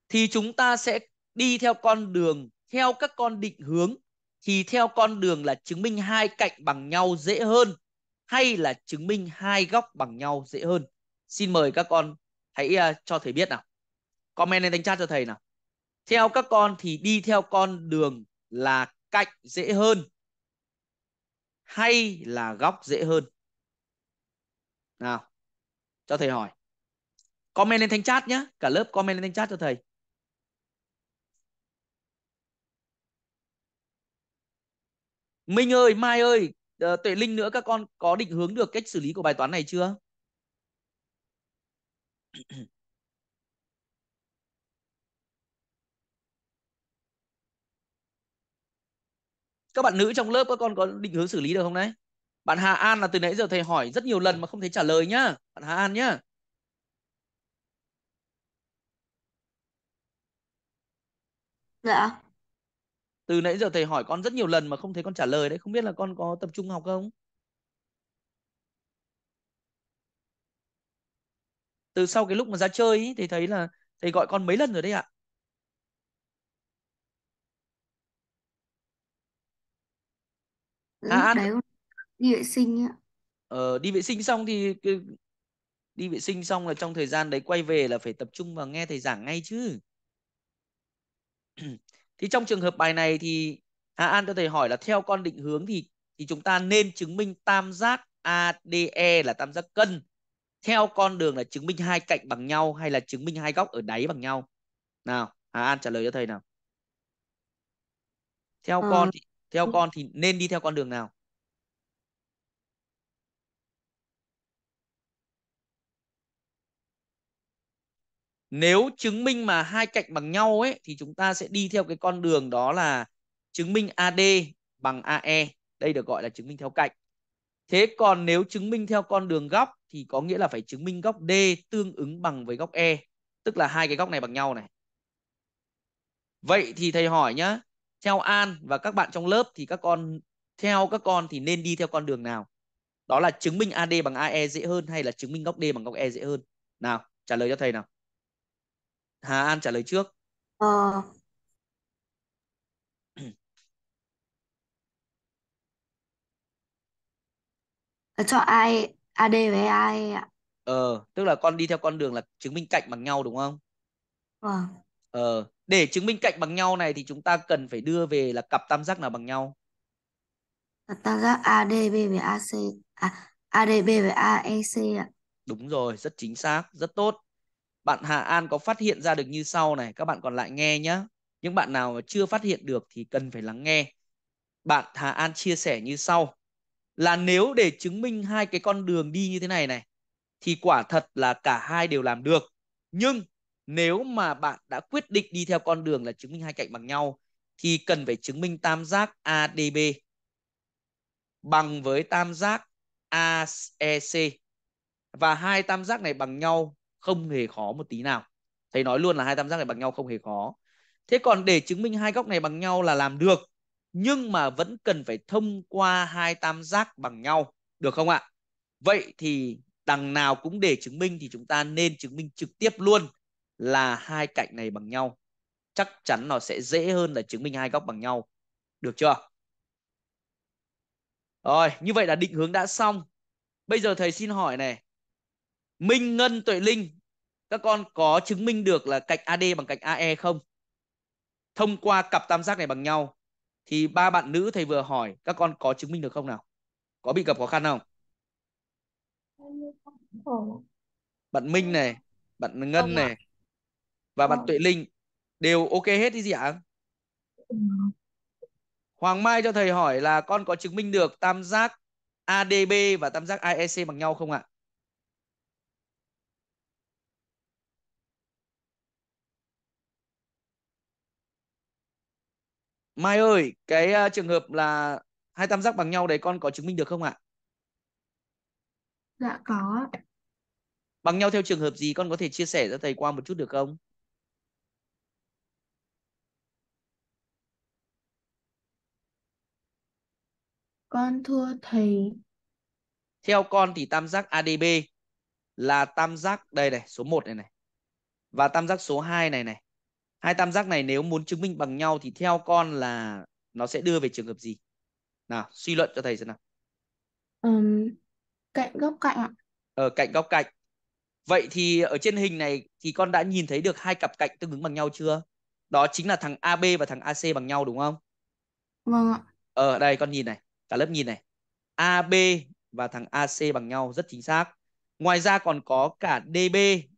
thì chúng ta sẽ đi theo con đường theo các con định hướng thì theo con đường là chứng minh hai cạnh bằng nhau dễ hơn hay là chứng minh hai góc bằng nhau dễ hơn? Xin mời các con hãy uh, cho thầy biết nào. Comment lên đánh chat cho thầy nào. Theo các con thì đi theo con đường là cạnh dễ hơn hay là góc dễ hơn? Nào, cho thầy hỏi. Comment lên thanh chat nhé. Cả lớp comment lên thanh chat cho thầy. Minh ơi, Mai ơi, ờ, Tuệ Linh nữa các con có định hướng được cách xử lý của bài toán này chưa? Các bạn nữ trong lớp các con có định hướng xử lý được không đấy? Bạn Hà An là từ nãy giờ thầy hỏi rất nhiều lần mà không thấy trả lời nhá. Bạn Hà An nhá. Dạ từ nãy giờ thầy hỏi con rất nhiều lần mà không thấy con trả lời đấy không biết là con có tập trung học không từ sau cái lúc mà ra chơi ý, thì thấy là thầy gọi con mấy lần rồi đấy ạ à, An... đấy đi vệ sinh ạ ờ, đi vệ sinh xong thì đi vệ sinh xong là trong thời gian đấy quay về là phải tập trung vào nghe thầy giảng ngay chứ thì trong trường hợp bài này thì hà an cho thầy hỏi là theo con định hướng thì thì chúng ta nên chứng minh tam giác ADE là tam giác cân theo con đường là chứng minh hai cạnh bằng nhau hay là chứng minh hai góc ở đáy bằng nhau nào hà an trả lời cho thầy nào theo à. con thì, theo ừ. con thì nên đi theo con đường nào nếu chứng minh mà hai cạnh bằng nhau ấy thì chúng ta sẽ đi theo cái con đường đó là chứng minh AD bằng AE đây được gọi là chứng minh theo cạnh thế còn nếu chứng minh theo con đường góc thì có nghĩa là phải chứng minh góc D tương ứng bằng với góc E tức là hai cái góc này bằng nhau này vậy thì thầy hỏi nhá theo An và các bạn trong lớp thì các con theo các con thì nên đi theo con đường nào đó là chứng minh AD bằng AE dễ hơn hay là chứng minh góc D bằng góc E dễ hơn nào trả lời cho thầy nào Hà An trả lời trước. Ờ. (clears throat) Cho ai AD với ai ạ? Ờ, tức là con đi theo con đường là chứng minh cạnh bằng nhau đúng không? Vâng. Ờ, để chứng minh cạnh bằng nhau này thì chúng ta cần phải đưa về là cặp tam giác nào bằng nhau? Cặp tam giác ADB với AC à, ADB với AEC ạ. Đúng rồi, rất chính xác, rất tốt bạn Hà An có phát hiện ra được như sau này các bạn còn lại nghe nhé những bạn nào chưa phát hiện được thì cần phải lắng nghe bạn Hà An chia sẻ như sau là nếu để chứng minh hai cái con đường đi như thế này này thì quả thật là cả hai đều làm được nhưng nếu mà bạn đã quyết định đi theo con đường là chứng minh hai cạnh bằng nhau thì cần phải chứng minh tam giác ADB bằng với tam giác AEC và hai tam giác này bằng nhau không hề khó một tí nào thầy nói luôn là hai tam giác này bằng nhau không hề khó thế còn để chứng minh hai góc này bằng nhau là làm được nhưng mà vẫn cần phải thông qua hai tam giác bằng nhau được không ạ vậy thì đằng nào cũng để chứng minh thì chúng ta nên chứng minh trực tiếp luôn là hai cạnh này bằng nhau chắc chắn nó sẽ dễ hơn là chứng minh hai góc bằng nhau được chưa rồi như vậy là định hướng đã xong bây giờ thầy xin hỏi này Minh Ngân Tuệ Linh, các con có chứng minh được là cạnh AD bằng cạnh AE không? Thông qua cặp tam giác này bằng nhau thì ba bạn nữ thầy vừa hỏi các con có chứng minh được không nào? Có bị gặp khó khăn không? Bạn Minh này, bạn Ngân này và bạn Tuệ Linh đều ok hết đi gì ạ? Hoàng Mai cho thầy hỏi là con có chứng minh được tam giác ADB và tam giác AEC bằng nhau không ạ? Mai ơi, cái uh, trường hợp là hai tam giác bằng nhau đấy con có chứng minh được không ạ? Dạ có. Bằng nhau theo trường hợp gì con có thể chia sẻ cho thầy qua một chút được không? Con thưa thầy. Theo con thì tam giác ADB là tam giác đây này, số 1 này này. Và tam giác số 2 này này hai tam giác này nếu muốn chứng minh bằng nhau thì theo con là nó sẽ đưa về trường hợp gì nào suy luận cho thầy xem nào um, cạnh góc cạnh ạ ở ờ, cạnh góc cạnh vậy thì ở trên hình này thì con đã nhìn thấy được hai cặp cạnh tương ứng bằng nhau chưa đó chính là thằng AB và thằng AC bằng nhau đúng không vâng ạ ở ờ, đây con nhìn này cả lớp nhìn này AB và thằng AC bằng nhau rất chính xác ngoài ra còn có cả DB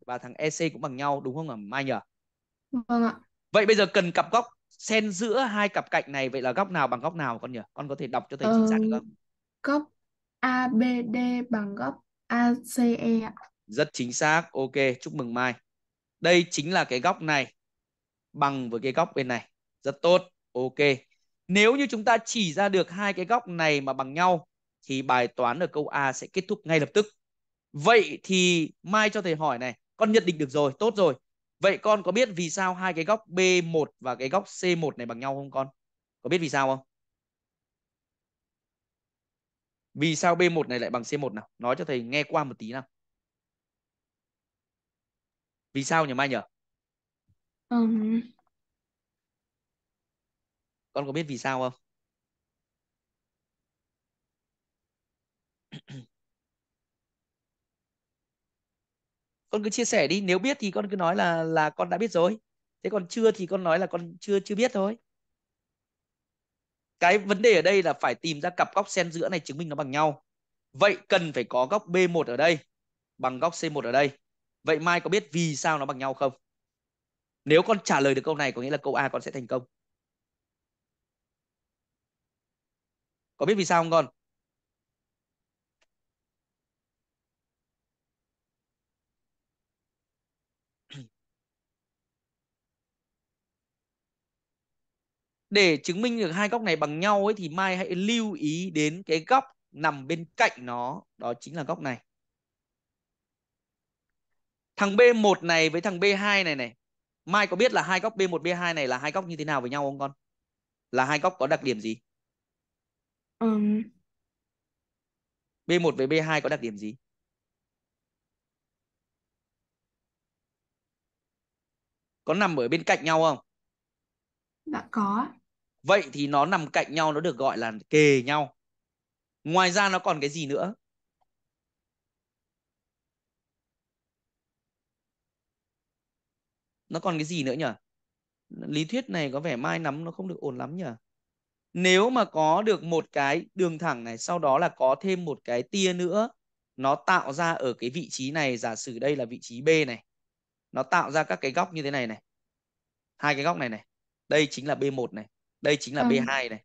và thằng EC cũng bằng nhau đúng không ạ Mai nhỉ Vâng ạ. Vậy bây giờ cần cặp góc xen giữa hai cặp cạnh này vậy là góc nào bằng góc nào con nhỉ? Con có thể đọc cho thầy chính xác được ờ, không? Góc ABD bằng góc ACE ạ. Rất chính xác. Ok, chúc mừng Mai. Đây chính là cái góc này bằng với cái góc bên này. Rất tốt. Ok. Nếu như chúng ta chỉ ra được hai cái góc này mà bằng nhau thì bài toán ở câu A sẽ kết thúc ngay lập tức. Vậy thì Mai cho thầy hỏi này, con nhận định được rồi, tốt rồi. Vậy con có biết vì sao hai cái góc B1 và cái góc C1 này bằng nhau không con? Có biết vì sao không? Vì sao B1 này lại bằng C1 nào? Nói cho thầy nghe qua một tí nào. Vì sao nhỉ Mai nhỉ? Um... Con có biết vì sao không? con cứ chia sẻ đi nếu biết thì con cứ nói là là con đã biết rồi thế còn chưa thì con nói là con chưa chưa biết thôi cái vấn đề ở đây là phải tìm ra cặp góc xen giữa này chứng minh nó bằng nhau vậy cần phải có góc b1 ở đây bằng góc c1 ở đây vậy mai có biết vì sao nó bằng nhau không nếu con trả lời được câu này có nghĩa là câu a con sẽ thành công có biết vì sao không con để chứng minh được hai góc này bằng nhau ấy thì mai hãy lưu ý đến cái góc nằm bên cạnh nó đó chính là góc này thằng B1 này với thằng B2 này này mai có biết là hai góc B1 B2 này là hai góc như thế nào với nhau không con là hai góc có đặc điểm gì um... B1 với B2 có đặc điểm gì có nằm ở bên cạnh nhau không? Dạ có vậy thì nó nằm cạnh nhau nó được gọi là kề nhau ngoài ra nó còn cái gì nữa nó còn cái gì nữa nhỉ lý thuyết này có vẻ mai nắm nó không được ổn lắm nhỉ nếu mà có được một cái đường thẳng này sau đó là có thêm một cái tia nữa nó tạo ra ở cái vị trí này giả sử đây là vị trí B này nó tạo ra các cái góc như thế này này hai cái góc này này đây chính là B1 này đây chính là ừ. Ờ. B2 này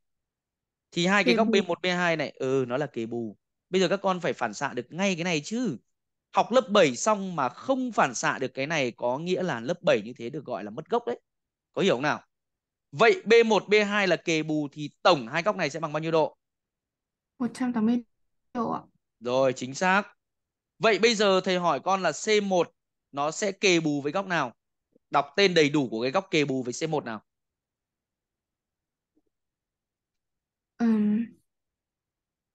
thì hai cái góc B1 B2 này ừ nó là kề bù bây giờ các con phải phản xạ được ngay cái này chứ học lớp 7 xong mà không phản xạ được cái này có nghĩa là lớp 7 như thế được gọi là mất gốc đấy có hiểu không nào vậy B1 B2 là kề bù thì tổng hai góc này sẽ bằng bao nhiêu độ 180 độ ạ rồi chính xác vậy bây giờ thầy hỏi con là C1 nó sẽ kề bù với góc nào đọc tên đầy đủ của cái góc kề bù với C1 nào Ừm,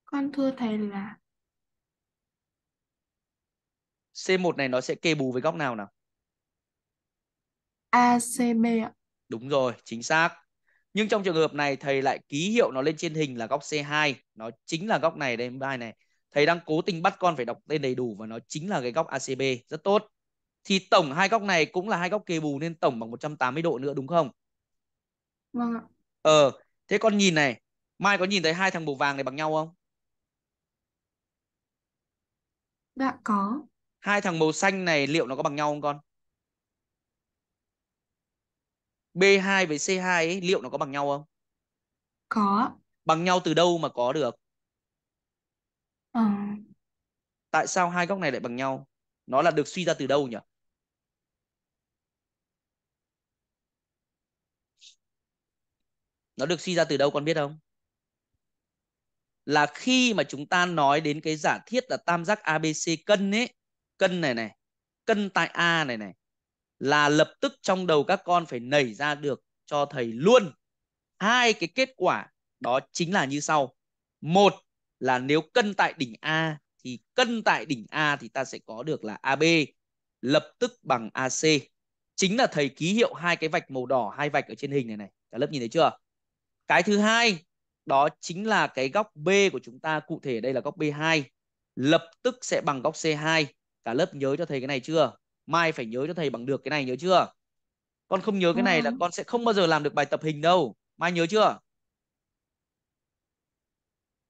con thưa thầy là C1 này nó sẽ kê bù với góc nào nào? ACB ạ. Đúng rồi, chính xác. Nhưng trong trường hợp này thầy lại ký hiệu nó lên trên hình là góc C2, nó chính là góc này đây bài này. Thầy đang cố tình bắt con phải đọc tên đầy đủ và nó chính là cái góc ACB, rất tốt. Thì tổng hai góc này cũng là hai góc kê bù nên tổng bằng 180 độ nữa đúng không? Vâng ạ. Ờ, thế con nhìn này, Mai có nhìn thấy hai thằng màu vàng này bằng nhau không? Dạ có. Hai thằng màu xanh này liệu nó có bằng nhau không con? B2 với C2 ấy, liệu nó có bằng nhau không? Có. Bằng nhau từ đâu mà có được? Ờ. Tại sao hai góc này lại bằng nhau? Nó là được suy ra từ đâu nhỉ? Nó được suy ra từ đâu con biết không? là khi mà chúng ta nói đến cái giả thiết là tam giác ABC cân ấy, cân này này, cân tại A này này là lập tức trong đầu các con phải nảy ra được cho thầy luôn hai cái kết quả đó chính là như sau. Một là nếu cân tại đỉnh A thì cân tại đỉnh A thì ta sẽ có được là AB lập tức bằng AC. Chính là thầy ký hiệu hai cái vạch màu đỏ, hai vạch ở trên hình này này. Cả lớp nhìn thấy chưa? Cái thứ hai đó chính là cái góc B của chúng ta cụ thể đây là góc B2 lập tức sẽ bằng góc C2 cả lớp nhớ cho thầy cái này chưa mai phải nhớ cho thầy bằng được cái này nhớ chưa con không nhớ cái này là con sẽ không bao giờ làm được bài tập hình đâu mai nhớ chưa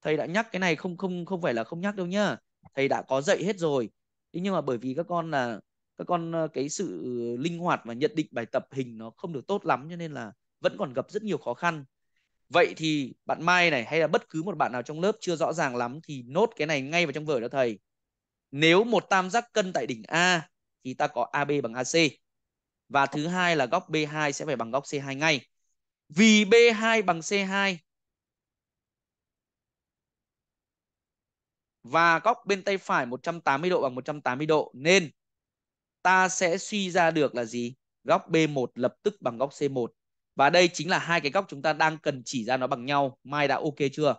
thầy đã nhắc cái này không không không phải là không nhắc đâu nhá thầy đã có dạy hết rồi nhưng mà bởi vì các con là các con ờ, cái sự linh hoạt và nhận định bài tập hình nó không được tốt lắm cho nên là vẫn còn gặp rất nhiều khó khăn vậy thì bạn Mai này hay là bất cứ một bạn nào trong lớp chưa rõ ràng lắm thì nốt cái này ngay vào trong vở cho thầy nếu một tam giác cân tại đỉnh A thì ta có AB bằng AC và thứ hai là góc B2 sẽ phải bằng góc C2 ngay vì B2 bằng C2 và góc bên tay phải 180 độ bằng 180 độ nên ta sẽ suy ra được là gì? Góc B1 lập tức bằng góc C1 và đây chính là hai cái góc chúng ta đang cần chỉ ra nó bằng nhau mai đã ok chưa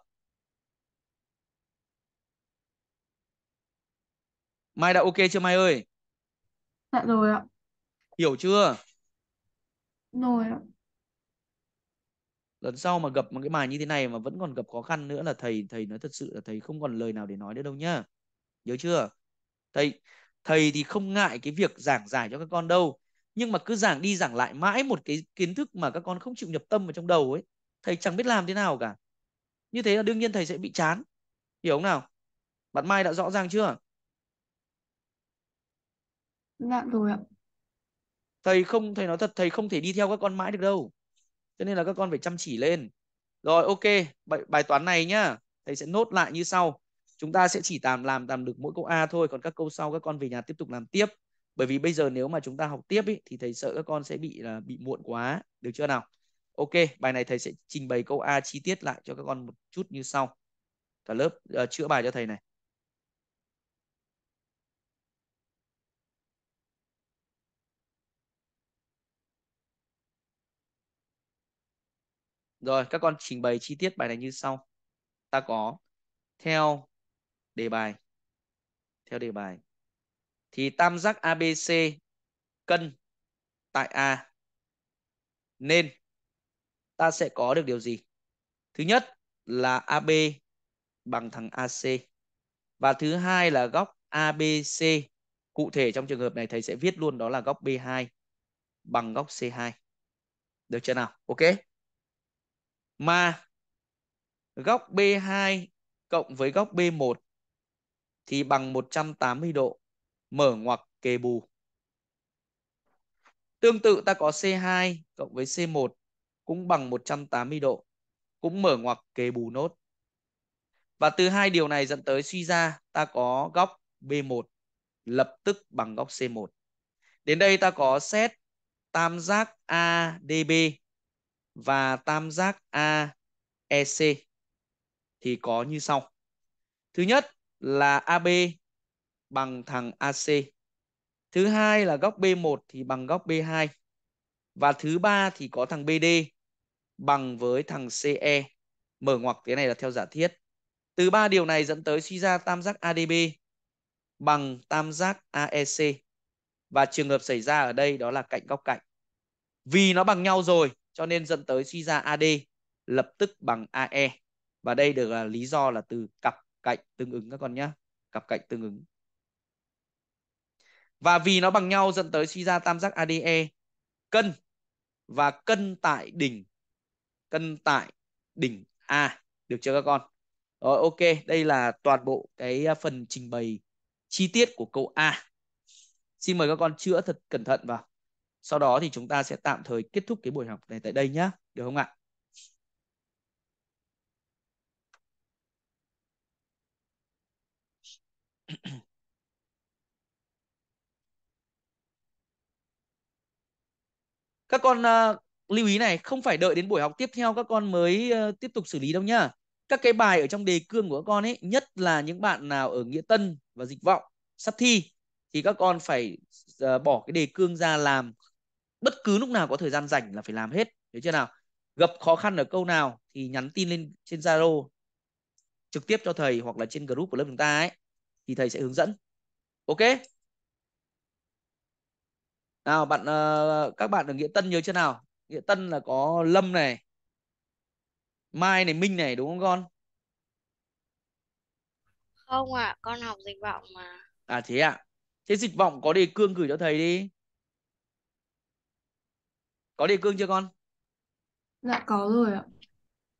mai đã ok chưa mai ơi dạ rồi ạ hiểu chưa rồi ạ lần sau mà gặp một cái bài như thế này mà vẫn còn gặp khó khăn nữa là thầy thầy nói thật sự là thầy không còn lời nào để nói nữa đâu nhá nhớ chưa thầy thầy thì không ngại cái việc giảng giải cho các con đâu nhưng mà cứ giảng đi giảng lại mãi một cái kiến thức mà các con không chịu nhập tâm vào trong đầu ấy thầy chẳng biết làm thế nào cả như thế là đương nhiên thầy sẽ bị chán hiểu không nào bạn mai đã rõ ràng chưa dạ rồi ạ thầy không thầy nói thật thầy không thể đi theo các con mãi được đâu cho nên là các con phải chăm chỉ lên rồi ok bài, bài toán này nhá thầy sẽ nốt lại như sau chúng ta sẽ chỉ tạm làm tạm được mỗi câu a thôi còn các câu sau các con về nhà tiếp tục làm tiếp bởi vì bây giờ nếu mà chúng ta học tiếp ý, thì thầy sợ các con sẽ bị là bị muộn quá được chưa nào ok bài này thầy sẽ trình bày câu a chi tiết lại cho các con một chút như sau cả lớp uh, chữa bài cho thầy này Rồi, các con trình bày chi tiết bài này như sau. Ta có theo đề bài. Theo đề bài thì tam giác ABC cân tại A nên ta sẽ có được điều gì? Thứ nhất là AB bằng thẳng AC và thứ hai là góc ABC cụ thể trong trường hợp này thầy sẽ viết luôn đó là góc B2 bằng góc C2. Được chưa nào? Ok. Mà góc B2 cộng với góc B1 thì bằng 180 độ mở ngoặc kề bù. Tương tự ta có C2 cộng với C1 cũng bằng 180 độ, cũng mở ngoặc kề bù nốt. Và từ hai điều này dẫn tới suy ra ta có góc B1 lập tức bằng góc C1. Đến đây ta có xét tam giác ADB và tam giác AEC thì có như sau. Thứ nhất là AB bằng thằng AC. Thứ hai là góc B1 thì bằng góc B2. Và thứ ba thì có thằng BD bằng với thằng CE. Mở ngoặc cái này là theo giả thiết. Từ ba điều này dẫn tới suy ra tam giác ADB bằng tam giác AEC. Và trường hợp xảy ra ở đây đó là cạnh góc cạnh. Vì nó bằng nhau rồi cho nên dẫn tới suy ra AD lập tức bằng AE. Và đây được là lý do là từ cặp cạnh tương ứng các con nhé. Cặp cạnh tương ứng và vì nó bằng nhau dẫn tới suy ra tam giác ADE cân và cân tại đỉnh cân tại đỉnh A được chưa các con rồi ok đây là toàn bộ cái à, phần trình bày chi tiết của câu A xin mời các con chữa thật cẩn thận vào sau đó thì chúng ta sẽ tạm thời kết thúc cái buổi học này tại đây nhé được không ạ các con uh, lưu ý này không phải đợi đến buổi học tiếp theo các con mới uh, tiếp tục xử lý đâu nhá các cái bài ở trong đề cương của các con ấy nhất là những bạn nào ở nghĩa tân và dịch vọng sắp thi thì các con phải uh, bỏ cái đề cương ra làm bất cứ lúc nào có thời gian rảnh là phải làm hết hiểu chưa nào gặp khó khăn ở câu nào thì nhắn tin lên trên zalo trực tiếp cho thầy hoặc là trên group của lớp chúng ta ấy thì thầy sẽ hướng dẫn ok nào bạn uh, các bạn ở nghĩa tân nhớ chưa nào nghĩa tân là có lâm này mai này minh này đúng không con không ạ à, con học dịch vọng mà à thế ạ à? thế dịch vọng có đề cương gửi cho thầy đi có đề cương chưa con dạ có rồi ạ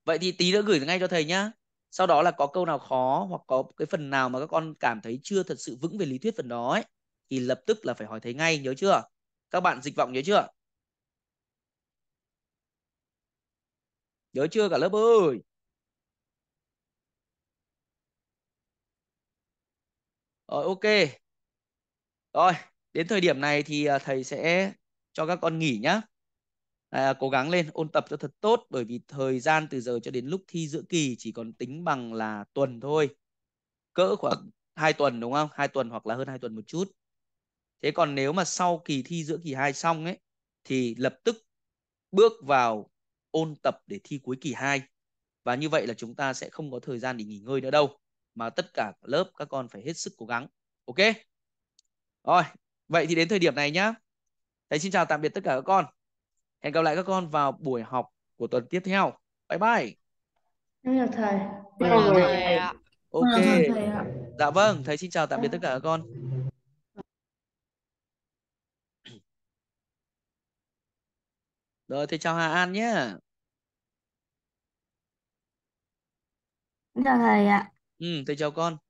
vậy thì tí nữa gửi ngay cho thầy nhá sau đó là có câu nào khó hoặc có cái phần nào mà các con cảm thấy chưa thật sự vững về lý thuyết phần đó ấy, thì lập tức là phải hỏi thầy ngay nhớ chưa các bạn dịch vọng nhớ chưa nhớ chưa cả lớp ơi rồi ok rồi đến thời điểm này thì à, thầy sẽ cho các con nghỉ nhá à, cố gắng lên ôn tập cho thật tốt bởi vì thời gian từ giờ cho đến lúc thi giữa kỳ chỉ còn tính bằng là tuần thôi cỡ khoảng hai tuần đúng không hai tuần hoặc là hơn hai tuần một chút Thế còn nếu mà sau kỳ thi giữa kỳ 2 xong ấy thì lập tức bước vào ôn tập để thi cuối kỳ 2. Và như vậy là chúng ta sẽ không có thời gian để nghỉ ngơi nữa đâu mà tất cả lớp các con phải hết sức cố gắng. Ok? Rồi, vậy thì đến thời điểm này nhá. Thầy xin chào tạm biệt tất cả các con. Hẹn gặp lại các con vào buổi học của tuần tiếp theo. Bye bye. Em chào thầy. Bye bye. Ok. Dạ vâng, thầy xin chào tạm biệt tất cả các con. Rồi thì chào Hà An nhé. chào thầy ạ. Ừ, thầy chào con.